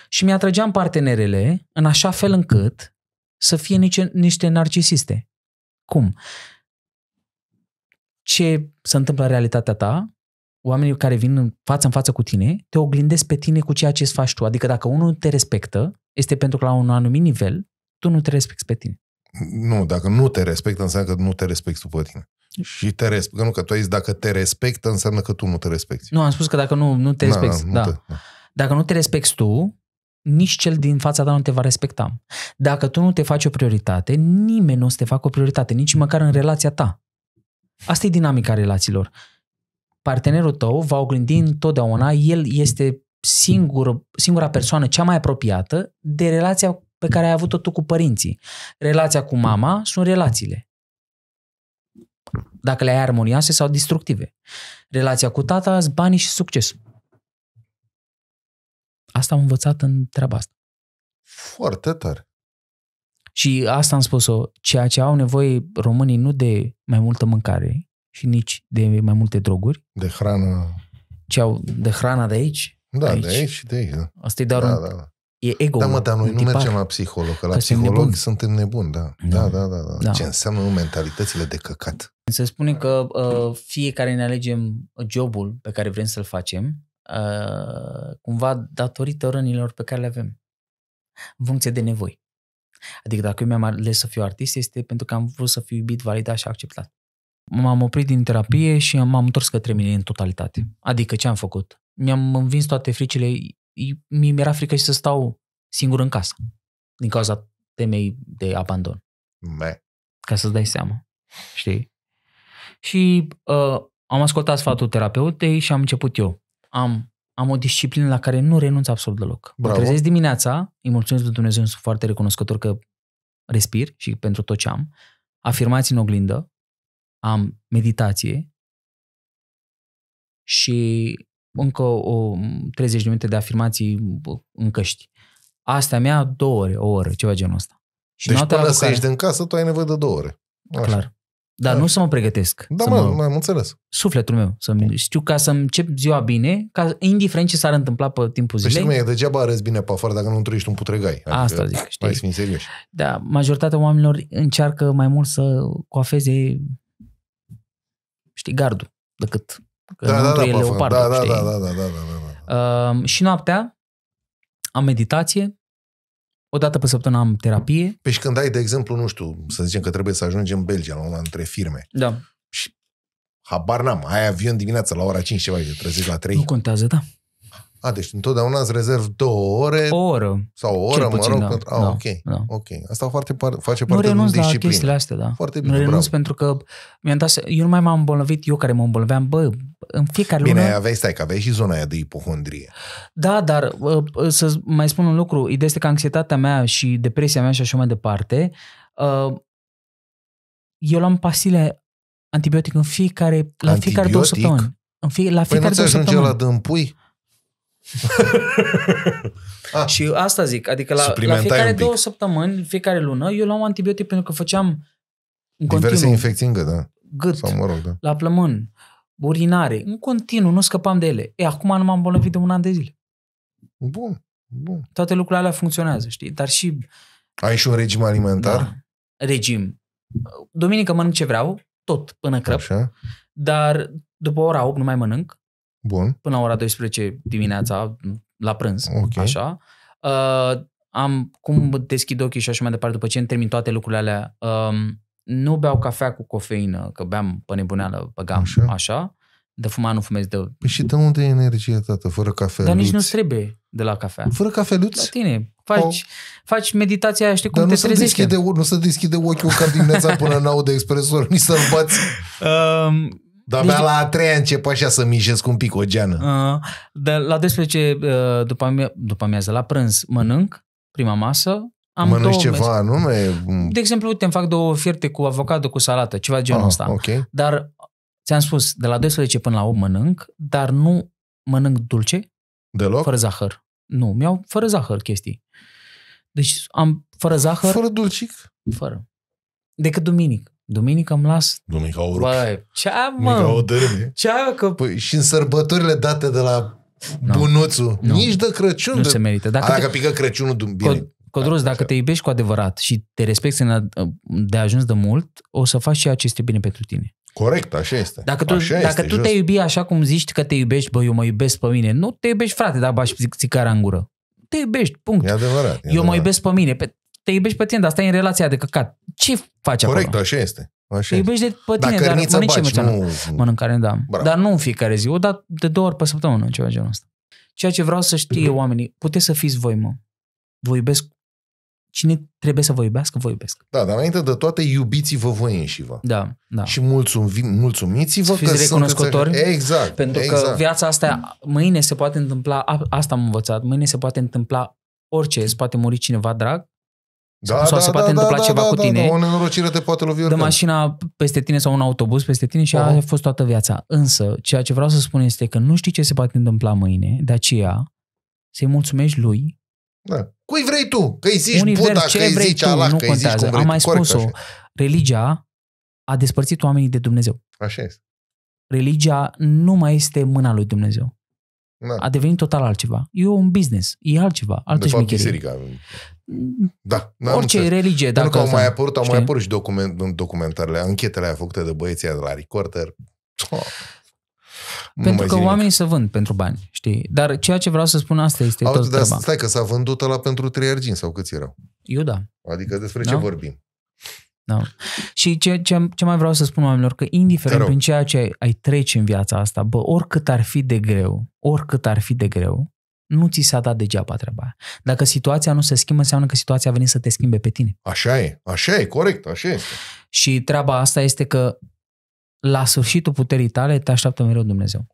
Și mi-atrăgeam partenerele în așa fel încât să fie niște, niște narcisiste. Cum? Ce se întâmplă în realitatea ta, oamenii care vin față în față cu tine, te oglindesc pe tine cu ceea ce îți faci tu. Adică dacă unul te respectă, este pentru că la un anumit nivel, tu nu te respecti pe tine. Nu, dacă nu te respectă, înseamnă că nu te respecti tu pe tine. Și te respectă. Nu, că tu ai zis dacă te respectă, înseamnă că tu nu te respecti. Nu, am spus că dacă nu, nu te da, respecti. Da, da. Te, da. Dacă nu te respecti tu, nici cel din fața ta nu te va respecta. Dacă tu nu te faci o prioritate, nimeni nu o să te facă o prioritate, nici măcar în relația ta. Asta e dinamica relațiilor. Partenerul tău va oglindi întotdeauna, el este singur, singura persoană cea mai apropiată de relația pe care ai avut-o tu cu părinții. Relația cu mama sunt relațiile. Dacă le ai armonioase sau destructive. Relația cu tata banii și succesul Asta am învățat în treaba asta. Foarte tare. Și asta am spus-o, ceea ce au nevoie românii nu de mai multă mâncare și nici de mai multe droguri. De hrană. Ce au de hrana de aici. Da, de aici, de aici și de aici. Da. Asta e doar da, un, da, da. E ego. Da, mă, dar noi nu tipar. mergem la psiholog, că la că psiholog nebuni. suntem nebuni, da. Da, da, da, da. da. da. Ce înseamnă nu mentalitățile de căcat. Se spune că uh, fiecare ne alegem jobul pe care vrem să-l facem uh, cumva datorită rănilor pe care le avem, în funcție de nevoi. Adică dacă eu mi-am ales să fiu artist, este pentru că am vrut să fiu iubit, validat și acceptat. M-am oprit din terapie și m-am întors către mine în totalitate. Adică ce am făcut? Mi-am învins toate fricile. Mi era frică și să stau singur în casă din cauza temei de abandon. Me. Ca să-ți dai seama. Știi? Și uh, am ascultat sfatul terapeutei și am început eu am, am o disciplină la care nu renunț absolut deloc. Bravo. Mă trezesc dimineața, îi mulțumesc lui Dumnezeu, sunt foarte recunoscător că respir și pentru tot ce am, afirmații în oglindă, am meditație și încă o 30 de minute de afirmații în căști. Asta mea două ore, o oră, ceva genul ăsta. Și deci până să care... ieși din casă, tu ai nevoie de două ore. Așa. Clar. Dar da. nu să mă pregătesc. Da, mă, mă, am înțeles. Sufletul meu. Să da. știu ca să încep ziua bine, ca indiferent ce s-ar întâmpla pe timpul zilei. Păi știi cum e, degeaba arăți bine pe afară dacă nu trăiești un putregai. Adică, Asta zic, știi. Hai să serios. Da, majoritatea oamenilor încearcă mai mult să coafeze, știi, gardul, decât că da, da, da, e leopardul, da da, da, da, Da, da, da, da, da, da. Uh, și noaptea am meditație, o dată pe săptămână am terapie. Pe păi și când ai, de exemplu, nu știu, să zicem că trebuie să ajungem în Belgia la una dintre firme. Da. Și habar n-am, ai avion dimineața la ora 5 ceva, te trezești la 3. Nu contează, da. A, deci întotdeauna îți rezerv două ore. O oră. Sau o oră, puțin, mă rog. Da, pentru... A, da, ok. Da. ok. Asta foarte par... face parte din disciplină. Nu renunț la chestiile astea, da. Foarte bine, Nu renunț bravo. pentru că mi-am dat să... Eu nu mai m-am îmbolnăvit, eu care mă îmbolnăveam, bă, în fiecare bine, lună... Bine, aveai, stai, că aveai și zona aia de ipohondrie. Da, dar să mai spun un lucru. Ideea este că anxietatea mea și depresia mea și așa mai departe, ă, eu luam pasile antibiotic în fiecare, la Antibiotic? fiecare două săptămâni. În fie, la fiecare păi nu două săptămâni. la dâmpui? ah. Și asta zic, adică la, la fiecare două săptămâni, fiecare lună, eu luam antibiotic pentru că făceam în Diverse continuu. infecții în gât, da. Gât, Sau, mă rog, da. la plămân, urinare, în continuu, nu scăpam de ele. E, acum nu m-am bolnăvit de un an de zile. Bun, bun. Toate lucrurile alea funcționează, știi? Dar și... Ai și un regim alimentar? Da, regim. Duminică mănânc ce vreau, tot, până crăp. Așa. Dar după ora 8 nu mai mănânc Bun. Până la ora 12 dimineața, la prânz, okay. așa. Uh, am, cum deschid ochii și așa mai departe, după ce termin toate lucrurile alea, Uh, nu beau cafea cu cofeină, că beam pe nebuneală, băgam așa. așa. De fumat nu fumez de... Păi și de unde e energia, tată, fără cafea? Dar nici nu trebuie de la cafea. Fără cafeluț? La tine. Faci, Au... faci meditația aia, știi cum Dar te nu trezești. Deschide, nu să deschide ochiul ca dimineața până în aud de expresor, nici să-l bați. Um, deci- dar abia la a treia încep așa să mijesc un pic o geană. Uh, de la 12 uh, după, amia, după amiază, la prânz, mănânc prima masă, am Mănânci două ceva mese. anume? Mm. De exemplu, uite, îmi fac două fierte cu avocado, cu salată, ceva genul ah, ăsta. Okay. Dar, ți-am spus, de la 12 până la 8 mănânc, dar nu mănânc dulce. Deloc? Fără zahăr. Nu, mi-au fără zahăr chestii. Deci am fără zahăr. Fără dulcic? Fără. Decât duminic. Duminică îmi las. Duminica o rup. ce mă? Duminica o Ce că... Păi, și în sărbătorile date de la no. bunuțul, no. nici de Crăciun. Nu de... se merită. Dacă, A, dacă te... pică Crăciunul, bine. Cod... Codros, dacă așa. te iubești cu adevărat și te respecti de ajuns de mult, o să faci ceea ce este bine pentru tine. Corect, așa este. Dacă tu, așa dacă este, tu te iubi așa cum zici că te iubești, bă, eu mă iubesc pe mine, nu te iubești, frate, dar bași țicara în gură. Te iubești, punct. E adevărat. E eu adevărat. mă iubesc pe mine. Pe, te iubești pe tine, dar stai în relația de căcat. Ce faci Corect, acolo? Corect, așa este. Așa te iubești de pe tine, dar, dar mănânci baci, nu... mâncare, da. Bravo. Dar nu în fiecare zi, o dată de două ori pe săptămână, ceva genul ăsta. Ceea ce vreau să știe oamenii, puteți să fiți voi, mă. Vă iubesc cine trebuie să vă iubească, vă iubesc. Da, dar înainte de toate, iubiți-vă voi vă. Da, da. Și mulțumi, mulțumiți-vă să că recunoscători. Sunteți... Exact. Pentru exact. că viața asta, mâine se poate întâmpla, asta am învățat, mâine se poate întâmpla orice, se poate muri cineva drag da, sau da, se poate da, întâmpla da, ceva da, cu da, tine. Da, da, o nenorocire te poate lovi oricând. mașina peste tine sau un autobuz peste tine și uh-huh. a da. fost toată viața. Însă, ceea ce vreau să spun este că nu știi ce se poate întâmpla mâine, de aceea să-i mulțumești lui. Da. Cui vrei tu? Că-i zici Univers, Buddha, că-i vrei zici tu, Allah, nu că-i contează. zici cum vrei Am mai spus-o. Religia a despărțit oamenii de Dumnezeu. Așa este. Religia nu mai este mâna lui Dumnezeu. Da. A devenit total altceva. E un business, e altceva, altă de fapt, biserica. Da. Orice înțeles. religie. Dacă Pentru că au mai apărut, au mai apărut și document, documentarele, anchetele aia făcute de băieții de la recorder. Oh. Pentru că oamenii se vând pentru bani, știi? Dar ceea ce vreau să spun asta este Auzi, tot dar treaba. stai că s-a vândut la pentru trei argini sau câți erau. Eu da. Adică despre da? ce vorbim. Da. Și ce, ce, ce mai vreau să spun oamenilor, că indiferent prin ceea ce ai, ai trece în viața asta, bă, oricât ar fi de greu, oricât ar fi de greu, nu ți s-a dat degeaba treaba aia. Dacă situația nu se schimbă, înseamnă că situația a venit să te schimbe pe tine. Așa e, așa e, corect, așa e. Și treaba asta este că la sfârșitul puterii tale te așteaptă mereu Dumnezeu.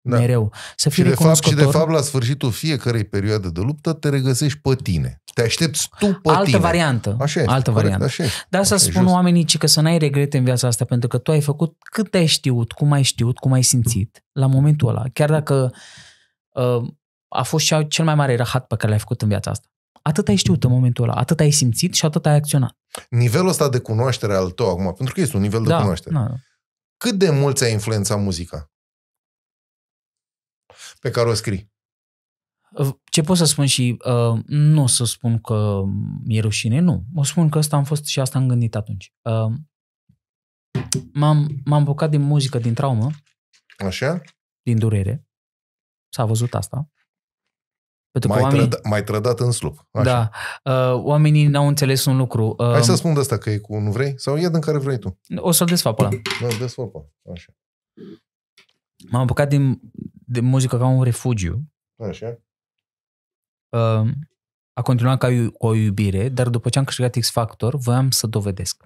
Da. Mereu. Să fii și, de fapt, și de fapt, la sfârșitul fiecarei perioade de luptă, te regăsești pe tine. Te aștepți tu pe altă tine. Variantă. Așa este, altă variantă. Așa este. Dar să spun just. oamenii ci că să n-ai regrete în viața asta, pentru că tu ai făcut cât ai știut, cum ai știut, cum ai simțit la momentul ăla. Chiar dacă uh, a fost cel mai mare rahat pe care l-ai făcut în viața asta. Atât ai știut în momentul ăla, atât ai simțit și atât ai acționat. Nivelul ăsta de cunoaștere al tău acum, pentru că este un nivel de da, cunoaștere. Da. Cât de mult ți-a influențat muzica pe care o scrii? Ce pot să spun și uh, nu o să spun că e rușine, nu. O spun că asta am fost și asta am gândit atunci. Uh, m-am, m-am bucat din muzică, din traumă. Așa? Din durere. S-a văzut asta. Pentru că mai, oamenii... trăda, mai trădat în slup. Așa. Da. Uh, oamenii n-au înțeles un lucru. Uh, Hai să spun de asta că e cu nu vrei sau e din care vrei tu. O să-l desfac pe ăla. Da, desfac Așa. M-am apucat din, de muzică ca un refugiu. Așa. Uh, a continuat ca cu o iubire, dar după ce am câștigat X Factor, voiam să dovedesc.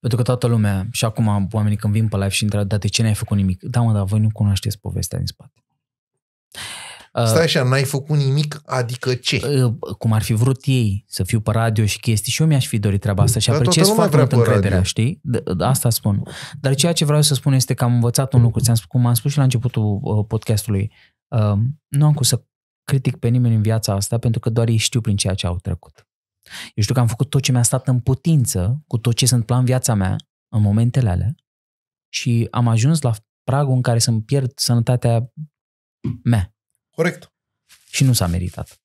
Pentru că toată lumea, și acum oamenii când vin pe live și întreabă, dar de ce n-ai făcut nimic? Da, mă, dar voi nu cunoașteți povestea din spate. Uh, Stai așa, n-ai făcut nimic, adică ce? Uh, cum ar fi vrut ei să fiu pe radio și chestii și eu mi-aș fi dorit treaba asta și apreciez foarte mult încrederea, radio. știi? Asta spun. Dar ceea ce vreau să spun este că am învățat un lucru, ți-am spus, cum am spus și la începutul uh, podcastului, um, nu am cum să critic pe nimeni în viața asta pentru că doar ei știu prin ceea ce au trecut. Eu știu că am făcut tot ce mi-a stat în putință cu tot ce se întâmpla în viața mea în momentele alea și am ajuns la pragul în care să-mi pierd sănătatea mea. Corect. Și nu s-a meritat.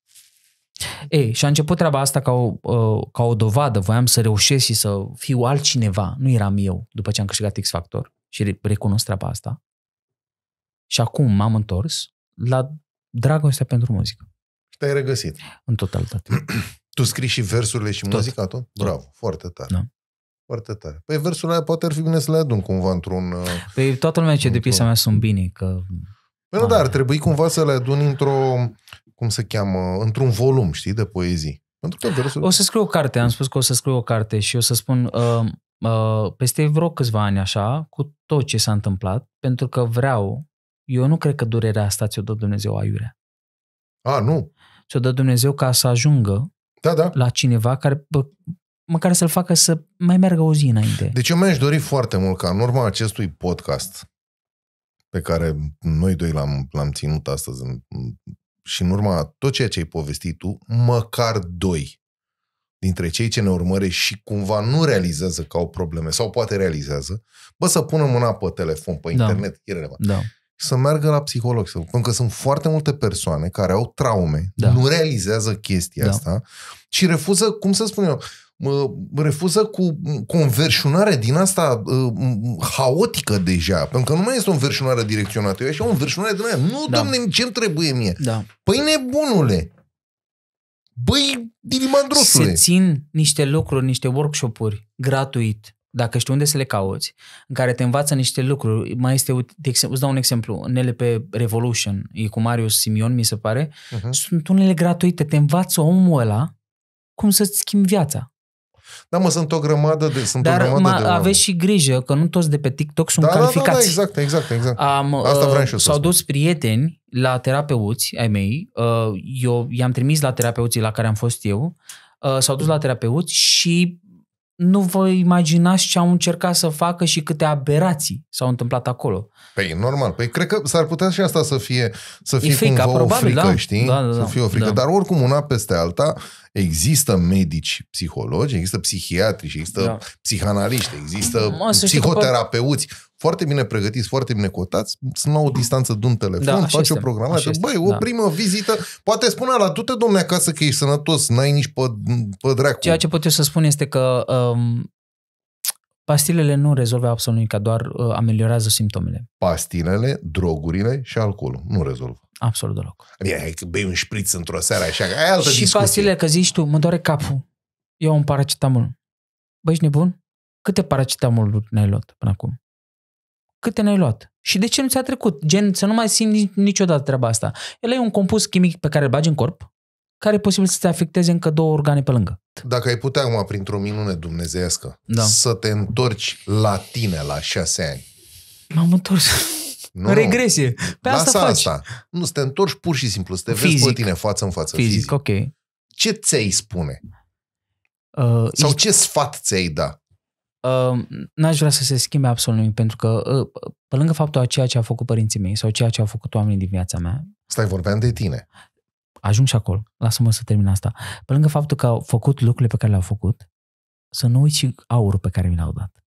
Ei, și a început treaba asta ca o, ă, ca o dovadă, voiam să reușesc și să fiu altcineva, nu eram eu după ce am câștigat X Factor și recunosc treaba asta. Și acum m-am întors la dragostea pentru muzică. Și te-ai regăsit. În totalitate. tu scrii și versurile și Tot. muzica Bravo, Tot. foarte tare. Da. Foarte tare. Păi versurile aia poate ar fi bine să le adun cumva într-un... Ă, păi toată lumea ce de piesa mea sunt bine, că Păi dar ar ah. trebui cumva să le aduni într-o, cum se cheamă, într-un volum, știi, de poezii. Pentru că versul... O să scriu o carte, am spus că o să scriu o carte și o să spun uh, uh, peste vreo câțiva ani așa, cu tot ce s-a întâmplat, pentru că vreau, eu nu cred că durerea asta ți-o dă Dumnezeu aiurea. A, nu. Ți-o dă Dumnezeu ca să ajungă da, da. la cineva care bă, măcar să-l facă să mai meargă o zi înainte. Deci eu mi-aș dori foarte mult ca în urma acestui podcast pe care noi doi l-am, l-am ținut astăzi în, și în urma tot ceea ce ai povestit tu, măcar doi dintre cei ce ne urmăre și cumva nu realizează că au probleme sau poate realizează, bă, să pună mâna pe telefon, pe da. internet, e Da. Să meargă la psiholog. Pentru că sunt foarte multe persoane care au traume, da. nu realizează chestia da. asta și refuză, cum să spun eu, refuză cu conversionare din asta ă, haotică deja, pentru că nu mai este o înverșunare direcționată, e așa o înverșunare din aia. Nu, da. domne, ce-mi trebuie mie? Da. Păi nebunule! Băi, dilimandrosule! Se țin niște lucruri, niște workshop-uri gratuit, dacă știi unde să le cauți, în care te învață niște lucruri. Mai este, exemplu, îți dau un exemplu, în pe Revolution, e cu Marius Simion, mi se pare, uh-huh. sunt unele gratuite, te învață omul ăla cum să-ți schimbi viața. Da, mă, sunt o grămadă de... Sunt Dar o grămadă de aveți și grijă că nu toți de pe TikTok sunt da, calificați. Da, da, da exact, exact, exact. Am, Asta vreau și eu uh, S-au dus prieteni la terapeuți ai mei. Uh, eu i-am trimis la terapeuții la care am fost eu. Uh, s-au dus la terapeuți și nu vă imaginați ce au încercat să facă și câte aberații s-au întâmplat acolo. Păi, normal. Păi, cred că s-ar putea și asta să fie, să fie frica, cumva probabil, o frică, da? știi? Da, da, da, să fie o frică. Da. Dar oricum, una peste alta, Există medici psihologi, există psihiatri, există da. psihanaliști, există mă, psihoterapeuți foarte bine pregătiți, foarte bine cotați, sunt la o distanță de un telefon, da, faci este, o programare, băi, o da. primă vizită, poate spune la du-te domne acasă că ești sănătos, n-ai nici pe, pe dracu. Ceea ce pot eu să spun este că um, pastilele nu rezolvă absolut nimic, doar uh, ameliorează simptomele. Pastilele, drogurile și alcoolul nu rezolvă. Absolut deloc. Adică hai că bei un șpriț într-o seară așa, că ai altă Și discuție. Vasile, că zici tu, mă doare capul. Eu un paracetamol. Băi, ești nebun? Câte paracetamoluri ne-ai luat până acum? Câte ne-ai luat? Și de ce nu ți-a trecut? Gen, să nu mai simți niciodată treaba asta. El e un compus chimic pe care îl bagi în corp, care e posibil să te afecteze încă două organe pe lângă. Dacă ai putea acum, printr-o minune dumnezească, da. să te întorci la tine la șase ani. M-am întors. Nu, regresie. Pe Lasă asta faci. asta. Nu, să te întorci pur și simplu, să te fizic. vezi pe tine față în față. Fizic, fizic. ok. Ce ți-ai spune? Uh, Sau ești... ce sfat ți-ai da? Uh, n-aș vrea să se schimbe absolut nimic, pentru că uh, pe lângă faptul a ceea ce au făcut părinții mei sau ceea ce au făcut oamenii din viața mea... Stai, vorbeam de tine. Ajung și acolo. Lasă-mă să termin asta. Pe lângă faptul că au făcut lucrurile pe care le-au făcut, să nu uiți și aurul pe care mi l-au dat.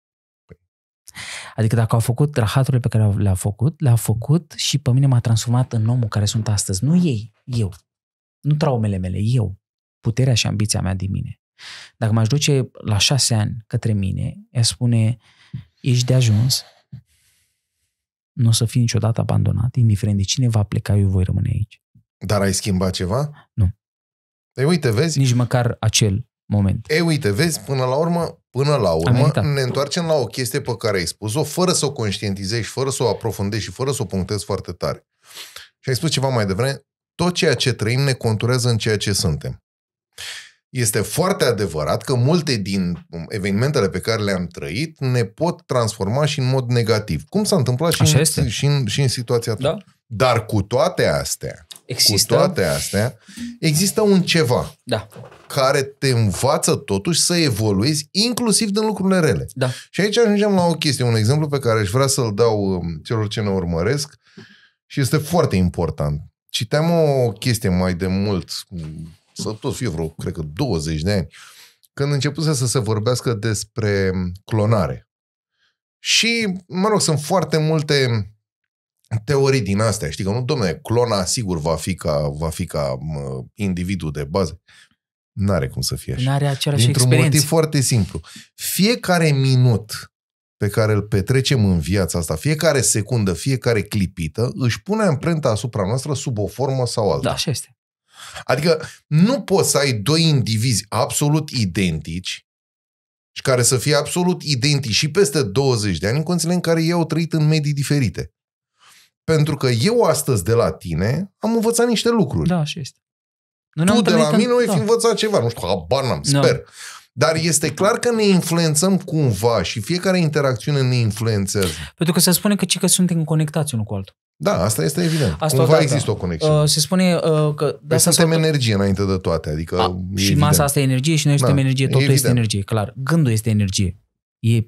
Adică dacă au făcut rahaturile pe care le-au făcut, le-au făcut și pe mine m-a transformat în omul care sunt astăzi. Nu ei, eu. Nu traumele mele, eu. Puterea și ambiția mea din mine. Dacă m-aș duce la șase ani către mine, ea spune, ești de ajuns, nu o să fii niciodată abandonat, indiferent de cine va pleca, eu voi rămâne aici. Dar ai schimbat ceva? Nu. Păi uite, vezi? Nici măcar acel moment. E, uite, vezi, până la urmă, până la urmă, ne întoarcem la o chestie pe care ai spus-o, fără să o conștientizezi, fără să o aprofundezi și fără să o punctezi foarte tare. Și ai spus ceva mai devreme, tot ceea ce trăim ne conturează în ceea ce suntem. Este foarte adevărat că multe din evenimentele pe care le-am trăit ne pot transforma și în mod negativ. Cum s-a întâmplat și, în, și, în, și în situația ta. Da. Dar cu toate astea, există... cu toate astea, există un ceva. Da care te învață totuși să evoluezi inclusiv din lucrurile rele. Da. Și aici ajungem la o chestie, un exemplu pe care aș vrea să-l dau um, celor ce ne urmăresc și este foarte important. Citeam o chestie mai de mult, să tot fie vreo, cred că 20 de ani, când începuse să se vorbească despre clonare. Și, mă rog, sunt foarte multe teorii din astea, știi că nu, domne, clona sigur va fi ca, va fi ca mă, individul de bază. N-are cum să fie așa. N-are același Dintr-un experiență. motiv foarte simplu. Fiecare minut pe care îl petrecem în viața asta, fiecare secundă, fiecare clipită, își pune amprenta asupra noastră sub o formă sau alta. Da, așa este. Adică nu poți să ai doi indivizi absolut identici și care să fie absolut identici și peste 20 de ani în condițiile în care ei au trăit în medii diferite. Pentru că eu astăzi de la tine am învățat niște lucruri. Da, așa este. Nu tu de la mine noi fi da. învățat ceva, nu știu, habar n-am, da. sper. Da. Dar este clar că ne influențăm cumva și fiecare interacțiune ne influențează. Pentru că se spune că, ci că suntem conectați unul cu altul. Da, asta este evident. Asta Cumva odată. Da. există o conexiune. Uh, se spune uh, că... Păi suntem tot... energie înainte de toate, adică... A, și evident. masa asta e energie și noi da, suntem energie, totul este energie, clar. Gândul este energie. E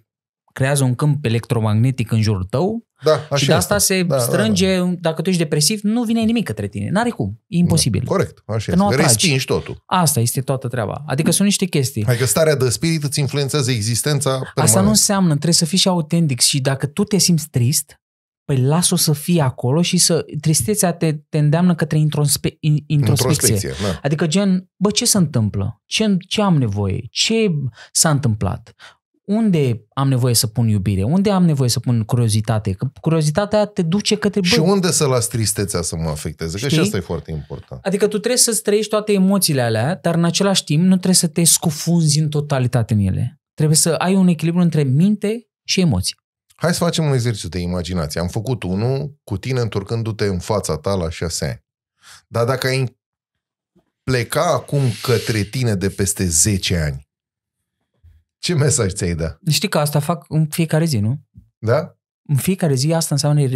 creează un câmp electromagnetic în jurul tău da, și de asta, este. se da, strânge, da, da. dacă tu ești depresiv, nu vine nimic către tine. N-are cum. E imposibil. Da, corect. Așa că nu Respingi totul. Asta este toată treaba. Adică sunt niște chestii. Adică starea de spirit îți influențează existența permanent. Asta nu înseamnă, trebuie să fii și autentic și dacă tu te simți trist, păi las-o să fie acolo și să tristețea te, te îndeamnă către introspe, introspecție. introspecție da. Adică gen, bă, ce se întâmplă? Ce, ce am nevoie? Ce s-a întâmplat? unde am nevoie să pun iubire, unde am nevoie să pun curiozitate, că curiozitatea te duce către... Bă, și unde să las tristețea să mă afecteze, știi? că și asta e foarte important. Adică tu trebuie să-ți trăiești toate emoțiile alea, dar în același timp nu trebuie să te scufunzi în totalitate în ele. Trebuie să ai un echilibru între minte și emoții. Hai să facem un exercițiu de imaginație. Am făcut unul cu tine întorcându-te în fața ta la șase Dar dacă ai pleca acum către tine de peste 10 ani, ce mesaj ți-ai da? Știi că asta fac în fiecare zi, nu? Da? În fiecare zi asta înseamnă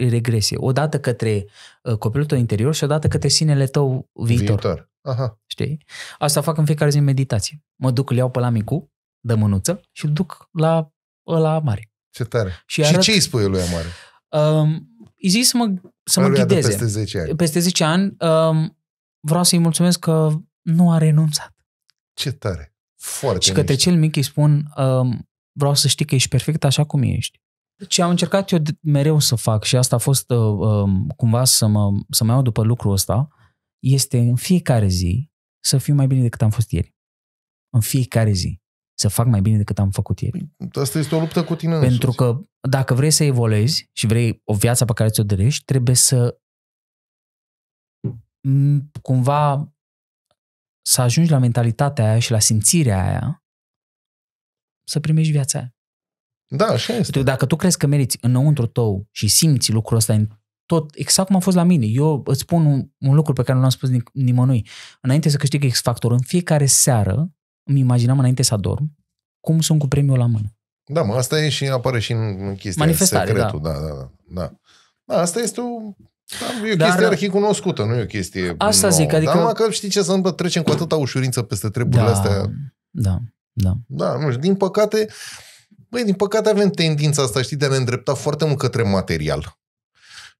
regresie. O dată către uh, copilul tău interior și o dată către sinele tău viitor. viitor. Aha. Știi? Asta fac în fiecare zi în meditație. Mă duc, îl iau pe la micu, dă mânuță și îl duc la ăla mare. Ce tare. Și, arăt, și ce îi spui lui mare? Um, îi zic să mă, să mă ghideze. Peste 10 ani. Peste 10 ani um, vreau să-i mulțumesc că nu a renunțat. Ce tare. Foarte și către cel mic îi spun, um, vreau să știi că ești perfect așa cum ești. Ce deci am încercat eu mereu să fac și asta a fost uh, um, cumva să mă, să mă iau după lucrul ăsta, este în fiecare zi să fiu mai bine decât am fost ieri. În fiecare zi. Să fac mai bine decât am făcut ieri. Păi, asta este o luptă cu tine Pentru însuți. că dacă vrei să evoluezi și vrei o viață pe care ți-o dorești, trebuie să cumva să ajungi la mentalitatea aia și la simțirea aia să primești viața aia. Da, așa este. Dacă tu crezi că meriți înăuntru tău și simți lucrul ăsta în tot, exact cum a fost la mine. Eu îți spun un, un lucru pe care nu l-am spus nimănui. Înainte să câștig X Factor, în fiecare seară îmi imaginam înainte să adorm cum sunt cu premiul la mână. Da, mă, asta e și apare și în chestia Manifestare, secretul. Da. da, da, da. da. Da, asta este o da, e o Dar, chestie cunoscută, nu e o chestie Asta nouă. zic, adică... Dar numai că știi ce să întâmplă, trecem cu atâta ușurință peste treburile da, astea. Da, da. Da, nu știu, din păcate, băi, din păcate avem tendința asta, știi, de a ne îndrepta foarte mult către material.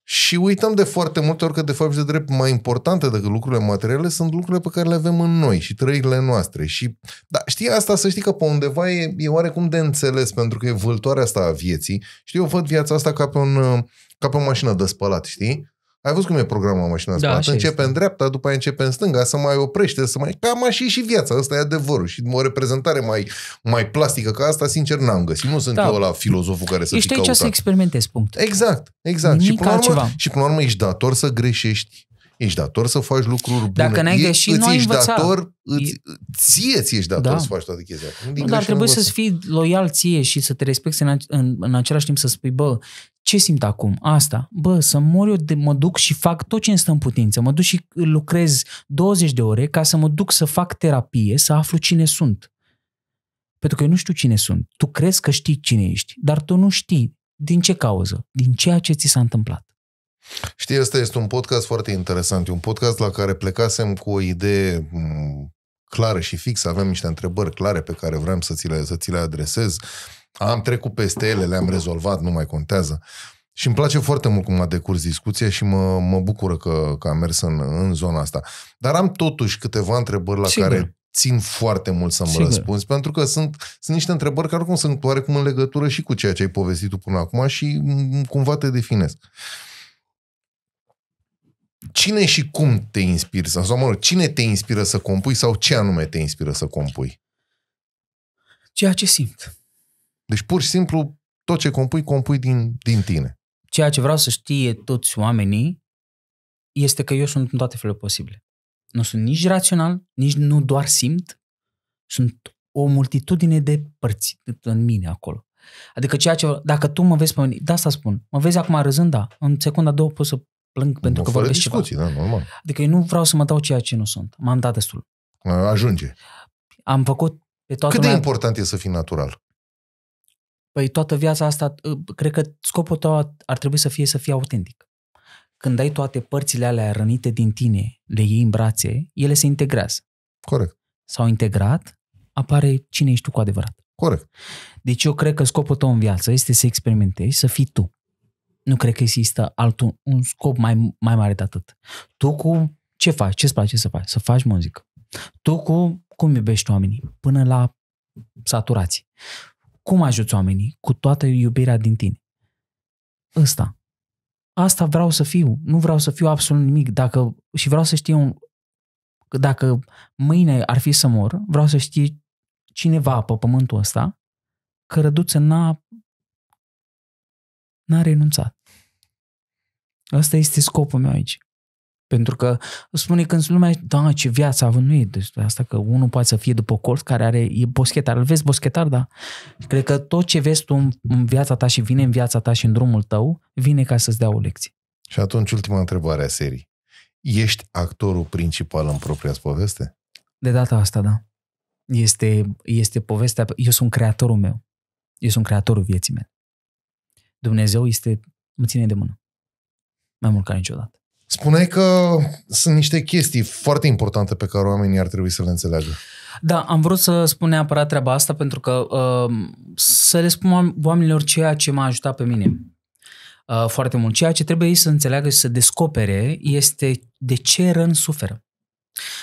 Și uităm de foarte multe ori că, de fapt, de drept mai importante decât lucrurile materiale sunt lucrurile pe care le avem în noi și trăirile noastre. Și, da, știi, asta să știi că pe undeva e, e oarecum de înțeles, pentru că e vâltoarea asta a vieții. Știi, eu văd viața asta ca pe, un, ca pe o mașină de spălat, știi? Ai văzut cum e programul mașina da, spate? Începe este. în dreapta, după aia începe în stânga, să mai oprește, să mai... Cam așa și viața, asta e adevărul. Și o reprezentare mai, mai plastică ca asta, sincer, n-am găsit. Nu sunt da. eu la filozoful care să Ești fi aici căutat. să experimentezi, punct. Exact, exact. Nimic și până, altceva. urmă, și până la urmă ești dator să greșești. Ești dator să faci lucruri bune. Dacă n-ai greșit, nu ai învățat. dator, îți, ție ți ești dator da. să faci toate chestia. Nu, dar trebuie să-ți fii loial ție și să te respecti în, în, în același timp să spui, bă, ce simt acum? Asta. Bă, să mor eu, de, mă duc și fac tot ce îmi stă în putință. Mă duc și lucrez 20 de ore ca să mă duc să fac terapie, să aflu cine sunt. Pentru că eu nu știu cine sunt. Tu crezi că știi cine ești, dar tu nu știi din ce cauză, din ceea ce ți s-a întâmplat. Știi, ăsta este un podcast foarte interesant. E un podcast la care plecasem cu o idee mm, clară și fixă. Avem niște întrebări clare pe care vreau să ți le, să ți le adresez. Uh, am trecut peste ele, le-am rezolvat, nu mai contează. Și îmi place foarte mult cum a decurs discuția și mă, mă bucură că, că am mers în, în zona asta. Dar am totuși câteva întrebări la Sigur. care țin foarte mult să-mi Sigur. răspunzi, pentru că sunt, sunt niște întrebări care oricum sunt oarecum în legătură și cu ceea ce ai povestit tu până acum și cumva te definesc. Cine și cum te inspiri? Sau, mă rog, cine te inspiră să compui sau ce anume te inspiră să compui? Ceea ce simt. Deci pur și simplu tot ce compui, compui din, din tine. Ceea ce vreau să știe toți oamenii este că eu sunt în toate felurile posibile. Nu sunt nici rațional, nici nu doar simt, sunt o multitudine de părți în mine acolo. Adică ceea ce, dacă tu mă vezi pe mine, da, asta spun, mă vezi acum râzând, da, în secunda două pot să plâng pentru nu, că vorbesc discuții, ceva. Da, normal. Adică eu nu vreau să mă dau ceea ce nu sunt. M-am dat destul. Ajunge. Am făcut pe toată Cât lumea... de important e să fii natural? Păi toată viața asta, ă, cred că scopul tău ar trebui să fie să fie autentic. Când ai toate părțile alea rănite din tine, le iei în brațe, ele se integrează. Corect. S-au integrat, apare cine ești tu cu adevărat. Corect. Deci eu cred că scopul tău în viață este să experimentezi, să fii tu. Nu cred că există altul, un scop mai, mai mare de atât. Tu cu ce faci, ce-ți place să faci? Să faci muzică. Tu cu cum iubești oamenii? Până la saturație. Cum ajuți oamenii? Cu toată iubirea din tine. Ăsta. Asta vreau să fiu. Nu vreau să fiu absolut nimic. Dacă, și vreau să știu dacă mâine ar fi să mor, vreau să știu cineva pe pământul ăsta că Răduță n-a, n-a renunțat. Asta este scopul meu aici. Pentru că spune când lumea, da, ce viață a avut, nu e despre asta, că unul poate să fie după colț care are, e boschetar, îl vezi boschetar, da. Cred că tot ce vezi tu în viața ta și vine în viața ta și în drumul tău, vine ca să-ți dea o lecție. Și atunci ultima întrebare a serii. Ești actorul principal în propria poveste? De data asta, da. Este, este povestea, eu sunt creatorul meu. Eu sunt creatorul vieții mele. Dumnezeu este, mă ține de mână. Mai mult ca niciodată. Spuneai că sunt niște chestii foarte importante pe care oamenii ar trebui să le înțeleagă. Da, am vrut să spun neapărat treaba asta pentru că uh, să le spun oamenilor ceea ce m-a ajutat pe mine uh, foarte mult. Ceea ce trebuie ei să înțeleagă și să descopere este de ce rând suferă.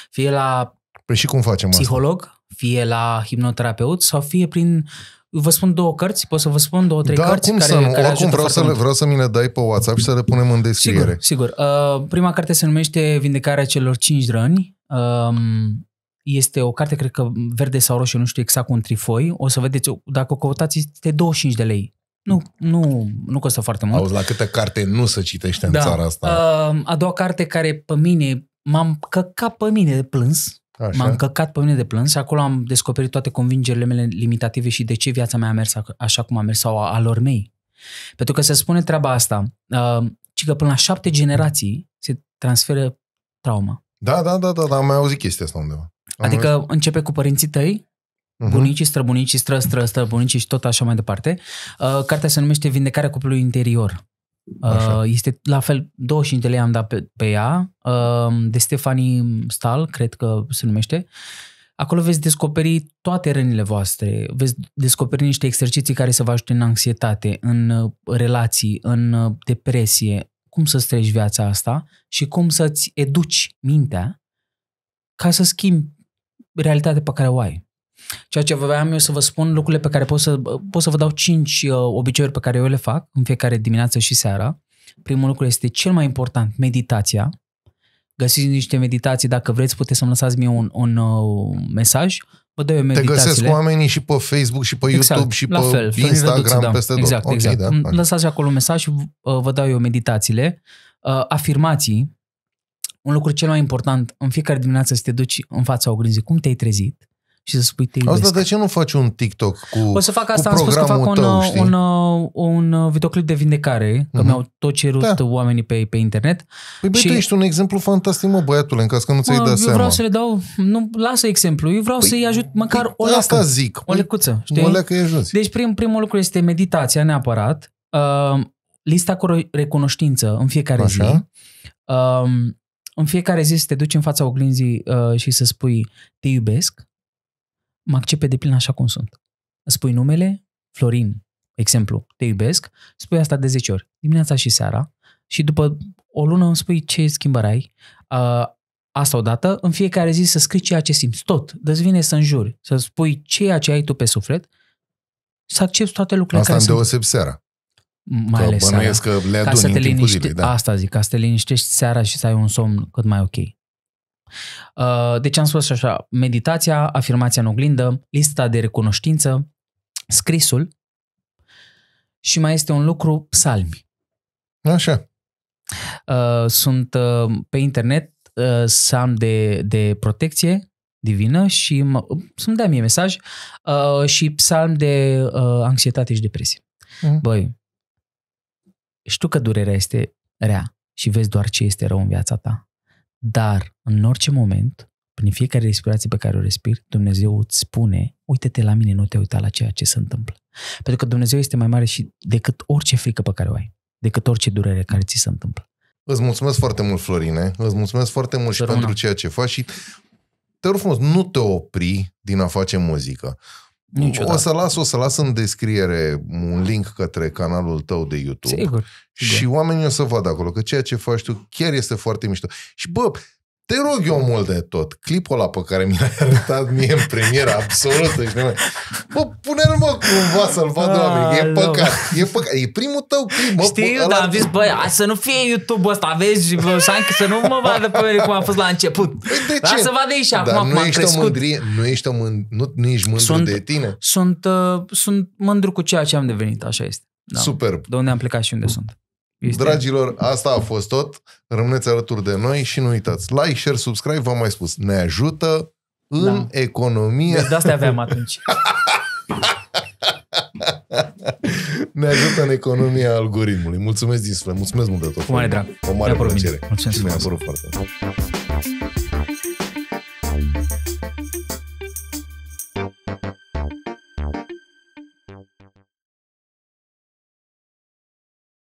Fie la păi și cum facem psiholog, asta? fie la hipnoterapeut sau fie prin vă spun două cărți, pot să vă spun două, trei da, cărți cum care, să nu? care Oricum vreau să, le, vreau să mi le dai pe WhatsApp și să le punem în descriere. Sigur, sigur. Uh, prima carte se numește Vindecarea celor cinci răni. Uh, este o carte, cred că verde sau roșie, nu știu exact, cu un trifoi. O să vedeți, dacă o căutați, este 25 de lei. Nu, nu, nu costă foarte mult. Auzi, la câte carte nu se citește în da. țara asta? Uh, a doua carte care pe mine, m-am căcat pe mine de plâns, Așa. M-am căcat pe mine de plâns, acolo am descoperit toate convingerile mele limitative și de ce viața mea a mers așa cum a mers sau a, a lor mei. Pentru că se spune treaba asta, uh, ci că până la șapte generații se transferă trauma. Da, da, da, da, dar am mai auzit chestia asta undeva. Am adică auzit. începe cu părinții tăi, uh-huh. bunicii, străbunicii, stră, stră, bunicii și tot așa mai departe. Uh, cartea se numește Vindecarea copilului interior. Așa. Uh, este la fel, 25 de lei am dat pe, pe ea, uh, de Stefani Stal, cred că se numește. Acolo veți descoperi toate rănile voastre, veți descoperi niște exerciții care să vă ajute în anxietate, în uh, relații, în depresie, cum să streci viața asta și cum să-ți educi mintea ca să schimbi realitatea pe care o ai. Ceea ce vreau eu să vă spun, lucrurile pe care pot să, pot să vă dau cinci uh, obiceiuri pe care eu le fac în fiecare dimineață și seara. Primul lucru este cel mai important, meditația. Găsiți niște meditații, dacă vreți puteți să-mi lăsați mie un, un uh, mesaj. Vă dau eu meditațiile. Te găsesc oamenii și pe Facebook, și pe exact, YouTube, și pe fel, Instagram, da. peste exact, tot. Exact, okay, exact. Da, lăsați acolo un mesaj și uh, vă dau eu meditațiile. Uh, afirmații, un lucru cel mai important în fiecare dimineață să te duci în fața oglinzii. Cum te-ai trezit? și să spui te iubesc. Asta de ce nu faci un TikTok cu O să fac asta, am spus că fac un, tău, uh, un, uh, un, un uh, videoclip de vindecare, că uh-huh. mi-au tot cerut da. oamenii pe, pe internet. Păi băi, și... tu ești un exemplu fantastic, mă, băiatule, în caz că nu ți-ai dat seama. vreau să le dau, nu, lasă exemplu, eu vreau păi, să-i ajut păi, măcar păi, o leacă. Asta zic. O păi, lecuță, știi? O leacă jos. Deci prim, primul lucru este meditația neapărat, uh, lista cu recunoștință în fiecare Așa. zi. Uh, în fiecare zi să te duci în fața oglinzii uh, și să spui te iubesc, mă accept pe deplin așa cum sunt. Spui numele, Florin, exemplu, te iubesc, spui asta de 10 ori, dimineața și seara, și după o lună îmi spui ce schimbări ai, uh, asta odată, în fiecare zi să scrii ceea ce simți, tot, vine să înjuri, să spui ceea ce ai tu pe suflet, să accepti toate lucrurile asta care sunt. Asta îndeoseb seara. Mai ales seara. că le aduni ca să te liniște... zilei, da. Asta zic, ca să te liniștești seara și să ai un somn cât mai ok. Deci am spus așa, meditația, afirmația în oglindă, lista de recunoștință, scrisul și mai este un lucru, psalmi. Așa. Uh, sunt uh, pe internet să am de, de protecție divină și mă, să-mi dea mie mesaj și psalm de anxietate și depresie. Mm. Băi, știu că durerea este rea și vezi doar ce este rău în viața ta. Dar în orice moment, prin fiecare respirație pe care o respiri, Dumnezeu îți spune, uite-te la mine, nu te uita la ceea ce se întâmplă. Pentru că Dumnezeu este mai mare și decât orice frică pe care o ai, decât orice durere care ți se întâmplă. Îți mulțumesc foarte mult, Florine. Îți mulțumesc foarte mult Sărână. și pentru ceea ce faci și te rog frumos, nu te opri din a face muzică. Niciodată. O să las, o să las în descriere un link către canalul tău de YouTube. Sigur. Și de. oamenii o să vadă acolo că ceea ce faci tu chiar este foarte mișto. Și bă, te rog eu mult de tot, clipul ăla pe care mi l-ai arătat mie în premieră absolută și deci nemai... Bă, pune-l mă cumva să-l vadă ah, oameni. e păcat, e păcat, e primul tău clip, mă, Știu, eu, dar am zis, băi, să nu fie youtube ăsta, vezi, bă, să nu mă vadă pe mine cum am fost la început. Păi, de ce? Dar să vadă ei și acum dar nu ești crescut. O mândrie, nu ești, o mând... nu, nu ești mândru sunt, de tine? Sunt, uh, sunt mândru cu ceea ce am devenit, așa este. Da. Superb. De unde am plecat și unde sunt. Este... Dragilor, asta a fost tot. Rămâneți alături de noi și nu uitați. Like, share, subscribe, v-am mai spus. Ne ajută în da. economie. Deci de asta aveam atunci. ne ajută în economia algoritmului. Mulțumesc din suflet, mulțumesc mult de tot. Cu mare drag. O mare plăcere. Mulțumesc. Mi-a părut foarte